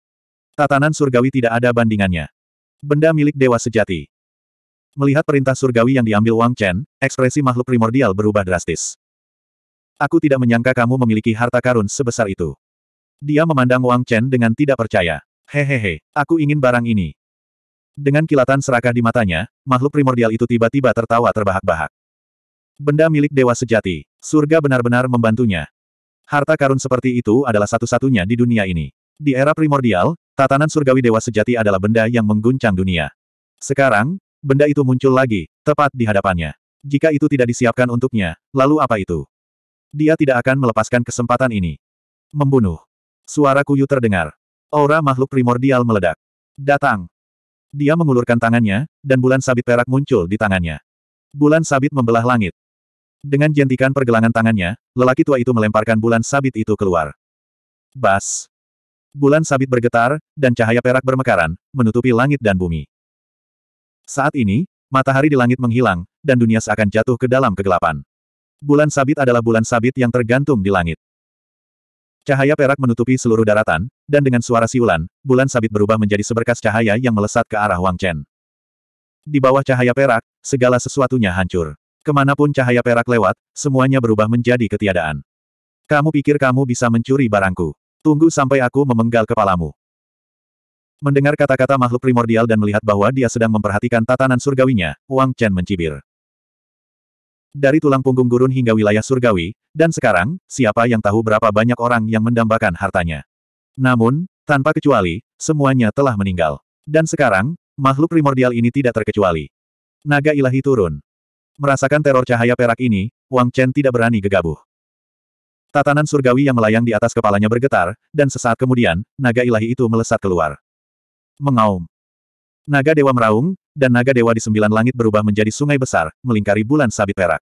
Tatanan surgawi tidak ada bandingannya. Benda milik dewa sejati. Melihat perintah surgawi yang diambil Wang Chen, ekspresi makhluk primordial berubah drastis. Aku tidak menyangka kamu memiliki harta karun sebesar itu. Dia memandang Wang Chen dengan tidak percaya. Hehehe, aku ingin barang ini. Dengan kilatan serakah di matanya, makhluk primordial itu tiba-tiba tertawa terbahak-bahak. Benda milik dewa sejati, surga benar-benar membantunya. Harta karun seperti itu adalah satu-satunya di dunia ini. Di era primordial, Tatanan surgawi dewa sejati adalah benda yang mengguncang dunia. Sekarang, benda itu muncul lagi, tepat di hadapannya. Jika itu tidak disiapkan untuknya, lalu apa itu? Dia tidak akan melepaskan kesempatan ini. Membunuh. Suara Kuyu terdengar. Aura makhluk primordial meledak. Datang. Dia mengulurkan tangannya, dan bulan sabit perak muncul di tangannya. Bulan sabit membelah langit. Dengan jentikan pergelangan tangannya, lelaki tua itu melemparkan bulan sabit itu keluar. Bas bulan sabit bergetar, dan cahaya perak bermekaran, menutupi langit dan bumi. Saat ini, matahari di langit menghilang, dan dunia seakan jatuh ke dalam kegelapan. Bulan sabit adalah bulan sabit yang tergantung di langit. Cahaya perak menutupi seluruh daratan, dan dengan suara siulan, bulan sabit berubah menjadi seberkas cahaya yang melesat ke arah Wang Chen. Di bawah cahaya perak, segala sesuatunya hancur. Kemanapun cahaya perak lewat, semuanya berubah menjadi ketiadaan. Kamu pikir kamu bisa mencuri barangku? Tunggu sampai aku memenggal kepalamu. Mendengar kata-kata makhluk primordial dan melihat bahwa dia sedang memperhatikan tatanan surgawinya, Wang Chen mencibir. Dari tulang punggung gurun hingga wilayah surgawi, dan sekarang, siapa yang tahu berapa banyak orang yang mendambakan hartanya. Namun, tanpa kecuali, semuanya telah meninggal. Dan sekarang, makhluk primordial ini tidak terkecuali. Naga ilahi turun. Merasakan teror cahaya perak ini, Wang Chen tidak berani gegabuh. Tatanan surgawi yang melayang di atas kepalanya bergetar, dan sesaat kemudian, naga ilahi itu melesat keluar. Mengaum. Naga dewa meraung, dan naga dewa di sembilan langit berubah menjadi sungai besar, melingkari bulan sabit perak.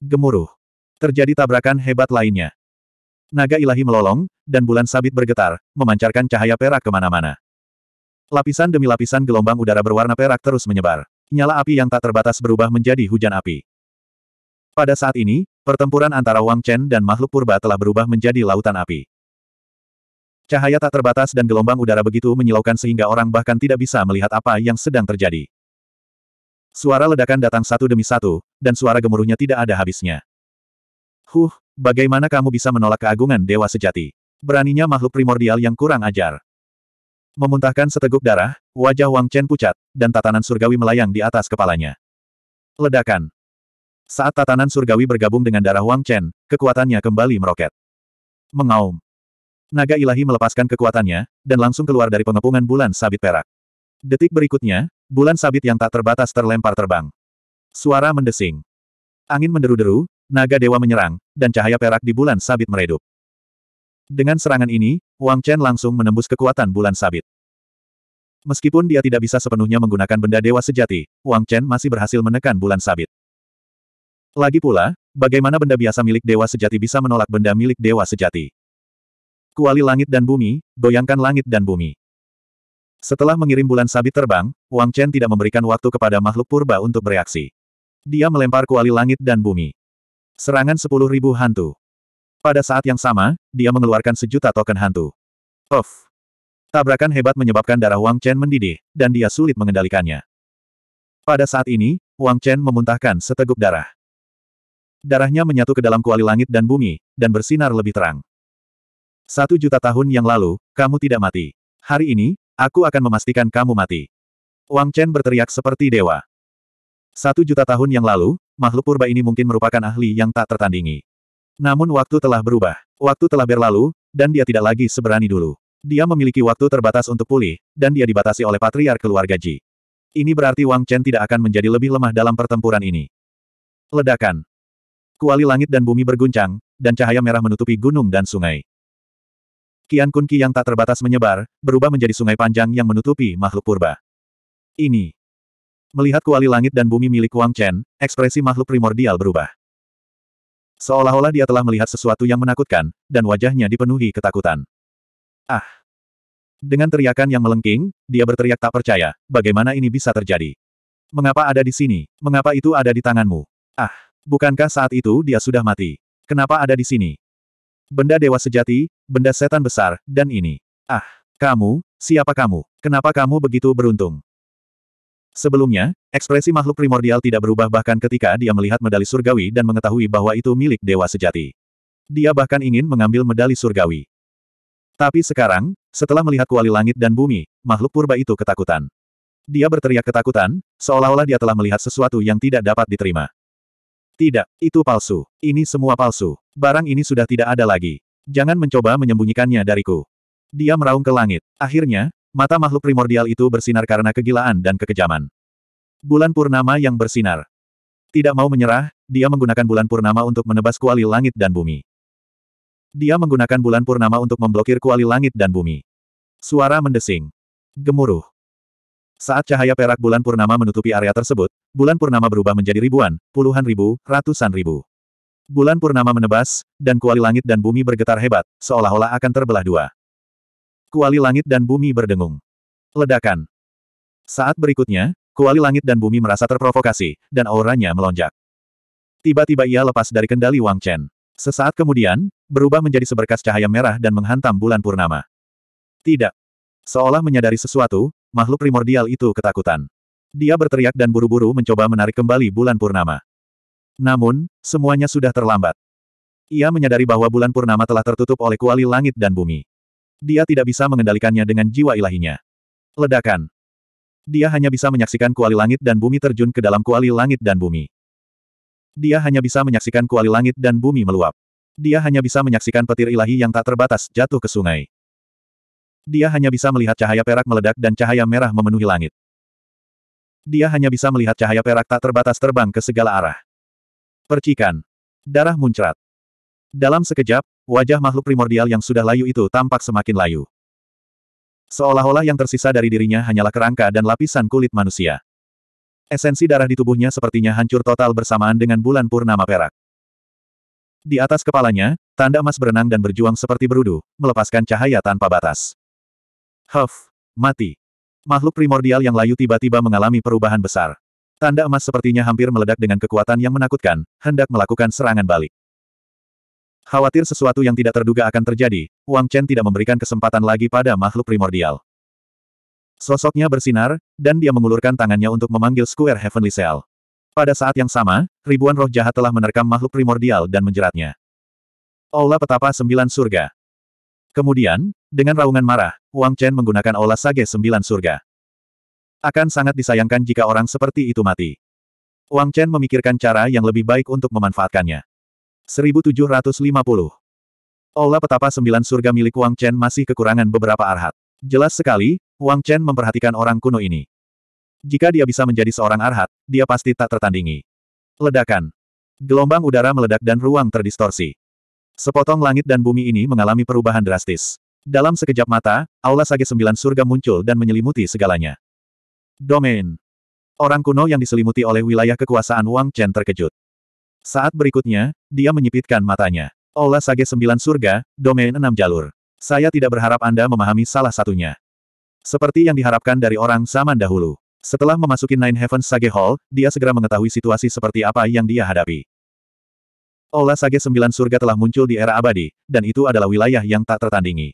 Gemuruh. Terjadi tabrakan hebat lainnya. Naga ilahi melolong, dan bulan sabit bergetar, memancarkan cahaya perak kemana-mana. Lapisan demi lapisan gelombang udara berwarna perak terus menyebar. Nyala api yang tak terbatas berubah menjadi hujan api. Pada saat ini, pertempuran antara Wang Chen dan makhluk purba telah berubah menjadi lautan api. Cahaya tak terbatas dan gelombang udara begitu menyilaukan sehingga orang bahkan tidak bisa melihat apa yang sedang terjadi. Suara ledakan datang satu demi satu, dan suara gemuruhnya tidak ada habisnya. Huh, bagaimana kamu bisa menolak keagungan dewa sejati? Beraninya makhluk primordial yang kurang ajar. Memuntahkan seteguk darah, wajah Wang Chen pucat, dan tatanan surgawi melayang di atas kepalanya. Ledakan, saat tatanan surgawi bergabung dengan darah Wang Chen, kekuatannya kembali meroket. Mengaum. Naga ilahi melepaskan kekuatannya, dan langsung keluar dari pengepungan bulan sabit perak. Detik berikutnya, bulan sabit yang tak terbatas terlempar terbang. Suara mendesing. Angin menderu-deru, naga dewa menyerang, dan cahaya perak di bulan sabit meredup. Dengan serangan ini, Wang Chen langsung menembus kekuatan bulan sabit. Meskipun dia tidak bisa sepenuhnya menggunakan benda dewa sejati, Wang Chen masih berhasil menekan bulan sabit. Lagi pula, bagaimana benda biasa milik dewa sejati bisa menolak benda milik dewa sejati? Kuali langit dan bumi, goyangkan langit dan bumi. Setelah mengirim bulan sabit terbang, Wang Chen tidak memberikan waktu kepada makhluk purba untuk bereaksi. Dia melempar kuali langit dan bumi. Serangan sepuluh ribu hantu. Pada saat yang sama, dia mengeluarkan sejuta token hantu. Of. Tabrakan hebat menyebabkan darah Wang Chen mendidih, dan dia sulit mengendalikannya. Pada saat ini, Wang Chen memuntahkan seteguk darah. Darahnya menyatu ke dalam kuali langit dan bumi, dan bersinar lebih terang. Satu juta tahun yang lalu, kamu tidak mati. Hari ini, aku akan memastikan kamu mati. Wang Chen berteriak seperti dewa. Satu juta tahun yang lalu, makhluk purba ini mungkin merupakan ahli yang tak tertandingi. Namun waktu telah berubah. Waktu telah berlalu, dan dia tidak lagi seberani dulu. Dia memiliki waktu terbatas untuk pulih, dan dia dibatasi oleh patriar keluarga Ji. Ini berarti Wang Chen tidak akan menjadi lebih lemah dalam pertempuran ini. Ledakan. Kuali langit dan bumi berguncang, dan cahaya merah menutupi gunung dan sungai. Kian Kunki yang tak terbatas menyebar, berubah menjadi sungai panjang yang menutupi makhluk purba. Ini. Melihat kuali langit dan bumi milik Wang Chen, ekspresi makhluk primordial berubah. Seolah-olah dia telah melihat sesuatu yang menakutkan, dan wajahnya dipenuhi ketakutan. Ah! Dengan teriakan yang melengking, dia berteriak tak percaya, bagaimana ini bisa terjadi? Mengapa ada di sini? Mengapa itu ada di tanganmu? Ah! Bukankah saat itu dia sudah mati? Kenapa ada di sini? Benda dewa sejati, benda setan besar, dan ini. Ah, kamu, siapa kamu? Kenapa kamu begitu beruntung? Sebelumnya, ekspresi makhluk primordial tidak berubah bahkan ketika dia melihat medali surgawi dan mengetahui bahwa itu milik dewa sejati. Dia bahkan ingin mengambil medali surgawi. Tapi sekarang, setelah melihat kuali langit dan bumi, makhluk purba itu ketakutan. Dia berteriak ketakutan, seolah-olah dia telah melihat sesuatu yang tidak dapat diterima. Tidak, itu palsu. Ini semua palsu. Barang ini sudah tidak ada lagi. Jangan mencoba menyembunyikannya dariku. Dia meraung ke langit. Akhirnya, mata makhluk primordial itu bersinar karena kegilaan dan kekejaman. Bulan purnama yang bersinar. Tidak mau menyerah, dia menggunakan bulan purnama untuk menebas kuali langit dan bumi. Dia menggunakan bulan purnama untuk memblokir kuali langit dan bumi. Suara mendesing. Gemuruh. Saat cahaya perak bulan purnama menutupi area tersebut, bulan purnama berubah menjadi ribuan, puluhan ribu, ratusan ribu. Bulan purnama menebas, dan kuali langit dan bumi bergetar hebat, seolah-olah akan terbelah dua. Kuali langit dan bumi berdengung. Ledakan. Saat berikutnya, kuali langit dan bumi merasa terprovokasi, dan auranya melonjak. Tiba-tiba ia lepas dari kendali Wang Chen. Sesaat kemudian, berubah menjadi seberkas cahaya merah dan menghantam bulan purnama. Tidak. Seolah menyadari sesuatu, makhluk primordial itu ketakutan. Dia berteriak dan buru-buru mencoba menarik kembali bulan purnama. Namun, semuanya sudah terlambat. Ia menyadari bahwa bulan purnama telah tertutup oleh kuali langit dan bumi. Dia tidak bisa mengendalikannya dengan jiwa ilahinya. Ledakan. Dia hanya bisa menyaksikan kuali langit dan bumi terjun ke dalam kuali langit dan bumi. Dia hanya bisa menyaksikan kuali langit dan bumi meluap. Dia hanya bisa menyaksikan petir ilahi yang tak terbatas jatuh ke sungai. Dia hanya bisa melihat cahaya perak meledak dan cahaya merah memenuhi langit. Dia hanya bisa melihat cahaya perak tak terbatas terbang ke segala arah. Percikan. Darah muncrat. Dalam sekejap, wajah makhluk primordial yang sudah layu itu tampak semakin layu. Seolah-olah yang tersisa dari dirinya hanyalah kerangka dan lapisan kulit manusia. Esensi darah di tubuhnya sepertinya hancur total bersamaan dengan bulan purnama perak. Di atas kepalanya, tanda emas berenang dan berjuang seperti berudu, melepaskan cahaya tanpa batas. Huff! Mati! Makhluk primordial yang layu tiba-tiba mengalami perubahan besar. Tanda emas sepertinya hampir meledak dengan kekuatan yang menakutkan, hendak melakukan serangan balik. Khawatir sesuatu yang tidak terduga akan terjadi, Wang Chen tidak memberikan kesempatan lagi pada makhluk primordial. Sosoknya bersinar, dan dia mengulurkan tangannya untuk memanggil Square Heavenly Cell. Pada saat yang sama, ribuan roh jahat telah menerkam makhluk primordial dan menjeratnya. Aula Petapa Sembilan Surga Kemudian, dengan raungan marah, Wang Chen menggunakan olah sage sembilan surga. Akan sangat disayangkan jika orang seperti itu mati. Wang Chen memikirkan cara yang lebih baik untuk memanfaatkannya. 1750 Olah petapa sembilan surga milik Wang Chen masih kekurangan beberapa arhat. Jelas sekali, Wang Chen memperhatikan orang kuno ini. Jika dia bisa menjadi seorang arhat, dia pasti tak tertandingi. Ledakan. Gelombang udara meledak dan ruang terdistorsi. Sepotong langit dan bumi ini mengalami perubahan drastis. Dalam sekejap mata, aula sage sembilan surga muncul dan menyelimuti segalanya. Domain. Orang kuno yang diselimuti oleh wilayah kekuasaan Wang Chen terkejut. Saat berikutnya, dia menyipitkan matanya. Aula sage sembilan surga, domain enam jalur. Saya tidak berharap Anda memahami salah satunya. Seperti yang diharapkan dari orang zaman dahulu. Setelah memasuki Nine Heaven Sage Hall, dia segera mengetahui situasi seperti apa yang dia hadapi. Aula Sage Sembilan Surga telah muncul di era abadi, dan itu adalah wilayah yang tak tertandingi.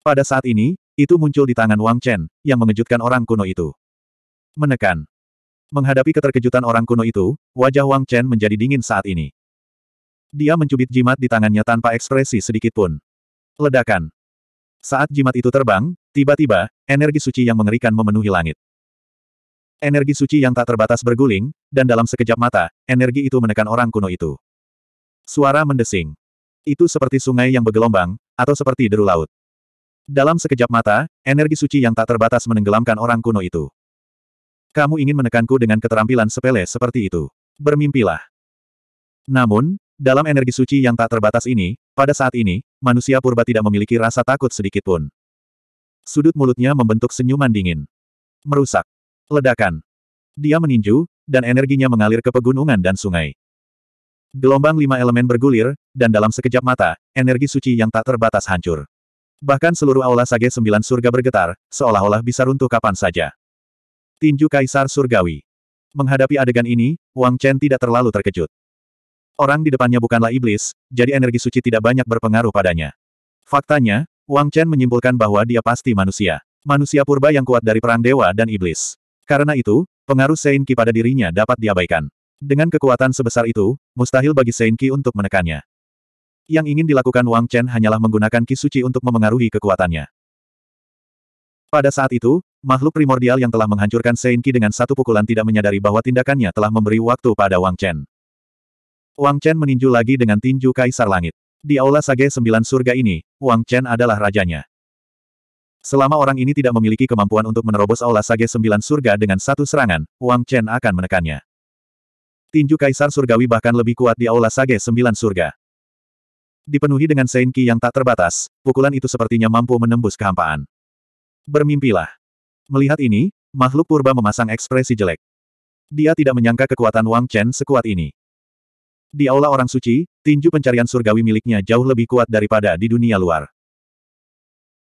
Pada saat ini, itu muncul di tangan Wang Chen, yang mengejutkan orang kuno itu. Menekan. Menghadapi keterkejutan orang kuno itu, wajah Wang Chen menjadi dingin saat ini. Dia mencubit jimat di tangannya tanpa ekspresi sedikit pun. Ledakan. Saat jimat itu terbang, tiba-tiba, energi suci yang mengerikan memenuhi langit. Energi suci yang tak terbatas berguling, dan dalam sekejap mata, energi itu menekan orang kuno itu. Suara mendesing. Itu seperti sungai yang bergelombang, atau seperti deru laut. Dalam sekejap mata, energi suci yang tak terbatas menenggelamkan orang kuno itu. Kamu ingin menekanku dengan keterampilan sepele seperti itu. Bermimpilah. Namun, dalam energi suci yang tak terbatas ini, pada saat ini, manusia purba tidak memiliki rasa takut sedikit pun. Sudut mulutnya membentuk senyuman dingin. Merusak. Ledakan. Dia meninju, dan energinya mengalir ke pegunungan dan sungai. Gelombang lima elemen bergulir, dan dalam sekejap mata, energi suci yang tak terbatas hancur. Bahkan seluruh aula Sage Sembilan Surga bergetar, seolah-olah bisa runtuh kapan saja. Tinju Kaisar Surgawi. Menghadapi adegan ini, Wang Chen tidak terlalu terkejut. Orang di depannya bukanlah iblis, jadi energi suci tidak banyak berpengaruh padanya. Faktanya, Wang Chen menyimpulkan bahwa dia pasti manusia. Manusia purba yang kuat dari perang dewa dan iblis. Karena itu, pengaruh Sein Qi pada dirinya dapat diabaikan. Dengan kekuatan sebesar itu, mustahil bagi Sein Qi untuk menekannya. Yang ingin dilakukan Wang Chen hanyalah menggunakan Kisuci untuk memengaruhi kekuatannya. Pada saat itu, makhluk primordial yang telah menghancurkan Sein dengan satu pukulan tidak menyadari bahwa tindakannya telah memberi waktu pada Wang Chen. Wang Chen meninju lagi dengan tinju Kaisar Langit. Di Aula Sage Sembilan Surga ini, Wang Chen adalah rajanya. Selama orang ini tidak memiliki kemampuan untuk menerobos Aula Sage Sembilan Surga dengan satu serangan, Wang Chen akan menekannya. Tinju Kaisar Surgawi bahkan lebih kuat di Aula Sage Sembilan Surga. Dipenuhi dengan Senki yang tak terbatas, pukulan itu sepertinya mampu menembus kehampaan. Bermimpilah. Melihat ini, makhluk purba memasang ekspresi jelek. Dia tidak menyangka kekuatan Wang Chen sekuat ini. Di aula orang suci, tinju pencarian surgawi miliknya jauh lebih kuat daripada di dunia luar.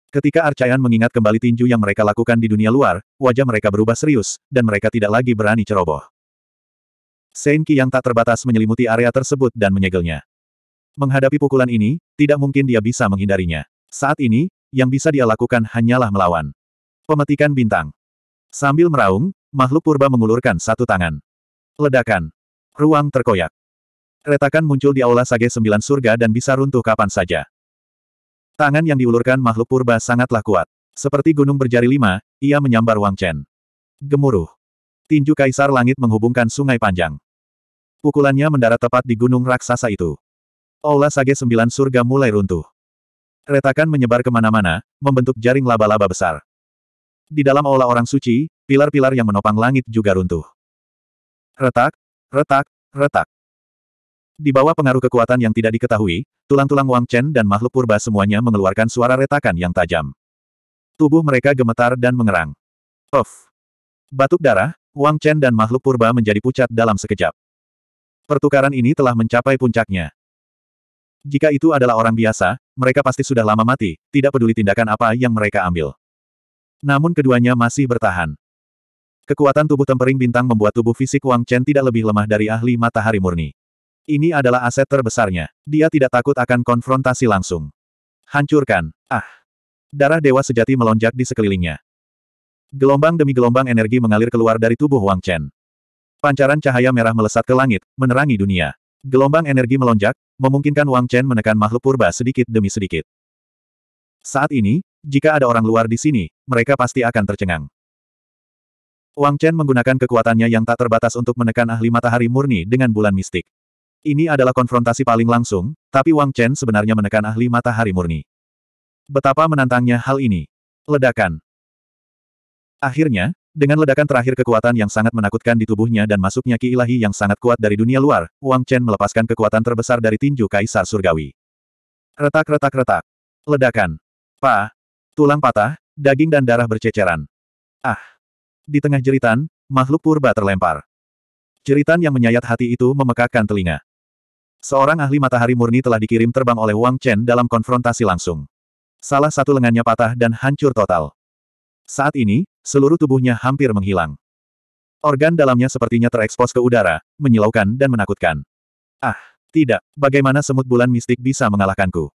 Ketika Arcaian mengingat kembali tinju yang mereka lakukan di dunia luar, wajah mereka berubah serius, dan mereka tidak lagi berani ceroboh. Senki yang tak terbatas menyelimuti area tersebut dan menyegelnya. Menghadapi pukulan ini, tidak mungkin dia bisa menghindarinya. Saat ini, yang bisa dia lakukan hanyalah melawan. Pemetikan bintang. Sambil meraung, makhluk purba mengulurkan satu tangan. Ledakan. Ruang terkoyak. Retakan muncul di aula Sage Sembilan Surga dan bisa runtuh kapan saja. Tangan yang diulurkan makhluk purba sangatlah kuat. Seperti gunung berjari lima, ia menyambar Wang Chen. Gemuruh. Tinju Kaisar Langit menghubungkan sungai panjang. Pukulannya mendarat tepat di gunung raksasa itu. Aula oh, Sage Sembilan Surga mulai runtuh. Retakan menyebar kemana-mana, membentuk jaring laba-laba besar. Di dalam aula orang suci, pilar-pilar yang menopang langit juga runtuh. Retak, retak, retak. Di bawah pengaruh kekuatan yang tidak diketahui, tulang-tulang Wang Chen dan makhluk purba semuanya mengeluarkan suara retakan yang tajam. Tubuh mereka gemetar dan mengerang. Of! Batuk darah, Wang Chen dan makhluk purba menjadi pucat dalam sekejap. Pertukaran ini telah mencapai puncaknya. Jika itu adalah orang biasa, mereka pasti sudah lama mati, tidak peduli tindakan apa yang mereka ambil. Namun keduanya masih bertahan. Kekuatan tubuh tempering bintang membuat tubuh fisik Wang Chen tidak lebih lemah dari ahli matahari murni. Ini adalah aset terbesarnya. Dia tidak takut akan konfrontasi langsung. Hancurkan. Ah. Darah dewa sejati melonjak di sekelilingnya. Gelombang demi gelombang energi mengalir keluar dari tubuh Wang Chen. Pancaran cahaya merah melesat ke langit, menerangi dunia. Gelombang energi melonjak, memungkinkan Wang Chen menekan makhluk purba sedikit demi sedikit. Saat ini, jika ada orang luar di sini, mereka pasti akan tercengang. Wang Chen menggunakan kekuatannya yang tak terbatas untuk menekan ahli matahari murni dengan bulan mistik. Ini adalah konfrontasi paling langsung, tapi Wang Chen sebenarnya menekan ahli matahari murni. Betapa menantangnya hal ini. Ledakan. Akhirnya, dengan ledakan terakhir kekuatan yang sangat menakutkan di tubuhnya dan masuknya ki ilahi yang sangat kuat dari dunia luar, Wang Chen melepaskan kekuatan terbesar dari tinju Kaisar Surgawi. Retak-retak-retak. Ledakan. Pa. Tulang patah, daging dan darah berceceran. Ah. Di tengah jeritan, makhluk purba terlempar. Jeritan yang menyayat hati itu memekakkan telinga. Seorang ahli matahari murni telah dikirim terbang oleh Wang Chen dalam konfrontasi langsung. Salah satu lengannya patah dan hancur total. Saat ini, seluruh tubuhnya hampir menghilang. Organ dalamnya sepertinya terekspos ke udara, menyilaukan dan menakutkan. Ah, tidak, bagaimana semut bulan mistik bisa mengalahkanku?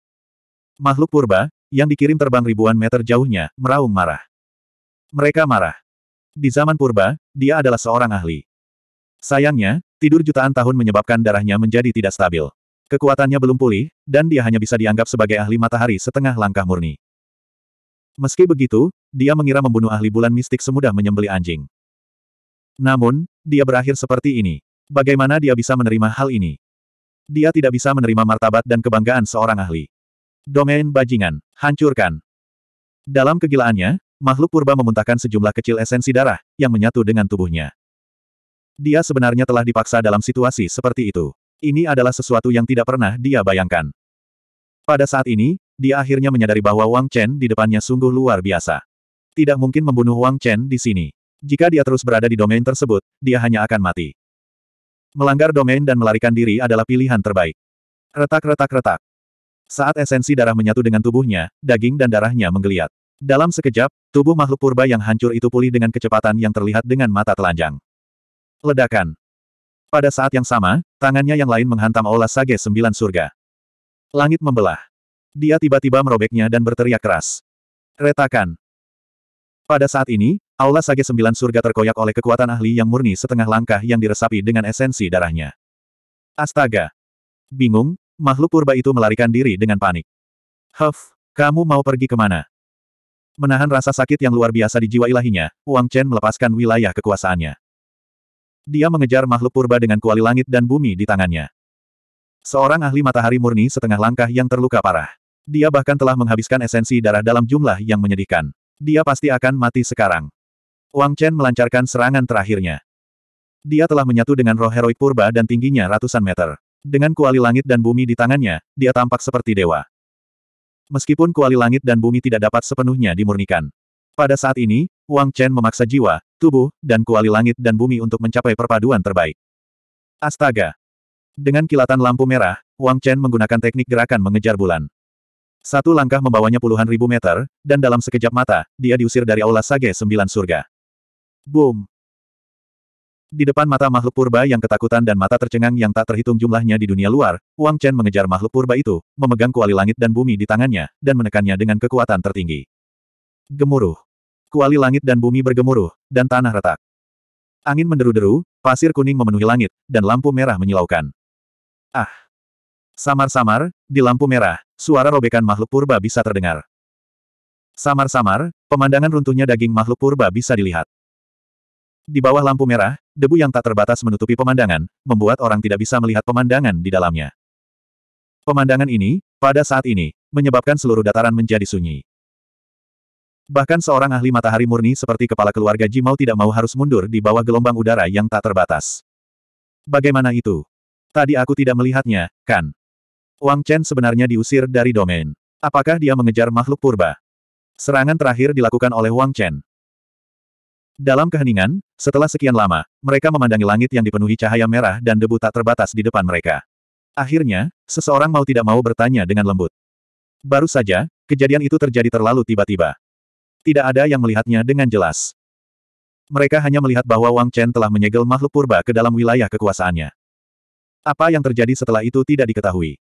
Makhluk purba, yang dikirim terbang ribuan meter jauhnya, meraung marah. Mereka marah. Di zaman purba, dia adalah seorang ahli. Sayangnya, tidur jutaan tahun menyebabkan darahnya menjadi tidak stabil. Kekuatannya belum pulih, dan dia hanya bisa dianggap sebagai ahli matahari setengah langkah murni. Meski begitu, dia mengira membunuh ahli bulan mistik semudah menyembeli anjing. Namun, dia berakhir seperti ini. Bagaimana dia bisa menerima hal ini? Dia tidak bisa menerima martabat dan kebanggaan seorang ahli. Domain bajingan, hancurkan. Dalam kegilaannya, makhluk purba memuntahkan sejumlah kecil esensi darah, yang menyatu dengan tubuhnya. Dia sebenarnya telah dipaksa dalam situasi seperti itu. Ini adalah sesuatu yang tidak pernah dia bayangkan. Pada saat ini, dia akhirnya menyadari bahwa Wang Chen di depannya sungguh luar biasa. Tidak mungkin membunuh Wang Chen di sini. Jika dia terus berada di domain tersebut, dia hanya akan mati. Melanggar domain dan melarikan diri adalah pilihan terbaik. Retak-retak-retak. Saat esensi darah menyatu dengan tubuhnya, daging dan darahnya menggeliat. Dalam sekejap, tubuh makhluk purba yang hancur itu pulih dengan kecepatan yang terlihat dengan mata telanjang. Ledakan. Pada saat yang sama, tangannya yang lain menghantam olah sage sembilan surga. Langit membelah. Dia tiba-tiba merobeknya dan berteriak keras. Retakan. Pada saat ini, Aula Sage Sembilan Surga terkoyak oleh kekuatan ahli yang murni setengah langkah yang diresapi dengan esensi darahnya. Astaga! Bingung, makhluk purba itu melarikan diri dengan panik. Huff, kamu mau pergi kemana? Menahan rasa sakit yang luar biasa di jiwa ilahinya, Wang Chen melepaskan wilayah kekuasaannya. Dia mengejar makhluk purba dengan kuali langit dan bumi di tangannya. Seorang ahli matahari murni setengah langkah yang terluka parah. Dia bahkan telah menghabiskan esensi darah dalam jumlah yang menyedihkan. Dia pasti akan mati sekarang. Wang Chen melancarkan serangan terakhirnya. Dia telah menyatu dengan roh heroik purba dan tingginya ratusan meter. Dengan kuali langit dan bumi di tangannya, dia tampak seperti dewa. Meskipun kuali langit dan bumi tidak dapat sepenuhnya dimurnikan. Pada saat ini, Wang Chen memaksa jiwa, tubuh, dan kuali langit dan bumi untuk mencapai perpaduan terbaik. Astaga! Dengan kilatan lampu merah, Wang Chen menggunakan teknik gerakan mengejar bulan. Satu langkah membawanya puluhan ribu meter, dan dalam sekejap mata, dia diusir dari aula Sage Sembilan Surga. Boom! Di depan mata makhluk purba yang ketakutan dan mata tercengang yang tak terhitung jumlahnya di dunia luar, Wang Chen mengejar makhluk purba itu, memegang kuali langit dan bumi di tangannya, dan menekannya dengan kekuatan tertinggi. Gemuruh. Kuali langit dan bumi bergemuruh, dan tanah retak. Angin menderu-deru, pasir kuning memenuhi langit, dan lampu merah menyilaukan. Ah! Samar-samar, di lampu merah, suara robekan makhluk purba bisa terdengar. Samar-samar, pemandangan runtuhnya daging makhluk purba bisa dilihat. Di bawah lampu merah, debu yang tak terbatas menutupi pemandangan, membuat orang tidak bisa melihat pemandangan di dalamnya. Pemandangan ini, pada saat ini, menyebabkan seluruh dataran menjadi sunyi. Bahkan seorang ahli matahari murni seperti kepala keluarga Jimau tidak mau harus mundur di bawah gelombang udara yang tak terbatas. Bagaimana itu? Tadi aku tidak melihatnya, kan? Wang Chen sebenarnya diusir dari domain. Apakah dia mengejar makhluk purba? Serangan terakhir dilakukan oleh Wang Chen. Dalam keheningan, setelah sekian lama, mereka memandangi langit yang dipenuhi cahaya merah dan debu tak terbatas di depan mereka. Akhirnya, seseorang mau tidak mau bertanya dengan lembut. Baru saja, kejadian itu terjadi terlalu tiba-tiba. Tidak ada yang melihatnya dengan jelas. Mereka hanya melihat bahwa Wang Chen telah menyegel makhluk purba ke dalam wilayah kekuasaannya. Apa yang terjadi setelah itu tidak diketahui.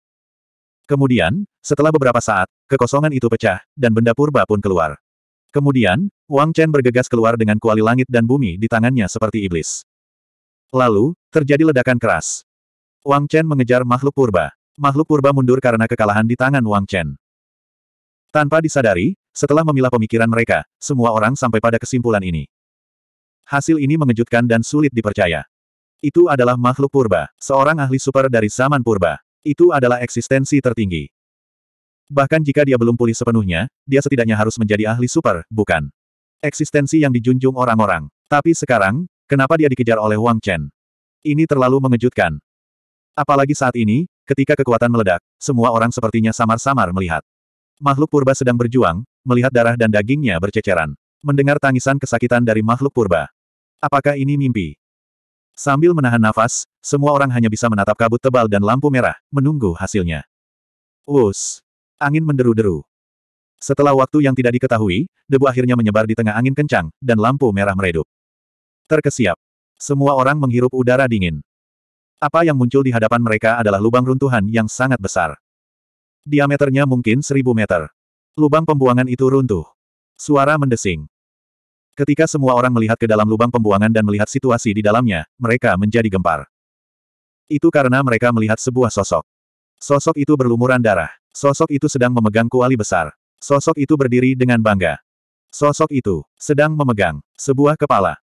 Kemudian, setelah beberapa saat, kekosongan itu pecah, dan benda purba pun keluar. Kemudian, Wang Chen bergegas keluar dengan kuali langit dan bumi di tangannya seperti iblis. Lalu, terjadi ledakan keras. Wang Chen mengejar makhluk purba. Makhluk purba mundur karena kekalahan di tangan Wang Chen. Tanpa disadari, setelah memilah pemikiran mereka, semua orang sampai pada kesimpulan ini. Hasil ini mengejutkan dan sulit dipercaya. Itu adalah makhluk purba, seorang ahli super dari zaman purba. Itu adalah eksistensi tertinggi. Bahkan jika dia belum pulih sepenuhnya, dia setidaknya harus menjadi ahli super, bukan? Eksistensi yang dijunjung orang-orang. Tapi sekarang, kenapa dia dikejar oleh Wang Chen? Ini terlalu mengejutkan. Apalagi saat ini, ketika kekuatan meledak, semua orang sepertinya samar-samar melihat. Makhluk purba sedang berjuang, melihat darah dan dagingnya berceceran. Mendengar tangisan kesakitan dari makhluk purba. Apakah ini mimpi? Sambil menahan nafas, semua orang hanya bisa menatap kabut tebal dan lampu merah, menunggu hasilnya. Us. Angin menderu-deru. Setelah waktu yang tidak diketahui, debu akhirnya menyebar di tengah angin kencang, dan lampu merah meredup. Terkesiap. Semua orang menghirup udara dingin. Apa yang muncul di hadapan mereka adalah lubang runtuhan yang sangat besar. Diameternya mungkin seribu meter. Lubang pembuangan itu runtuh. Suara mendesing. Ketika semua orang melihat ke dalam lubang pembuangan dan melihat situasi di dalamnya, mereka menjadi gempar. Itu karena mereka melihat sebuah sosok. Sosok itu berlumuran darah. Sosok itu sedang memegang kuali besar. Sosok itu berdiri dengan bangga. Sosok itu sedang memegang sebuah kepala.